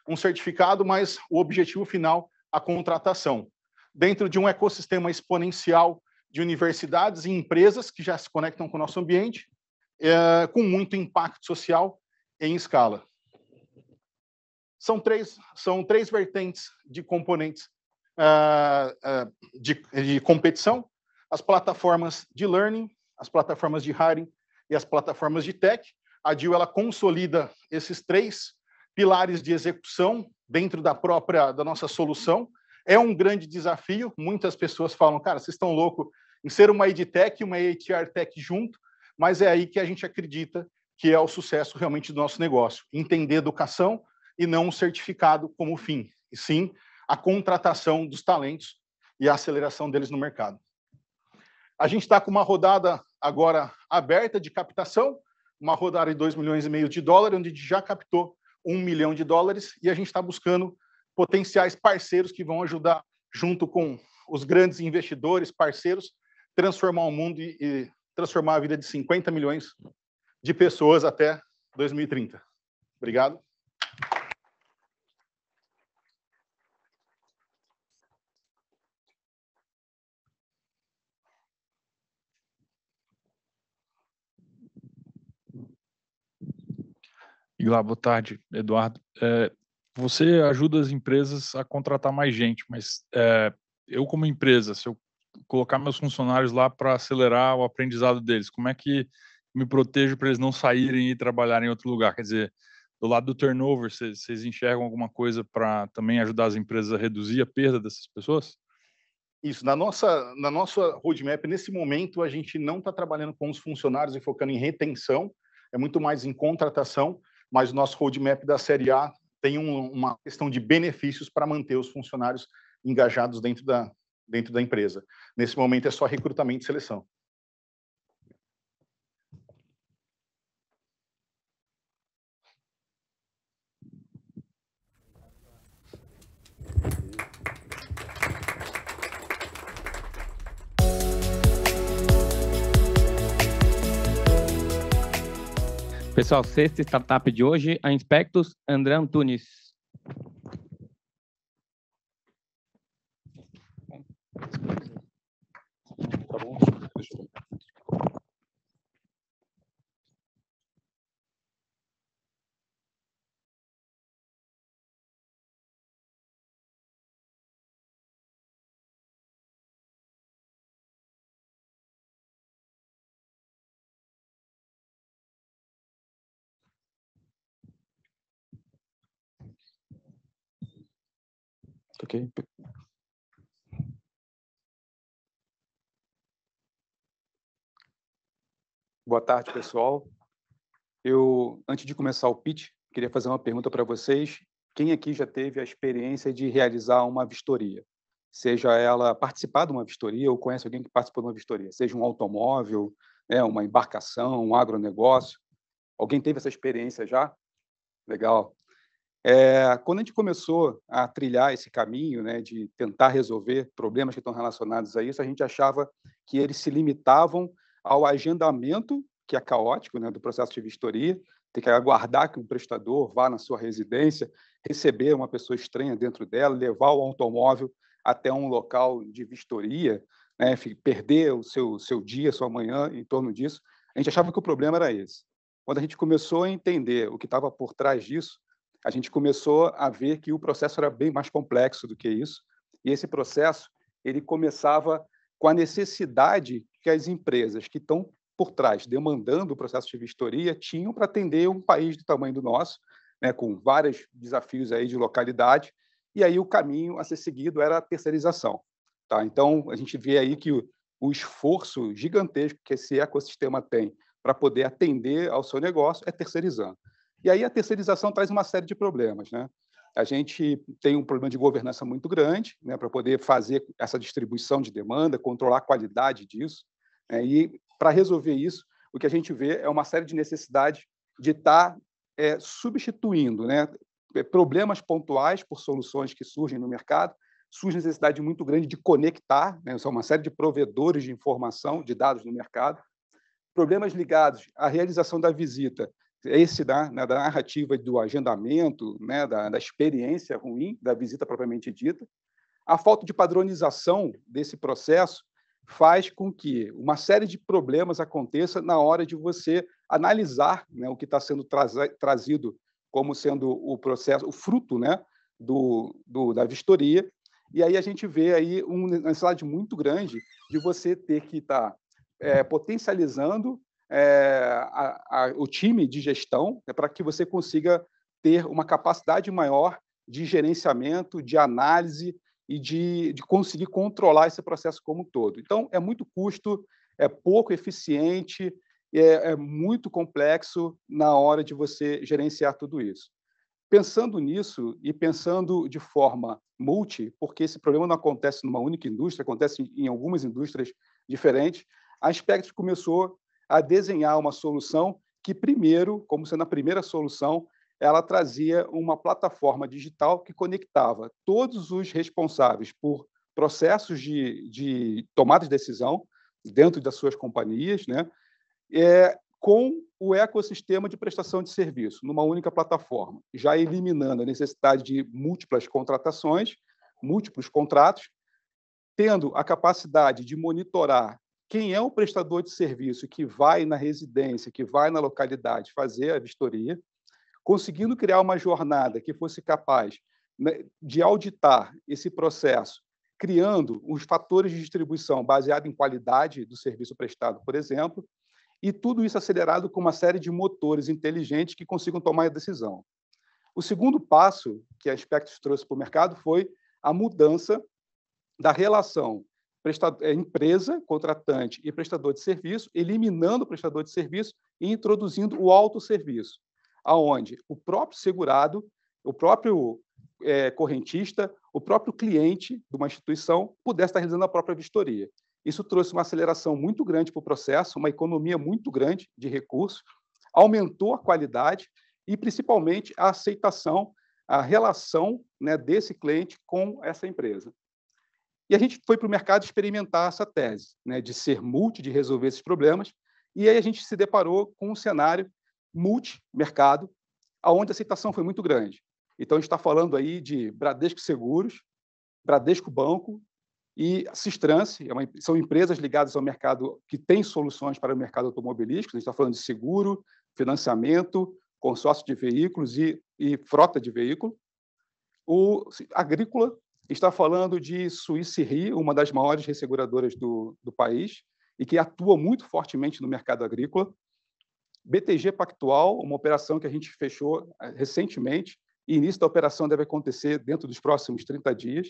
um certificado, mas o objetivo final, a contratação dentro de um ecossistema exponencial de universidades e empresas que já se conectam com o nosso ambiente, é, com muito impacto social em escala. São três, são três vertentes de componentes uh, uh, de, de competição: as plataformas de learning, as plataformas de hiring e as plataformas de tech. A DIL ela consolida esses três pilares de execução dentro da própria da nossa solução é um grande desafio. Muitas pessoas falam, cara, vocês estão loucos em ser uma edtech e uma HR tech junto, mas é aí que a gente acredita que é o sucesso realmente do nosso negócio. Entender educação e não um certificado como fim, e sim a contratação dos talentos e a aceleração deles no mercado. A gente está com uma rodada agora aberta de captação, uma rodada de 2 milhões e meio de dólares, onde já captou 1 milhão de dólares, e a gente está buscando potenciais parceiros que vão ajudar, junto com os grandes investidores, parceiros, transformar o mundo e, e transformar a vida de 50 milhões de pessoas até 2030. Obrigado. Olá, boa tarde, Eduardo. É, você ajuda as empresas a contratar mais gente, mas é, eu como empresa, se eu colocar meus funcionários lá para acelerar o aprendizado deles, como é que me protejo para eles não saírem e trabalharem em outro lugar? Quer dizer, do lado do turnover, vocês enxergam alguma coisa para também ajudar as empresas a reduzir a perda dessas pessoas? Isso, na nossa, na nossa roadmap, nesse momento, a gente não está trabalhando com os funcionários e focando em retenção, é muito mais em contratação, mas o nosso roadmap da Série A tem um, uma questão de benefícios para manter os funcionários engajados dentro da, dentro da empresa. Nesse momento é só recrutamento e seleção. Pessoal, sexta startup de hoje, a Inspectus André Antunes. Tá bom? Deixa eu... ok? Boa tarde, pessoal. Eu, antes de começar o pitch, queria fazer uma pergunta para vocês. Quem aqui já teve a experiência de realizar uma vistoria? Seja ela participar de uma vistoria ou conhece alguém que participou de uma vistoria, seja um automóvel, né, uma embarcação, um agronegócio. Alguém teve essa experiência já? Legal. É, quando a gente começou a trilhar esse caminho né, de tentar resolver problemas que estão relacionados a isso, a gente achava que eles se limitavam ao agendamento, que é caótico, né, do processo de vistoria, tem que aguardar que um prestador vá na sua residência, receber uma pessoa estranha dentro dela, levar o automóvel até um local de vistoria, né, perder o seu, seu dia, sua manhã em torno disso. A gente achava que o problema era esse. Quando a gente começou a entender o que estava por trás disso, a gente começou a ver que o processo era bem mais complexo do que isso. E esse processo ele começava com a necessidade que as empresas que estão por trás demandando o processo de vistoria tinham para atender um país do tamanho do nosso, né, com vários desafios aí de localidade. E aí o caminho a ser seguido era a terceirização. Tá? Então a gente vê aí que o, o esforço gigantesco que esse ecossistema tem para poder atender ao seu negócio é terceirizando. E aí a terceirização traz uma série de problemas, né? A gente tem um problema de governança muito grande, né, para poder fazer essa distribuição de demanda, controlar a qualidade disso. Né? e para resolver isso, o que a gente vê é uma série de necessidades de estar tá, é, substituindo né, é, problemas pontuais por soluções que surgem no mercado, surge necessidade muito grande de conectar, né, são uma série de provedores de informação, de dados no mercado, problemas ligados à realização da visita esse da, né, da narrativa do agendamento, né, da, da experiência ruim da visita propriamente dita, a falta de padronização desse processo faz com que uma série de problemas aconteça na hora de você analisar né, o que está sendo trazido como sendo o processo, o fruto né, do, do, da vistoria. E aí a gente vê aí uma necessidade muito grande de você ter que estar tá, é, potencializando é, a, a, o time de gestão, é para que você consiga ter uma capacidade maior de gerenciamento, de análise e de, de conseguir controlar esse processo como um todo. Então, é muito custo, é pouco eficiente, é, é muito complexo na hora de você gerenciar tudo isso. Pensando nisso e pensando de forma multi, porque esse problema não acontece numa única indústria, acontece em algumas indústrias diferentes, a Spectre começou a desenhar uma solução que, primeiro, como sendo a primeira solução, ela trazia uma plataforma digital que conectava todos os responsáveis por processos de, de tomada de decisão dentro das suas companhias, né? É, com o ecossistema de prestação de serviço numa única plataforma, já eliminando a necessidade de múltiplas contratações, múltiplos contratos, tendo a capacidade de monitorar quem é o prestador de serviço que vai na residência, que vai na localidade fazer a vistoria, conseguindo criar uma jornada que fosse capaz né, de auditar esse processo, criando os fatores de distribuição baseado em qualidade do serviço prestado, por exemplo, e tudo isso acelerado com uma série de motores inteligentes que consigam tomar a decisão. O segundo passo que a Aspectos trouxe para o mercado foi a mudança da relação prestador, é, empresa, contratante e prestador de serviço, eliminando o prestador de serviço e introduzindo o autosserviço, aonde o próprio segurado, o próprio é, correntista, o próprio cliente de uma instituição pudesse estar realizando a própria vistoria. Isso trouxe uma aceleração muito grande para o processo, uma economia muito grande de recursos, aumentou a qualidade e, principalmente, a aceitação, a relação né, desse cliente com essa empresa. E a gente foi para o mercado experimentar essa tese, né, de ser multi, de resolver esses problemas. E aí a gente se deparou com um cenário multi-mercado, aonde a aceitação foi muito grande. Então, a gente está falando aí de Bradesco Seguros, Bradesco Banco e Cistrance, é uma, são empresas ligadas ao mercado que têm soluções para o mercado automobilístico. A gente está falando de seguro, financiamento, consórcio de veículos e, e frota de veículo. O assim, agrícola, está falando de Suíça uma das maiores resseguradoras do, do país e que atua muito fortemente no mercado agrícola. BTG Pactual, uma operação que a gente fechou eh, recentemente, e início da operação deve acontecer dentro dos próximos 30 dias.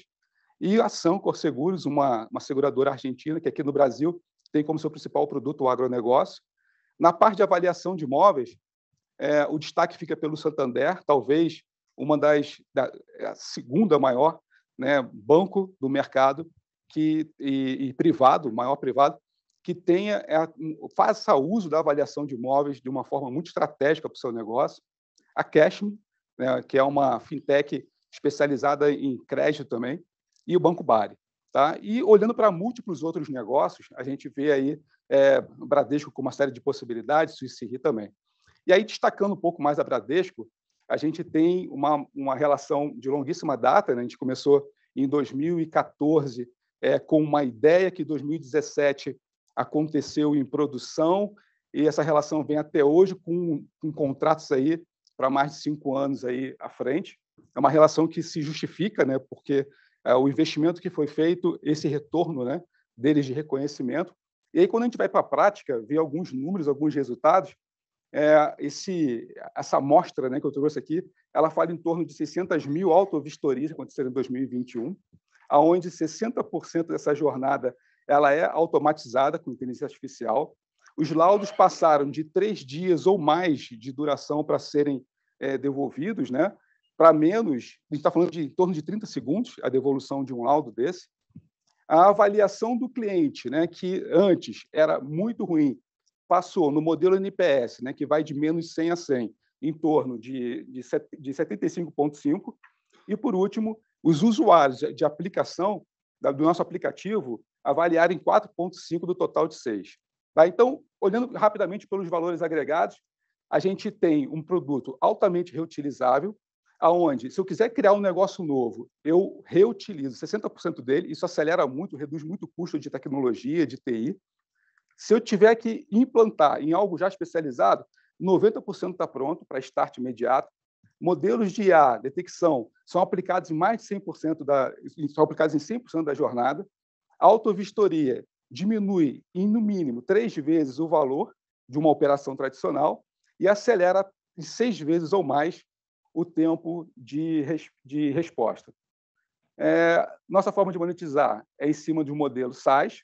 E Ação Corseguros, uma, uma seguradora argentina que aqui no Brasil tem como seu principal produto o agronegócio. Na parte de avaliação de imóveis, é, o destaque fica pelo Santander, talvez uma das da, a segunda maior né, banco do mercado que, e, e privado, maior privado, que tenha é, faça uso da avaliação de imóveis de uma forma muito estratégica para o seu negócio. A Cashme, né, que é uma fintech especializada em crédito também, e o Banco Bari. Tá? E olhando para múltiplos outros negócios, a gente vê aí é, Bradesco com uma série de possibilidades, Suíça também. E aí, destacando um pouco mais a Bradesco, a gente tem uma, uma relação de longuíssima data. Né? A gente começou em 2014 é, com uma ideia que 2017 aconteceu em produção e essa relação vem até hoje com, com contratos aí para mais de cinco anos aí à frente. É uma relação que se justifica, né? Porque é, o investimento que foi feito, esse retorno, né? Deles de reconhecimento. E aí quando a gente vai para a prática, vê alguns números, alguns resultados, é, esse, essa amostra né, que eu trouxe aqui, ela fala em torno de 600 mil autovistorias que aconteceram em 2021, aonde 60% dessa jornada ela é automatizada com inteligência artificial. Os laudos passaram de três dias ou mais de duração para serem é, devolvidos, né? para menos, a gente está falando de em torno de 30 segundos a devolução de um laudo desse. A avaliação do cliente, né, que antes era muito ruim, passou no modelo NPS, né, que vai de menos 100 a 100, em torno de, de, de 75,5. E, por último, os usuários de aplicação do nosso aplicativo avaliaram em 4,5 do total de 6. Tá? Então, olhando rapidamente pelos valores agregados, a gente tem um produto altamente reutilizável, aonde, se eu quiser criar um negócio novo, eu reutilizo 60% dele, isso acelera muito, reduz muito o custo de tecnologia, de TI, se eu tiver que implantar em algo já especializado, 90% está pronto para start imediato. Modelos de IA, detecção, são aplicados em mais de 100% da, são aplicados em 100% da jornada. Autovistoria diminui em no mínimo três vezes o valor de uma operação tradicional e acelera em seis vezes ou mais o tempo de, de resposta. É, nossa forma de monetizar é em cima de um modelo SaaS,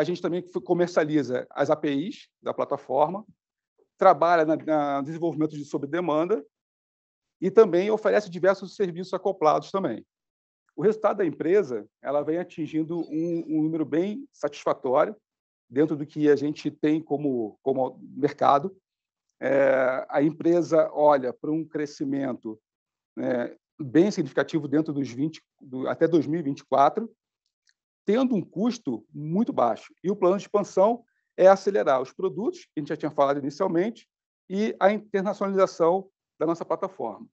a gente também comercializa as APIs da plataforma, trabalha no desenvolvimento de sob demanda e também oferece diversos serviços acoplados também. O resultado da empresa ela vem atingindo um, um número bem satisfatório dentro do que a gente tem como, como mercado. É, a empresa olha para um crescimento né, bem significativo dentro dos 20 do, até 2024 tendo um custo muito baixo. E o plano de expansão é acelerar os produtos, que a gente já tinha falado inicialmente, e a internacionalização da nossa plataforma.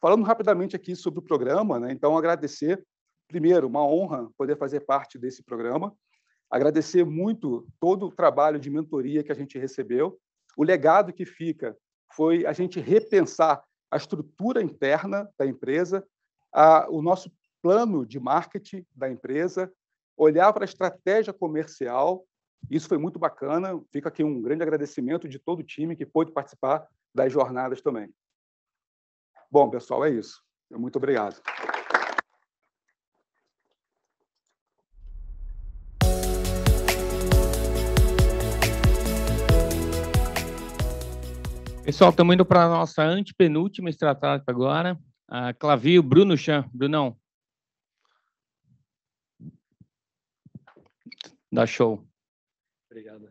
Falando rapidamente aqui sobre o programa, né? então agradecer, primeiro, uma honra poder fazer parte desse programa, agradecer muito todo o trabalho de mentoria que a gente recebeu. O legado que fica foi a gente repensar a estrutura interna da empresa, a, o nosso plano de marketing da empresa, olhar para a estratégia comercial. Isso foi muito bacana. Fica aqui um grande agradecimento de todo o time que pôde participar das jornadas também. Bom, pessoal, é isso. Muito obrigado. Pessoal, estamos indo para a nossa antepenúltima estratégia agora. A ah, Clavio, Bruno Chan. Brunão, Dá show. Obrigado.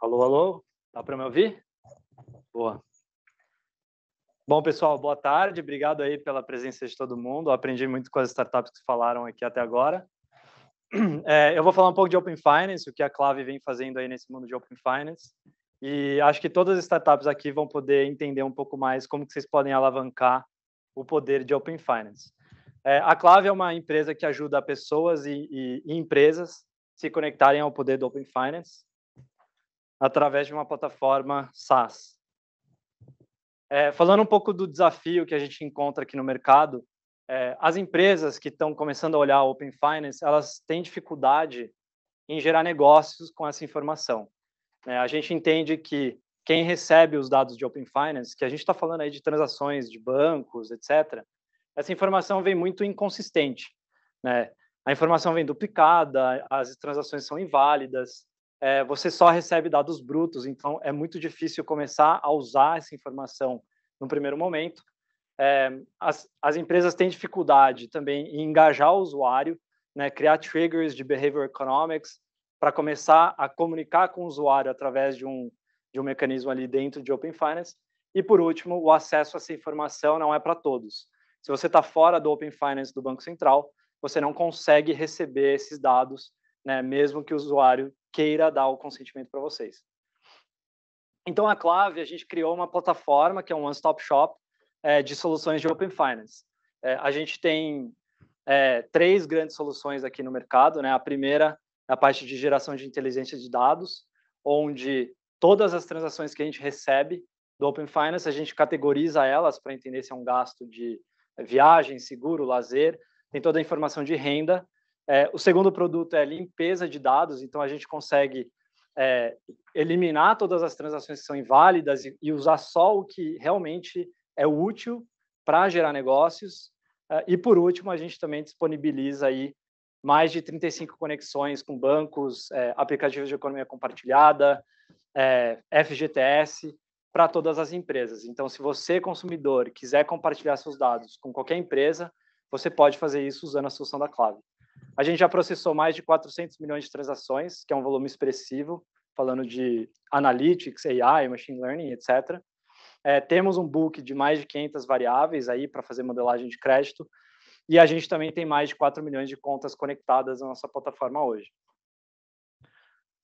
Alô, alô? Dá para me ouvir? Boa. Bom, pessoal, boa tarde. Obrigado aí pela presença de todo mundo. Eu aprendi muito com as startups que falaram aqui até agora. É, eu vou falar um pouco de Open Finance, o que a Clave vem fazendo aí nesse mundo de Open Finance. E acho que todas as startups aqui vão poder entender um pouco mais como que vocês podem alavancar o poder de Open Finance. É, a Clave é uma empresa que ajuda pessoas e, e, e empresas se conectarem ao poder do Open Finance através de uma plataforma SaaS. É, falando um pouco do desafio que a gente encontra aqui no mercado, é, as empresas que estão começando a olhar Open Finance, elas têm dificuldade em gerar negócios com essa informação. É, a gente entende que quem recebe os dados de Open Finance, que a gente está falando aí de transações de bancos, etc., essa informação vem muito inconsistente. Né? A informação vem duplicada, as transações são inválidas, é, você só recebe dados brutos, então é muito difícil começar a usar essa informação no primeiro momento. É, as, as empresas têm dificuldade também em engajar o usuário, né, criar triggers de behavior economics para começar a comunicar com o usuário através de um, de um mecanismo ali dentro de Open Finance. E, por último, o acesso a essa informação não é para todos. Se você está fora do Open Finance do Banco Central, você não consegue receber esses dados, né, mesmo que o usuário queira dar o consentimento para vocês. Então, a Clave, a gente criou uma plataforma que é um one-stop shop é, de soluções de Open Finance. É, a gente tem é, três grandes soluções aqui no mercado. Né? A primeira é a parte de geração de inteligência de dados, onde todas as transações que a gente recebe do Open Finance, a gente categoriza elas para entender se é um gasto de viagem, seguro, lazer, tem toda a informação de renda é, o segundo produto é limpeza de dados, então a gente consegue é, eliminar todas as transações que são inválidas e, e, usar só o que realmente é útil para gerar negócios. É, e por último, a gente também disponibiliza aí mais de 35 conexões com bancos, é, aplicativos de economia compartilhada, é, FGTS, para todas as empresas. Então, se você, consumidor, quiser compartilhar seus dados com qualquer empresa, você pode fazer isso usando a solução da Clave. A gente já processou mais de 400 milhões de transações, que é um volume expressivo, falando de analytics, AI, machine learning, etc. É, temos um book de mais de 500 variáveis aí para fazer modelagem de crédito e a gente também tem mais de 4 milhões de contas conectadas na nossa plataforma hoje.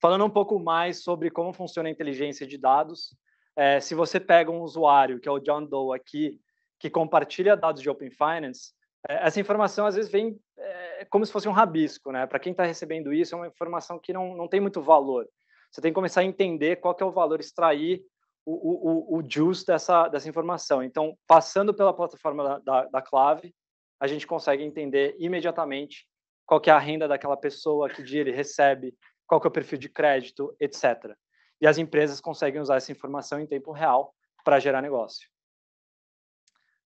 Falando um pouco mais sobre como funciona a inteligência de dados, é, se você pega um usuário, que é o John Doe aqui, que compartilha dados de Open Finance, é, essa informação às vezes vem é, é como se fosse um rabisco, né? Para quem está recebendo isso, é uma informação que não, não tem muito valor. Você tem que começar a entender qual que é o valor, extrair o, o, o juice dessa, dessa informação. Então, passando pela plataforma da, da, da clave, a gente consegue entender imediatamente qual que é a renda daquela pessoa, que dia ele recebe, qual que é o perfil de crédito, etc. E as empresas conseguem usar essa informação em tempo real para gerar negócio.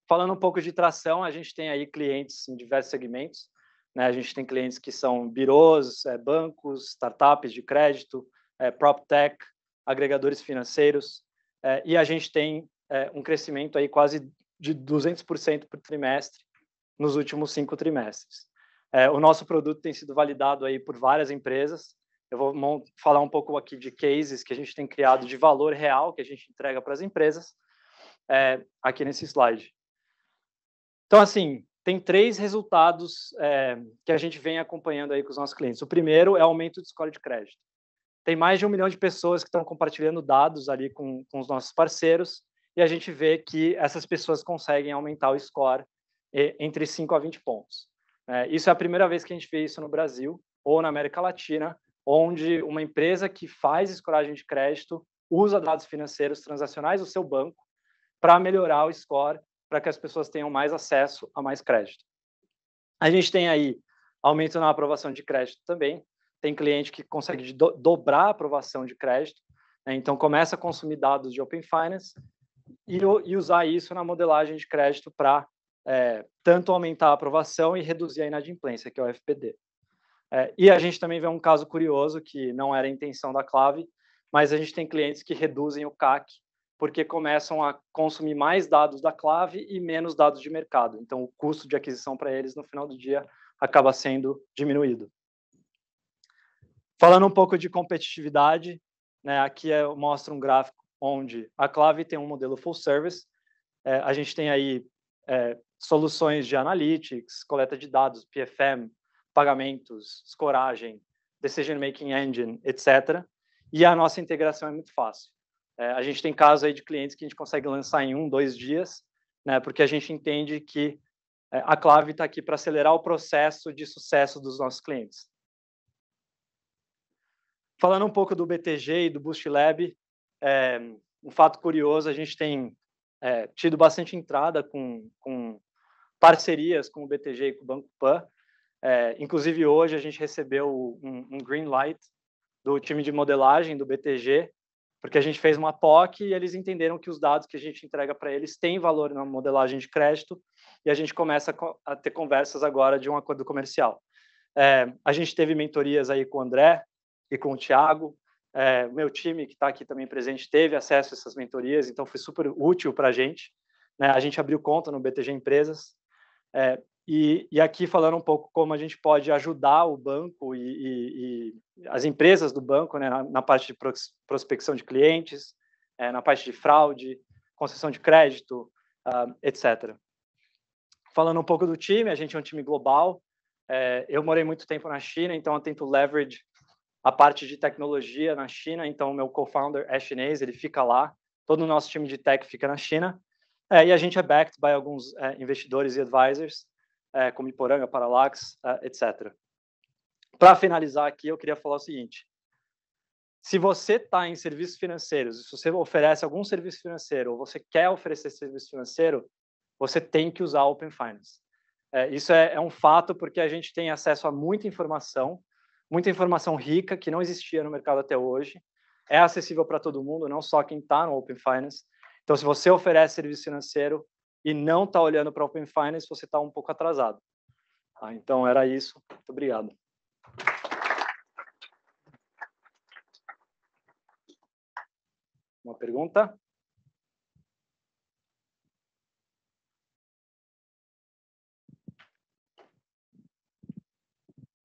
Falando um pouco de tração, a gente tem aí clientes em diversos segmentos. Né? A gente tem clientes que são birôs, é, bancos, startups de crédito, é, PropTech, agregadores financeiros, é, e a gente tem é, um crescimento aí quase de 200% por trimestre nos últimos cinco trimestres. É, o nosso produto tem sido validado aí por várias empresas, eu vou falar um pouco aqui de cases que a gente tem criado de valor real que a gente entrega para as empresas é, aqui nesse slide. Então, assim, tem três resultados é, que a gente vem acompanhando aí com os nossos clientes. O primeiro é o aumento de score de crédito. Tem mais de um milhão de pessoas que estão compartilhando dados ali com, com os nossos parceiros e a gente vê que essas pessoas conseguem aumentar o score eh, entre 5 a 20 pontos. É, isso é a primeira vez que a gente vê isso no Brasil ou na América Latina, onde uma empresa que faz escoragem de crédito usa dados financeiros transacionais do seu banco para melhorar o score para que as pessoas tenham mais acesso a mais crédito. A gente tem aí aumento na aprovação de crédito também. Tem cliente que consegue do, dobrar a aprovação de crédito, né? então começa a consumir dados de Open Finance e, e usar isso na modelagem de crédito para é, tanto aumentar a aprovação e reduzir a inadimplência, que é o FPD. É, e a gente também vê um caso curioso que não era a intenção da clave, mas a gente tem clientes que reduzem o CAC porque começam a consumir mais dados da clave e menos dados de mercado. Então, o custo de aquisição para eles, no final do dia, acaba sendo diminuído. Falando um pouco de competitividade, né, aqui eu é, mostro um gráfico onde a clave tem um modelo full service, é, a gente tem aí é, soluções de analytics, coleta de dados, PFM, pagamentos, escoragem, decision making engine, etc. E a nossa integração é muito fácil. É, a gente tem casos aí de clientes que a gente consegue lançar em um, dois dias, né, porque a gente entende que é, a clave está aqui para acelerar o processo de sucesso dos nossos clientes. Falando um pouco do BTG e do Boost Lab, é, um fato curioso, a gente tem é, tido bastante entrada com, com, parcerias com o BTG e com o Banco Pan. É, inclusive, hoje a gente recebeu um, um green light do time de modelagem do BTG porque a gente fez uma POC e eles entenderam que os dados que a gente entrega para eles têm valor na modelagem de crédito e a gente começa a ter conversas agora de um acordo comercial. É, a gente teve mentorias aí com o André e com o Tiago, é, meu time que está aqui também presente teve acesso a essas mentorias, então foi super útil para a gente. Né? A gente abriu conta no BTG Empresas, é, e, e, aqui falando um pouco como a gente pode ajudar o banco e, e, e as empresas do banco né, na, na, parte de prospecção de clientes, é, na parte de fraude, concessão de crédito, uh, ah, etc. Falando um pouco do time, a gente é um time global. É, eu morei muito tempo na China, então eu tento leverage a parte de tecnologia na China. Então, meu co-founder é chinês, ele fica lá. Todo o nosso time de tech fica na China. É, e a gente é backed by alguns investidores e advisors é, como Iporanga, Parallax, é, etc. Para finalizar aqui, eu queria falar o seguinte: se você está em serviços financeiros, se você oferece algum serviço financeiro ou você quer oferecer serviço financeiro, você tem que usar Open Finance. É, isso é, é um fato porque a gente tem acesso a muita informação, muita informação rica que não existia no mercado até hoje. É acessível para todo mundo, não só quem está no Open Finance. Então, se você oferece serviço financeiro, e não está olhando para Open Finance, você está um pouco atrasado. Tá? Então, era isso. Muito obrigado. Uma pergunta?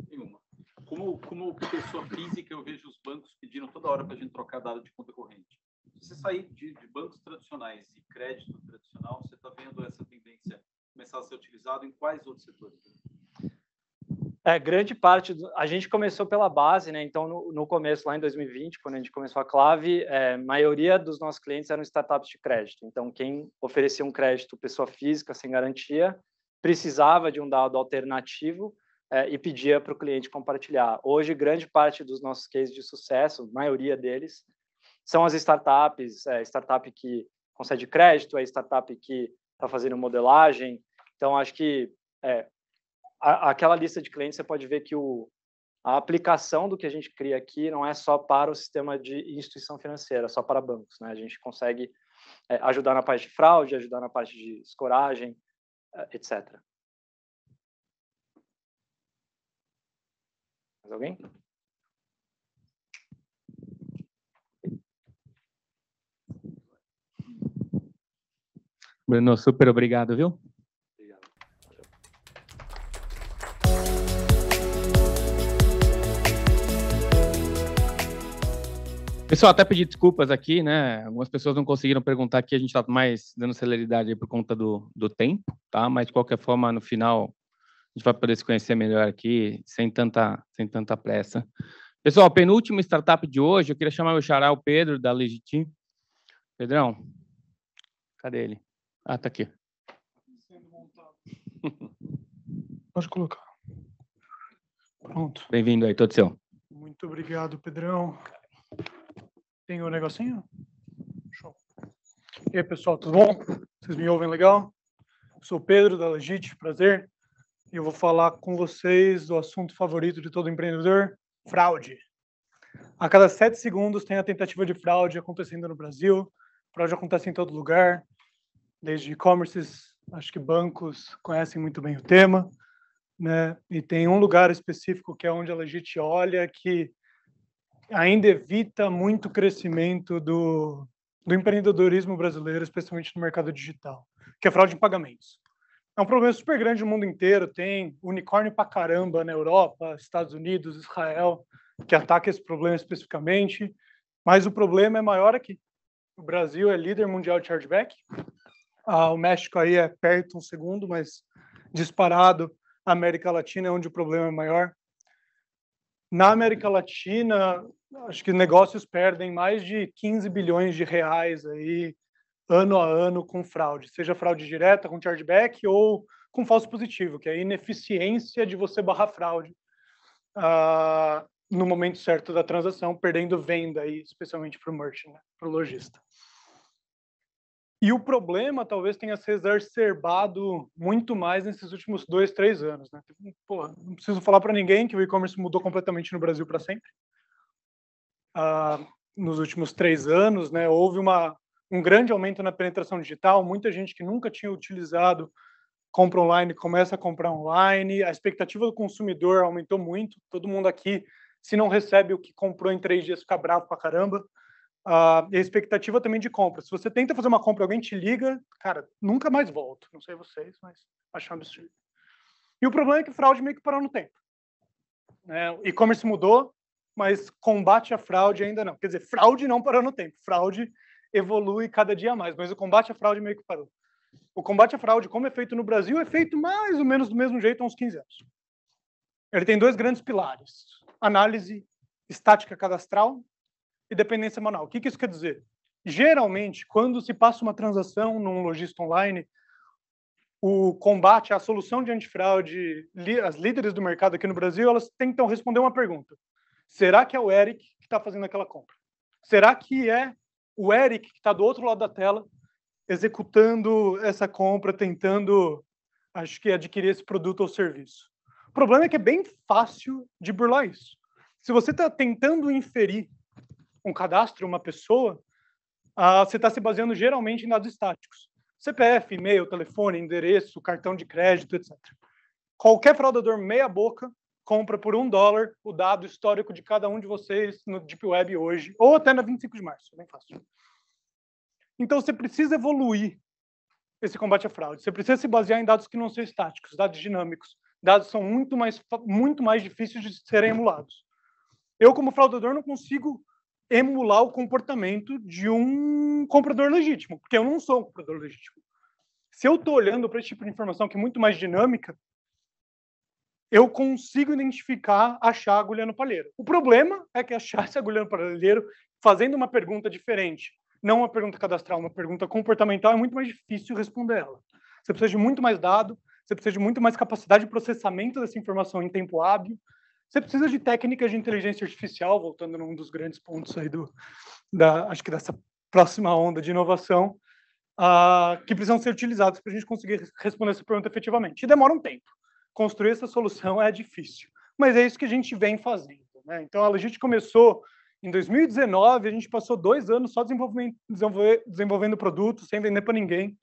Nenhuma. Como, como pessoa física, eu vejo os bancos pedindo toda hora para a gente trocar dado de conta corrente se você sair de, de bancos tradicionais e crédito tradicional, você está vendo essa tendência começar a ser utilizado em quais outros setores? É, grande parte. Do, a gente começou pela base, né? Então, no, no, começo, lá em 2020, quando a gente começou a Clave, é, a maioria dos nossos clientes eram startups de crédito. Então, quem oferecia um crédito pessoa física sem garantia precisava de um dado alternativo é, e pedia para o cliente compartilhar. Hoje, grande parte dos nossos cases de sucesso, a maioria deles, são as startups, é, startup que concede crédito, é startup que está fazendo modelagem. Então, acho que é, a, aquela lista de clientes você pode ver que o, a aplicação do que a gente cria aqui não é só para o sistema de instituição financeira, só para bancos. Né? A gente consegue é, ajudar na parte de fraude, ajudar na parte de escoragem, é, etc. Mais alguém? Bruno, super obrigado, viu? Obrigado. Pessoal, até pedir desculpas aqui, né? Algumas pessoas não conseguiram perguntar aqui, a gente está mais dando celeridade por conta do, do tempo, tá? Mas de qualquer forma, no final, a gente vai poder se conhecer melhor aqui, sem tanta, sem tanta pressa. Pessoal, penúltimo startup de hoje, eu queria chamar o xará, o Pedro, da Legitim. Pedrão, cadê ele? Ah, tá aqui. Pode colocar. Pronto. Bem-vindo aí, todo seu. Muito obrigado, Pedrão. Tem o um negocinho? Show. E aí, pessoal, tudo bom? Vocês me ouvem legal? Eu sou Pedro da Legit, prazer. E eu vou falar com vocês do assunto favorito de todo empreendedor, fraude. A cada sete segundos tem a tentativa de fraude acontecendo no Brasil. Fraude acontece em todo lugar desde e-commerces, acho que bancos conhecem muito bem o tema, né? E tem um lugar específico que é onde a Legit olha que ainda evita muito crescimento do, do empreendedorismo brasileiro, especialmente no mercado digital, que é fraude em pagamentos. É um problema super grande no mundo inteiro, tem unicórnio pra caramba na Europa, Estados Unidos, Israel, que ataca esse problema especificamente, mas o problema é maior aqui. O Brasil é líder mundial de chargeback, ah, o México aí é perto, um segundo, mas disparado. A América Latina é onde o problema é maior. Na América Latina, acho que negócios perdem mais de 15 bilhões de reais aí ano a ano com fraude, seja fraude direta com chargeback ou com falso positivo, que é a ineficiência de você barrar fraude ah, no momento certo da transação, perdendo venda aí, especialmente para o merchant, né, para o lojista. E o problema talvez tenha se exacerbado muito mais nesses últimos dois, três anos. Né? Tipo, não preciso falar para ninguém que o e-commerce mudou completamente no Brasil para sempre. Ah, nos últimos três anos, né, houve uma, um grande aumento na penetração digital. Muita gente que nunca tinha utilizado compra online começa a comprar online. A expectativa do consumidor aumentou muito. Todo mundo aqui, se não recebe o que comprou em três dias, fica bravo para caramba. Uh, e a expectativa também de compra. Se você tenta fazer uma compra, alguém te liga, cara, nunca mais volto. Não sei vocês, mas acho um absurdo. E o problema é que fraude meio que parou no tempo. Né? E-commerce mudou, mas combate à fraude ainda não. Quer dizer, fraude não parou no tempo. Fraude evolui cada dia mais, mas o combate à fraude meio que parou. O combate à fraude, como é feito no Brasil, é feito mais ou menos do mesmo jeito há uns 15 anos. Ele tem dois grandes pilares: análise estática cadastral, e dependência manual. O que, que isso quer dizer? Geralmente, quando se passa uma transação num lojista online, o combate à solução de antifraude, as líderes do mercado aqui no Brasil, elas tentam responder uma pergunta. Será que é o Eric que está fazendo aquela compra? Será que é o Eric que está do outro lado da tela executando essa compra, tentando, acho que, adquirir esse produto ou serviço? O problema é que é bem fácil de burlar isso. Se você está tentando inferir um cadastro, uma pessoa, ah, você está se baseando geralmente em dados estáticos. CPF, e-mail, telefone, endereço, cartão de crédito, etc. Qualquer fraudador meia-boca compra por um dólar o dado histórico de cada um de vocês no Deep Web hoje, ou até na 25 de março, é bem fácil. Então, você precisa evoluir esse combate à fraude. Você precisa se basear em dados que não são estáticos, dados dinâmicos. Dados são muito mais, muito mais difíceis de serem emulados. Eu, como fraudador, não consigo emular o comportamento de um comprador legítimo, porque eu não sou um comprador legítimo. Se eu estou olhando para esse tipo de informação que é muito mais dinâmica, eu consigo identificar, achar a agulha no palheiro. O problema é que achar esse agulha no palheiro fazendo uma pergunta diferente, não uma pergunta cadastral, uma pergunta comportamental, é muito mais difícil responder ela. Você precisa de muito mais dado, você precisa de muito mais capacidade de processamento dessa informação em tempo hábil, você precisa de técnicas de inteligência artificial, voltando num dos grandes pontos aí do, da, acho que dessa próxima onda de inovação, uh, que precisam ser utilizadas para a gente conseguir responder essa pergunta efetivamente. E demora um tempo. Construir essa solução é difícil, mas é isso que a gente vem fazendo. Né? Então, a gente começou em 2019, a gente passou dois anos só desenvolvendo, produtos, sem vender para ninguém.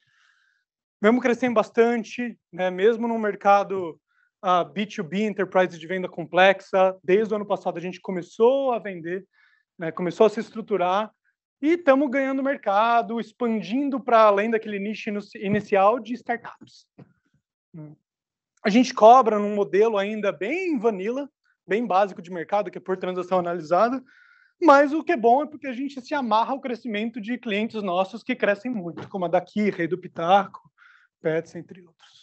Mesmo crescendo bastante, né? mesmo num mercado a B2B Enterprise de venda complexa. Desde o ano passado a gente começou a vender, né, começou a se estruturar e estamos ganhando mercado, expandindo para além daquele nicho inicial de startups. A gente cobra num modelo ainda bem vanilla, bem básico de mercado, que é por transação analisada, mas o que é bom é porque a gente se amarra ao crescimento de clientes nossos que crescem muito, como a daqui, Rei do Pitaco, Pets, entre outros.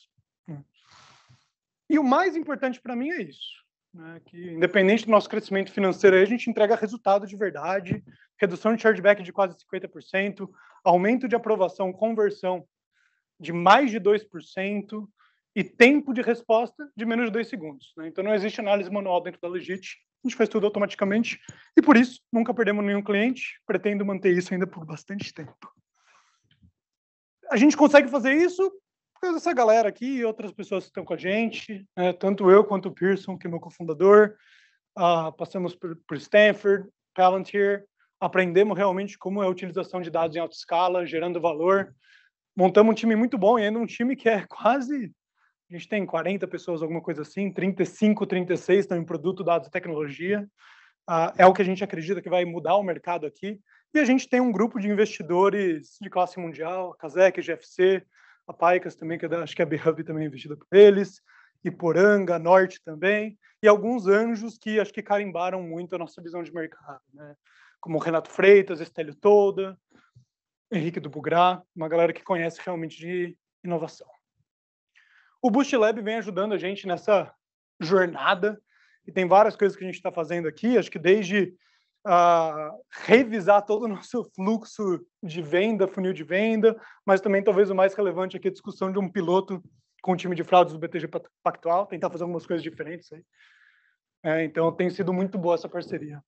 E o mais importante para mim é isso, né? que independente do nosso crescimento financeiro, a gente entrega resultado de verdade, redução de chargeback de quase 50%, aumento de aprovação, conversão de mais de 2% e tempo de resposta de menos de 2 segundos. Né? Então não existe análise manual dentro da Legit, a gente faz tudo automaticamente e por isso nunca perdemos nenhum cliente, pretendo manter isso ainda por bastante tempo. A gente consegue fazer isso por causa dessa galera aqui e outras pessoas que estão com a gente, né? tanto eu quanto o Pearson, que é meu cofundador, uh, passamos por, por Stanford, Palantir, aprendemos realmente como é a utilização de dados em alta escala, gerando valor, montamos um time muito bom e ainda um time que é quase a gente tem 40 pessoas, alguma coisa assim, 35, 36 estão em produto, dados e tecnologia. Ah, é o que a gente acredita que vai mudar o mercado aqui. E a gente tem um grupo de investidores de classe mundial, Casec, GFC, a Paicas também, que é acho que é a Behub também é investida por eles, Iporanga, Norte também, e alguns anjos que acho que carimbaram muito a nossa visão de mercado, né? como Renato Freitas, Estélio Toda, Henrique do Bugrá, uma galera que conhece realmente de inovação. O Boost Lab vem ajudando a gente nessa jornada, e tem várias coisas que a gente está fazendo aqui, acho que desde uh, revisar todo o nosso fluxo de venda, funil de venda, mas também talvez o mais relevante aqui é a discussão de um piloto com o time de fraudes do BTG Pactual, tentar fazer algumas coisas diferentes aí. É, então tem sido muito boa essa parceria.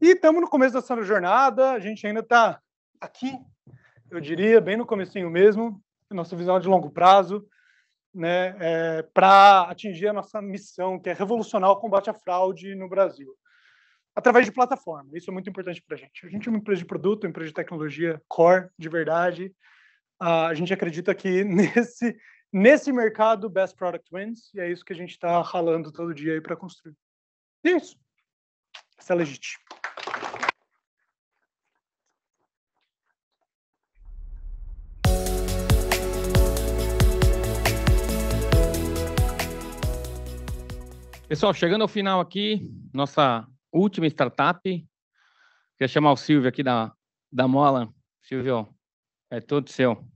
E estamos no começo dessa jornada, a gente ainda está aqui, eu diria, bem no comecinho mesmo, nossa visão é de longo prazo, né, é, para atingir a nossa missão, que é revolucionar o combate à fraude no Brasil através de plataforma. Isso é muito importante para a gente. A gente é uma empresa de produto, uma empresa de tecnologia core, de verdade. Uh, a gente acredita que nesse, nesse mercado, best product wins, e é isso que a gente está ralando todo dia aí para construir. E é isso. é legítimo Pessoal, chegando ao final aqui, nossa última startup. Queria chamar o Silvio aqui da, da Mola. Silvio, é todo seu.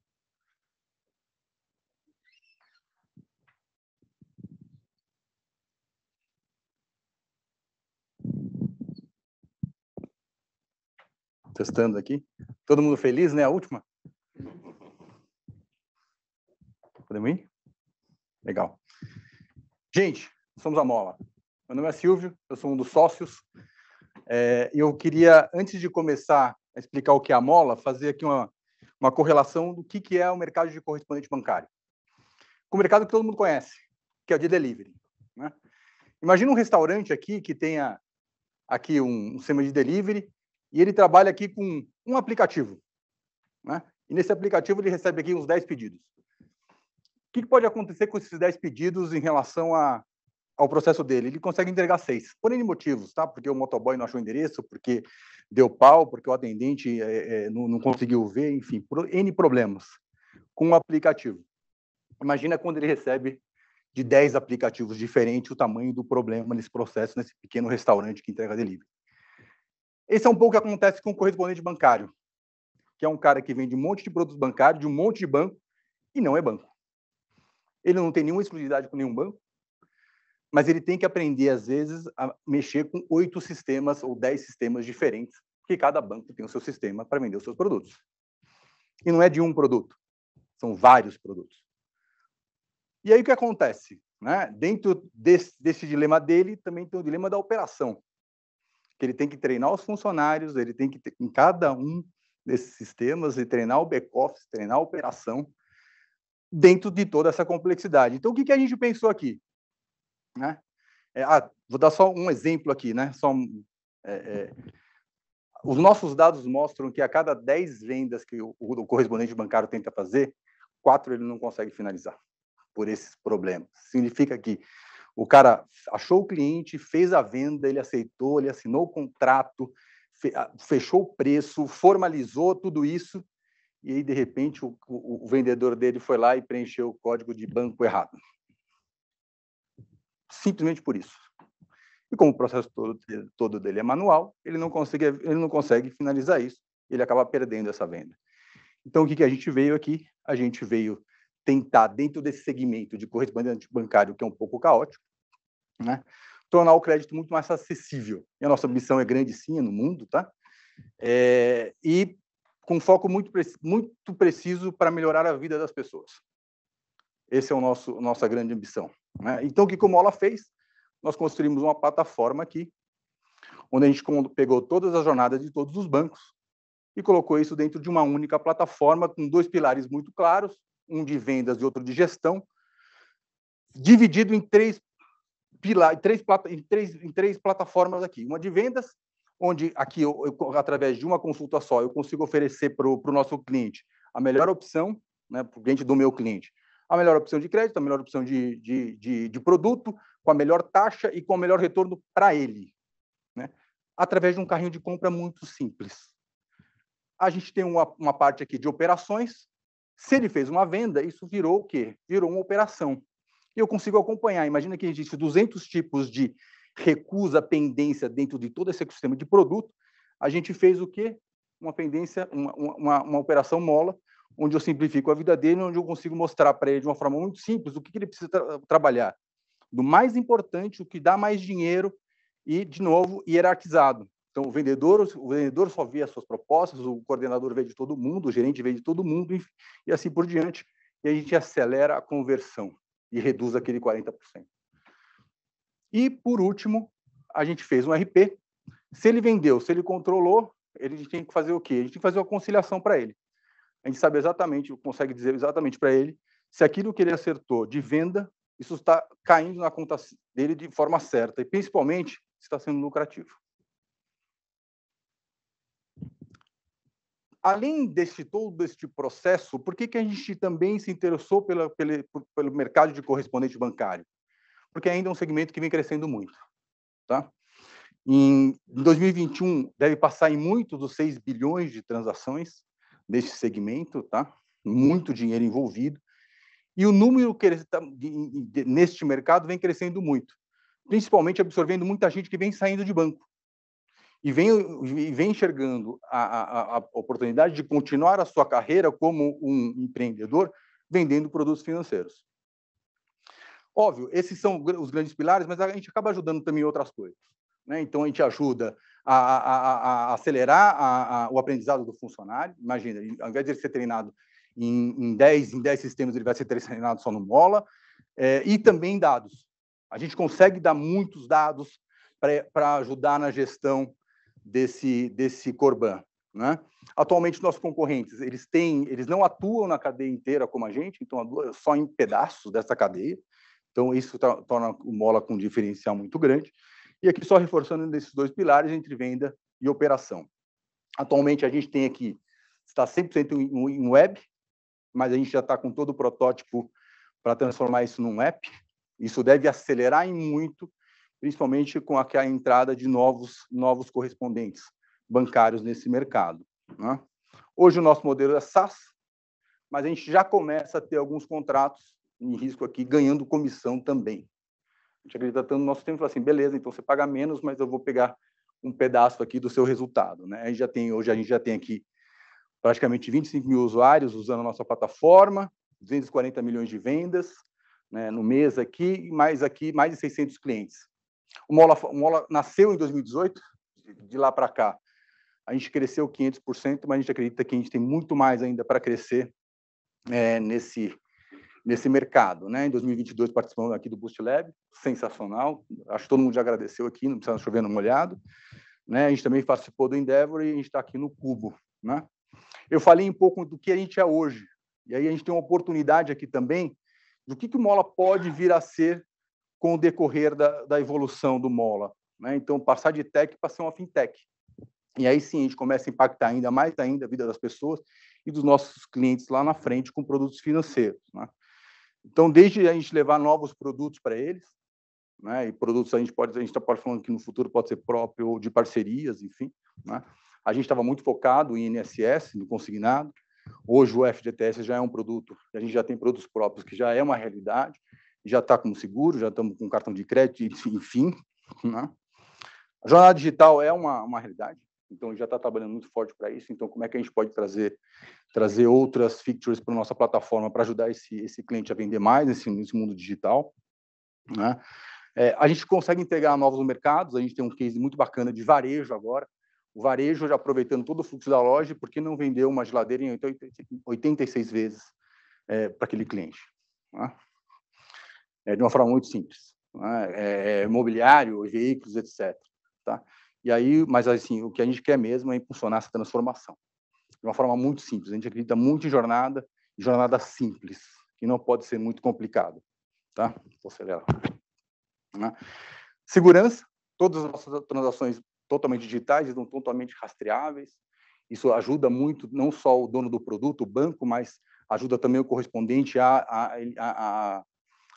Testando aqui. Todo mundo feliz, né? A última? Podemos ir? Legal. Gente, somos a Mola. Meu nome é Silvio, eu sou um dos sócios. É, eu queria, antes de começar a explicar o que é a mola, fazer aqui uma, uma correlação do que, que é o mercado de correspondente bancário. Com o mercado que todo mundo conhece, que é o de delivery. Né? Imagina um restaurante aqui que tenha aqui um, um sistema de delivery e ele trabalha aqui com um aplicativo. Né? E nesse aplicativo ele recebe aqui uns 10 pedidos. O que, que pode acontecer com esses 10 pedidos em relação a ao processo dele. Ele consegue entregar seis, por N motivos, tá? Porque o motoboy não achou o endereço, porque deu pau, porque o atendente é, é, não, não, conseguiu ver, enfim, por N problemas com o aplicativo. Imagina quando ele recebe de 10 aplicativos diferentes o tamanho do problema nesse processo, nesse pequeno restaurante que entrega delivery. Esse é um pouco o que acontece com o correspondente bancário, que é um cara que vende um monte de produtos bancários, de um monte de banco, e não é banco. Ele não tem nenhuma exclusividade com nenhum banco, mas ele tem que aprender, às vezes, a mexer com oito sistemas ou dez sistemas diferentes, porque cada banco tem o seu sistema para vender os seus produtos. E não é de um produto, são vários produtos. E aí o que acontece? Né? Dentro desse, desse dilema dele, também tem o dilema da operação, que ele tem que treinar os funcionários, ele tem que, ter, em cada um desses sistemas, e treinar o back-office, treinar a operação, dentro de toda essa complexidade. Então, o que, que a gente pensou aqui? Né? É, ah, vou dar só um exemplo aqui, né? Só, é, é, os nossos dados mostram que a cada 10 vendas que o, o, correspondente bancário tenta fazer, quatro ele não consegue finalizar por esses problemas. Significa que o cara achou o cliente, fez a venda, ele aceitou, ele assinou o contrato, ah, fechou o preço, formalizou tudo isso, e aí, de repente, o, o, o vendedor dele foi lá e preencheu o código de banco errado simplesmente por isso. E como o processo todo, todo dele é manual, ele não, consegue, ele não consegue finalizar isso, ele acaba perdendo essa venda. Então, o que, que a gente veio aqui? A gente veio tentar, dentro desse segmento de correspondente bancário, que é um pouco caótico, né? tornar o crédito muito mais acessível. E a nossa missão é grande, sim, é no mundo, tá? É, e com foco muito, muito preciso para melhorar a vida das pessoas. Esse é o nosso nossa grande ambição. Né? Então, o que o Mola fez? Nós construímos uma plataforma aqui, onde a gente pegou todas as jornadas de todos os bancos e colocou isso dentro de uma única plataforma, com dois pilares muito claros, um de vendas e outro de gestão, dividido em três, pilar, três, em três, em três plataformas aqui. Uma de vendas, onde aqui, eu, eu, através de uma consulta só, eu consigo oferecer para o nosso cliente a melhor opção, né, para o cliente do meu cliente, a melhor opção de crédito, a melhor opção de, de, de, de produto, com a melhor taxa e com o melhor retorno para ele, né? através de um carrinho de compra muito simples. A gente tem uma, uma parte aqui de operações. Se ele fez uma venda, isso virou o quê? Virou uma operação. E eu consigo acompanhar. Imagina que existem 200 tipos de recusa, pendência dentro de todo esse ecossistema de produto. A gente fez o quê? Uma pendência, uma, uma, uma operação mola, onde eu simplifico a vida dele, onde eu consigo mostrar para ele de uma forma muito simples o que, que ele precisa tra trabalhar. Do mais importante, o que dá mais dinheiro e, de novo, hierarquizado. Então, o vendedor, o vendedor só vê as suas propostas, o coordenador vê de todo mundo, o gerente vê de todo mundo, enfim, e assim por diante. E a gente acelera a conversão e reduz aquele 40%. E, por último, a gente fez um RP. Se ele vendeu, se ele controlou, ele tem que fazer o quê? A gente tem que fazer uma conciliação para ele a gente sabe exatamente, consegue dizer exatamente para ele se aquilo que ele acertou de venda, isso está caindo na conta dele de forma certa e principalmente se está sendo lucrativo. Além deste todo este processo, por que, que a gente também se interessou pela, pela, pelo mercado de correspondente bancário? Porque ainda é um segmento que vem crescendo muito. Tá? Em 2021, deve passar em muito dos 6 bilhões de transações, neste segmento, tá? Muito dinheiro envolvido. E o número que tá, neste mercado vem crescendo muito, principalmente absorvendo muita gente que vem saindo de banco e vem, vem enxergando a, a, a oportunidade de continuar a sua carreira como um empreendedor vendendo produtos financeiros. Óbvio, esses são os grandes pilares, mas a gente acaba ajudando também outras coisas. Né? Então, a gente ajuda a, a, a acelerar o aprendizado do funcionário. Imagina, ao invés de ele ser treinado em, 10, em sistemas, ele vai ser treinado só no Mola. É, e também dados. A gente consegue dar muitos dados para ajudar na gestão desse, desse Corban. Né? Atualmente, nossos concorrentes eles têm, eles não atuam na cadeia inteira como a gente, então só em pedaços dessa cadeia. Então, isso torna o Mola com um diferencial muito grande. E aqui só reforçando nesses dois pilares entre venda e operação. Atualmente a gente tem aqui, está 100% em web, mas a gente já está com todo o protótipo para transformar isso num app. Isso deve acelerar em muito, principalmente com a entrada de novos, novos correspondentes bancários nesse mercado. Né? Hoje o nosso modelo é SaaS, mas a gente já começa a ter alguns contratos em risco aqui, ganhando comissão também. A gente acredita tanto no nosso tempo e fala assim, beleza, então você paga menos, mas eu vou pegar um pedaço aqui do seu resultado. Né? A gente já tem, hoje a gente já tem aqui praticamente 25 mil usuários usando a nossa plataforma, 240 milhões de vendas né, no mês aqui, mais aqui mais de 600 clientes. O Mola, o Mola nasceu em 2018, de lá para cá a gente cresceu 500%, mas a gente acredita que a gente tem muito mais ainda para crescer é, nesse nesse mercado. Né? Em 2022, participando aqui do Boost Lab, sensacional, acho que todo mundo já agradeceu aqui, não precisa chover no molhado. Né? A gente também participou do Endeavor e a gente está aqui no Cubo. Né? Eu falei um pouco do que a gente é hoje, e aí a gente tem uma oportunidade aqui também do que, que o Mola pode vir a ser com o decorrer da, da evolução do Mola. Né? Então, passar de tech para ser uma fintech. E aí sim a gente começa a impactar ainda mais ainda a vida das pessoas e dos nossos clientes lá na frente com produtos financeiros. Né? Então, desde a gente levar novos produtos para eles, né? E produtos a gente pode a gente está falando que no futuro pode ser próprio ou de parcerias, enfim, né? A gente estava muito focado em INSS, no consignado. Hoje o FGTS já é um produto, a gente já tem produtos próprios que já é uma realidade, já está com seguro, já estamos com cartão de crédito, enfim. Né? A jornada digital é uma, uma realidade. Então já está trabalhando muito forte para isso. Então como é que a gente pode trazer trazer outras features para nossa plataforma para ajudar esse esse cliente a vender mais nesse, nesse mundo digital, né? É, a gente consegue entregar novos mercados. A gente tem um case muito bacana de varejo agora. O varejo já aproveitando todo o fluxo da loja, porque não vendeu uma geladeira em 86 vezes é, para aquele cliente. Né? É, de uma forma muito simples. Né? É, é mobiliário, veículos, etc. Tá? E aí, mas assim, o que a gente quer mesmo é impulsionar essa transformação de uma forma muito simples. A gente acredita muito em jornada, em jornada simples, que não pode ser muito complicado, tá? Vou acelerar. Né? Segurança, todas as nossas transações totalmente digitais, estão totalmente rastreáveis. Isso ajuda muito não só o dono do produto, o banco, mas ajuda também o correspondente a, a, a, a,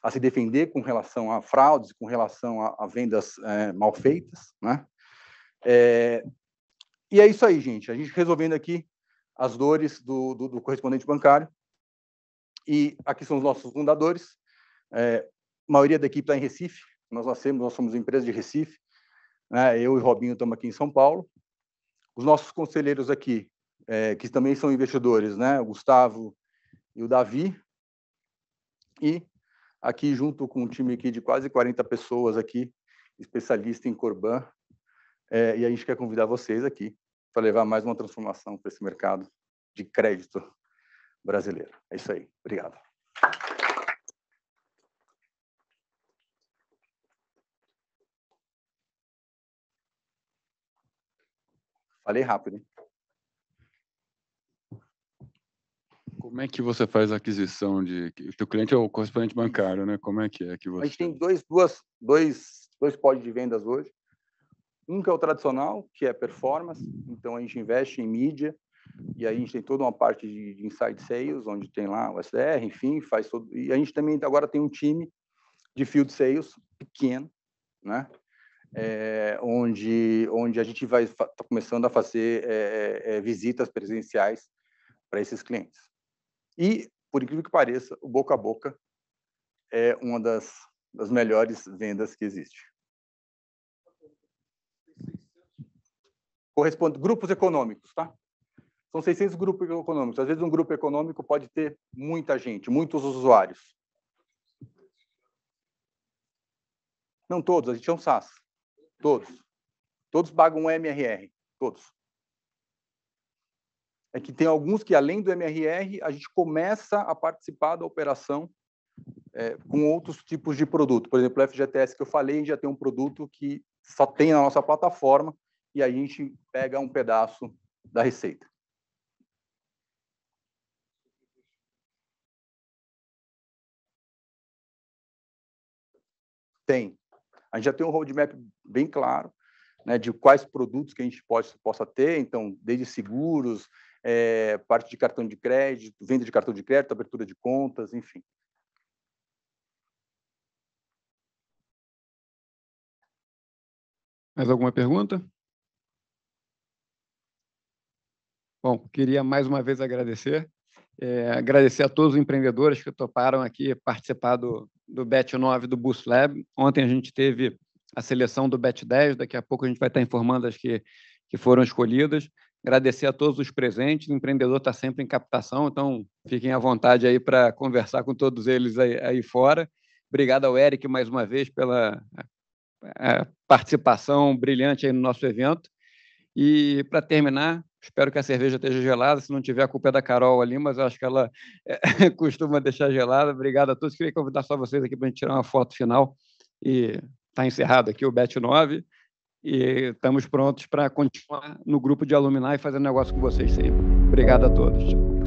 a se defender com relação a fraudes, com relação a, vendas é, mal feitas, né? É, e é isso aí, gente. A gente resolvendo aqui as dores do, do, do correspondente bancário. E aqui são os nossos fundadores. É, a maioria da equipe está em Recife. Nós nascemos, nós somos empresa de Recife. Né? Eu e Robinho estamos aqui em São Paulo. Os nossos conselheiros aqui, é, que também são investidores, né? o Gustavo e o Davi. E aqui, junto com um time aqui de quase 40 pessoas aqui, especialista em Corban, é, e a gente quer convidar vocês aqui para levar mais uma transformação para esse mercado de crédito brasileiro. É isso aí. Obrigado. Falei rápido, hein? Como é que você faz a aquisição de. O teu cliente é o correspondente bancário, né? Como é que é que você. A gente tem dois, duas, dois, dois pods de vendas hoje. Um que é o tradicional, que é performance, então a gente investe em mídia, e aí a gente tem toda uma parte de, inside sales, onde tem lá o SDR, enfim, faz E a gente também agora tem um time de field sales pequeno, né? É, onde, onde a gente vai tá começando a fazer é, é, é visitas presenciais para esses clientes. E, por incrível que pareça, o boca a boca é uma das, das melhores vendas que existe. corresponde grupos econômicos, tá? São 600 grupos econômicos. Às vezes um grupo econômico pode ter muita gente, muitos usuários. Não todos, a gente é um SaaS. Todos. Todos pagam MRR, todos. É que tem alguns que, além do MRR, a gente começa a participar da operação é, com outros tipos de produto. Por exemplo, o FGTS que eu falei, já tem um produto que só tem na nossa plataforma, e a gente pega um pedaço da receita. Tem. A gente já tem um roadmap bem claro né, de quais produtos que a gente pode, possa ter, então, desde seguros, é, parte de cartão de crédito, venda de cartão de crédito, abertura de contas, enfim. Mais alguma pergunta? Bom, queria mais uma vez agradecer. É, agradecer a todos os empreendedores que toparam aqui participar do, do BET 9 do Boost Lab. Ontem a gente teve a seleção do BET 10, daqui a pouco a gente vai estar informando as que, que foram escolhidas. Agradecer a todos os presentes, o empreendedor está sempre em captação, então fiquem à vontade aí para conversar com todos eles aí, aí fora. Obrigado ao Eric mais uma vez pela participação brilhante aí no nosso evento. E para terminar, Espero que a cerveja esteja gelada. Se não tiver, a culpa é da Carol ali, mas acho que ela é, costuma deixar gelada. Obrigado a todos. Queria convidar só vocês aqui para a gente tirar uma foto final. E está encerrado aqui o BET 9. E estamos prontos para continuar no grupo de alumni fazendo negócio com vocês sempre. Obrigado a todos.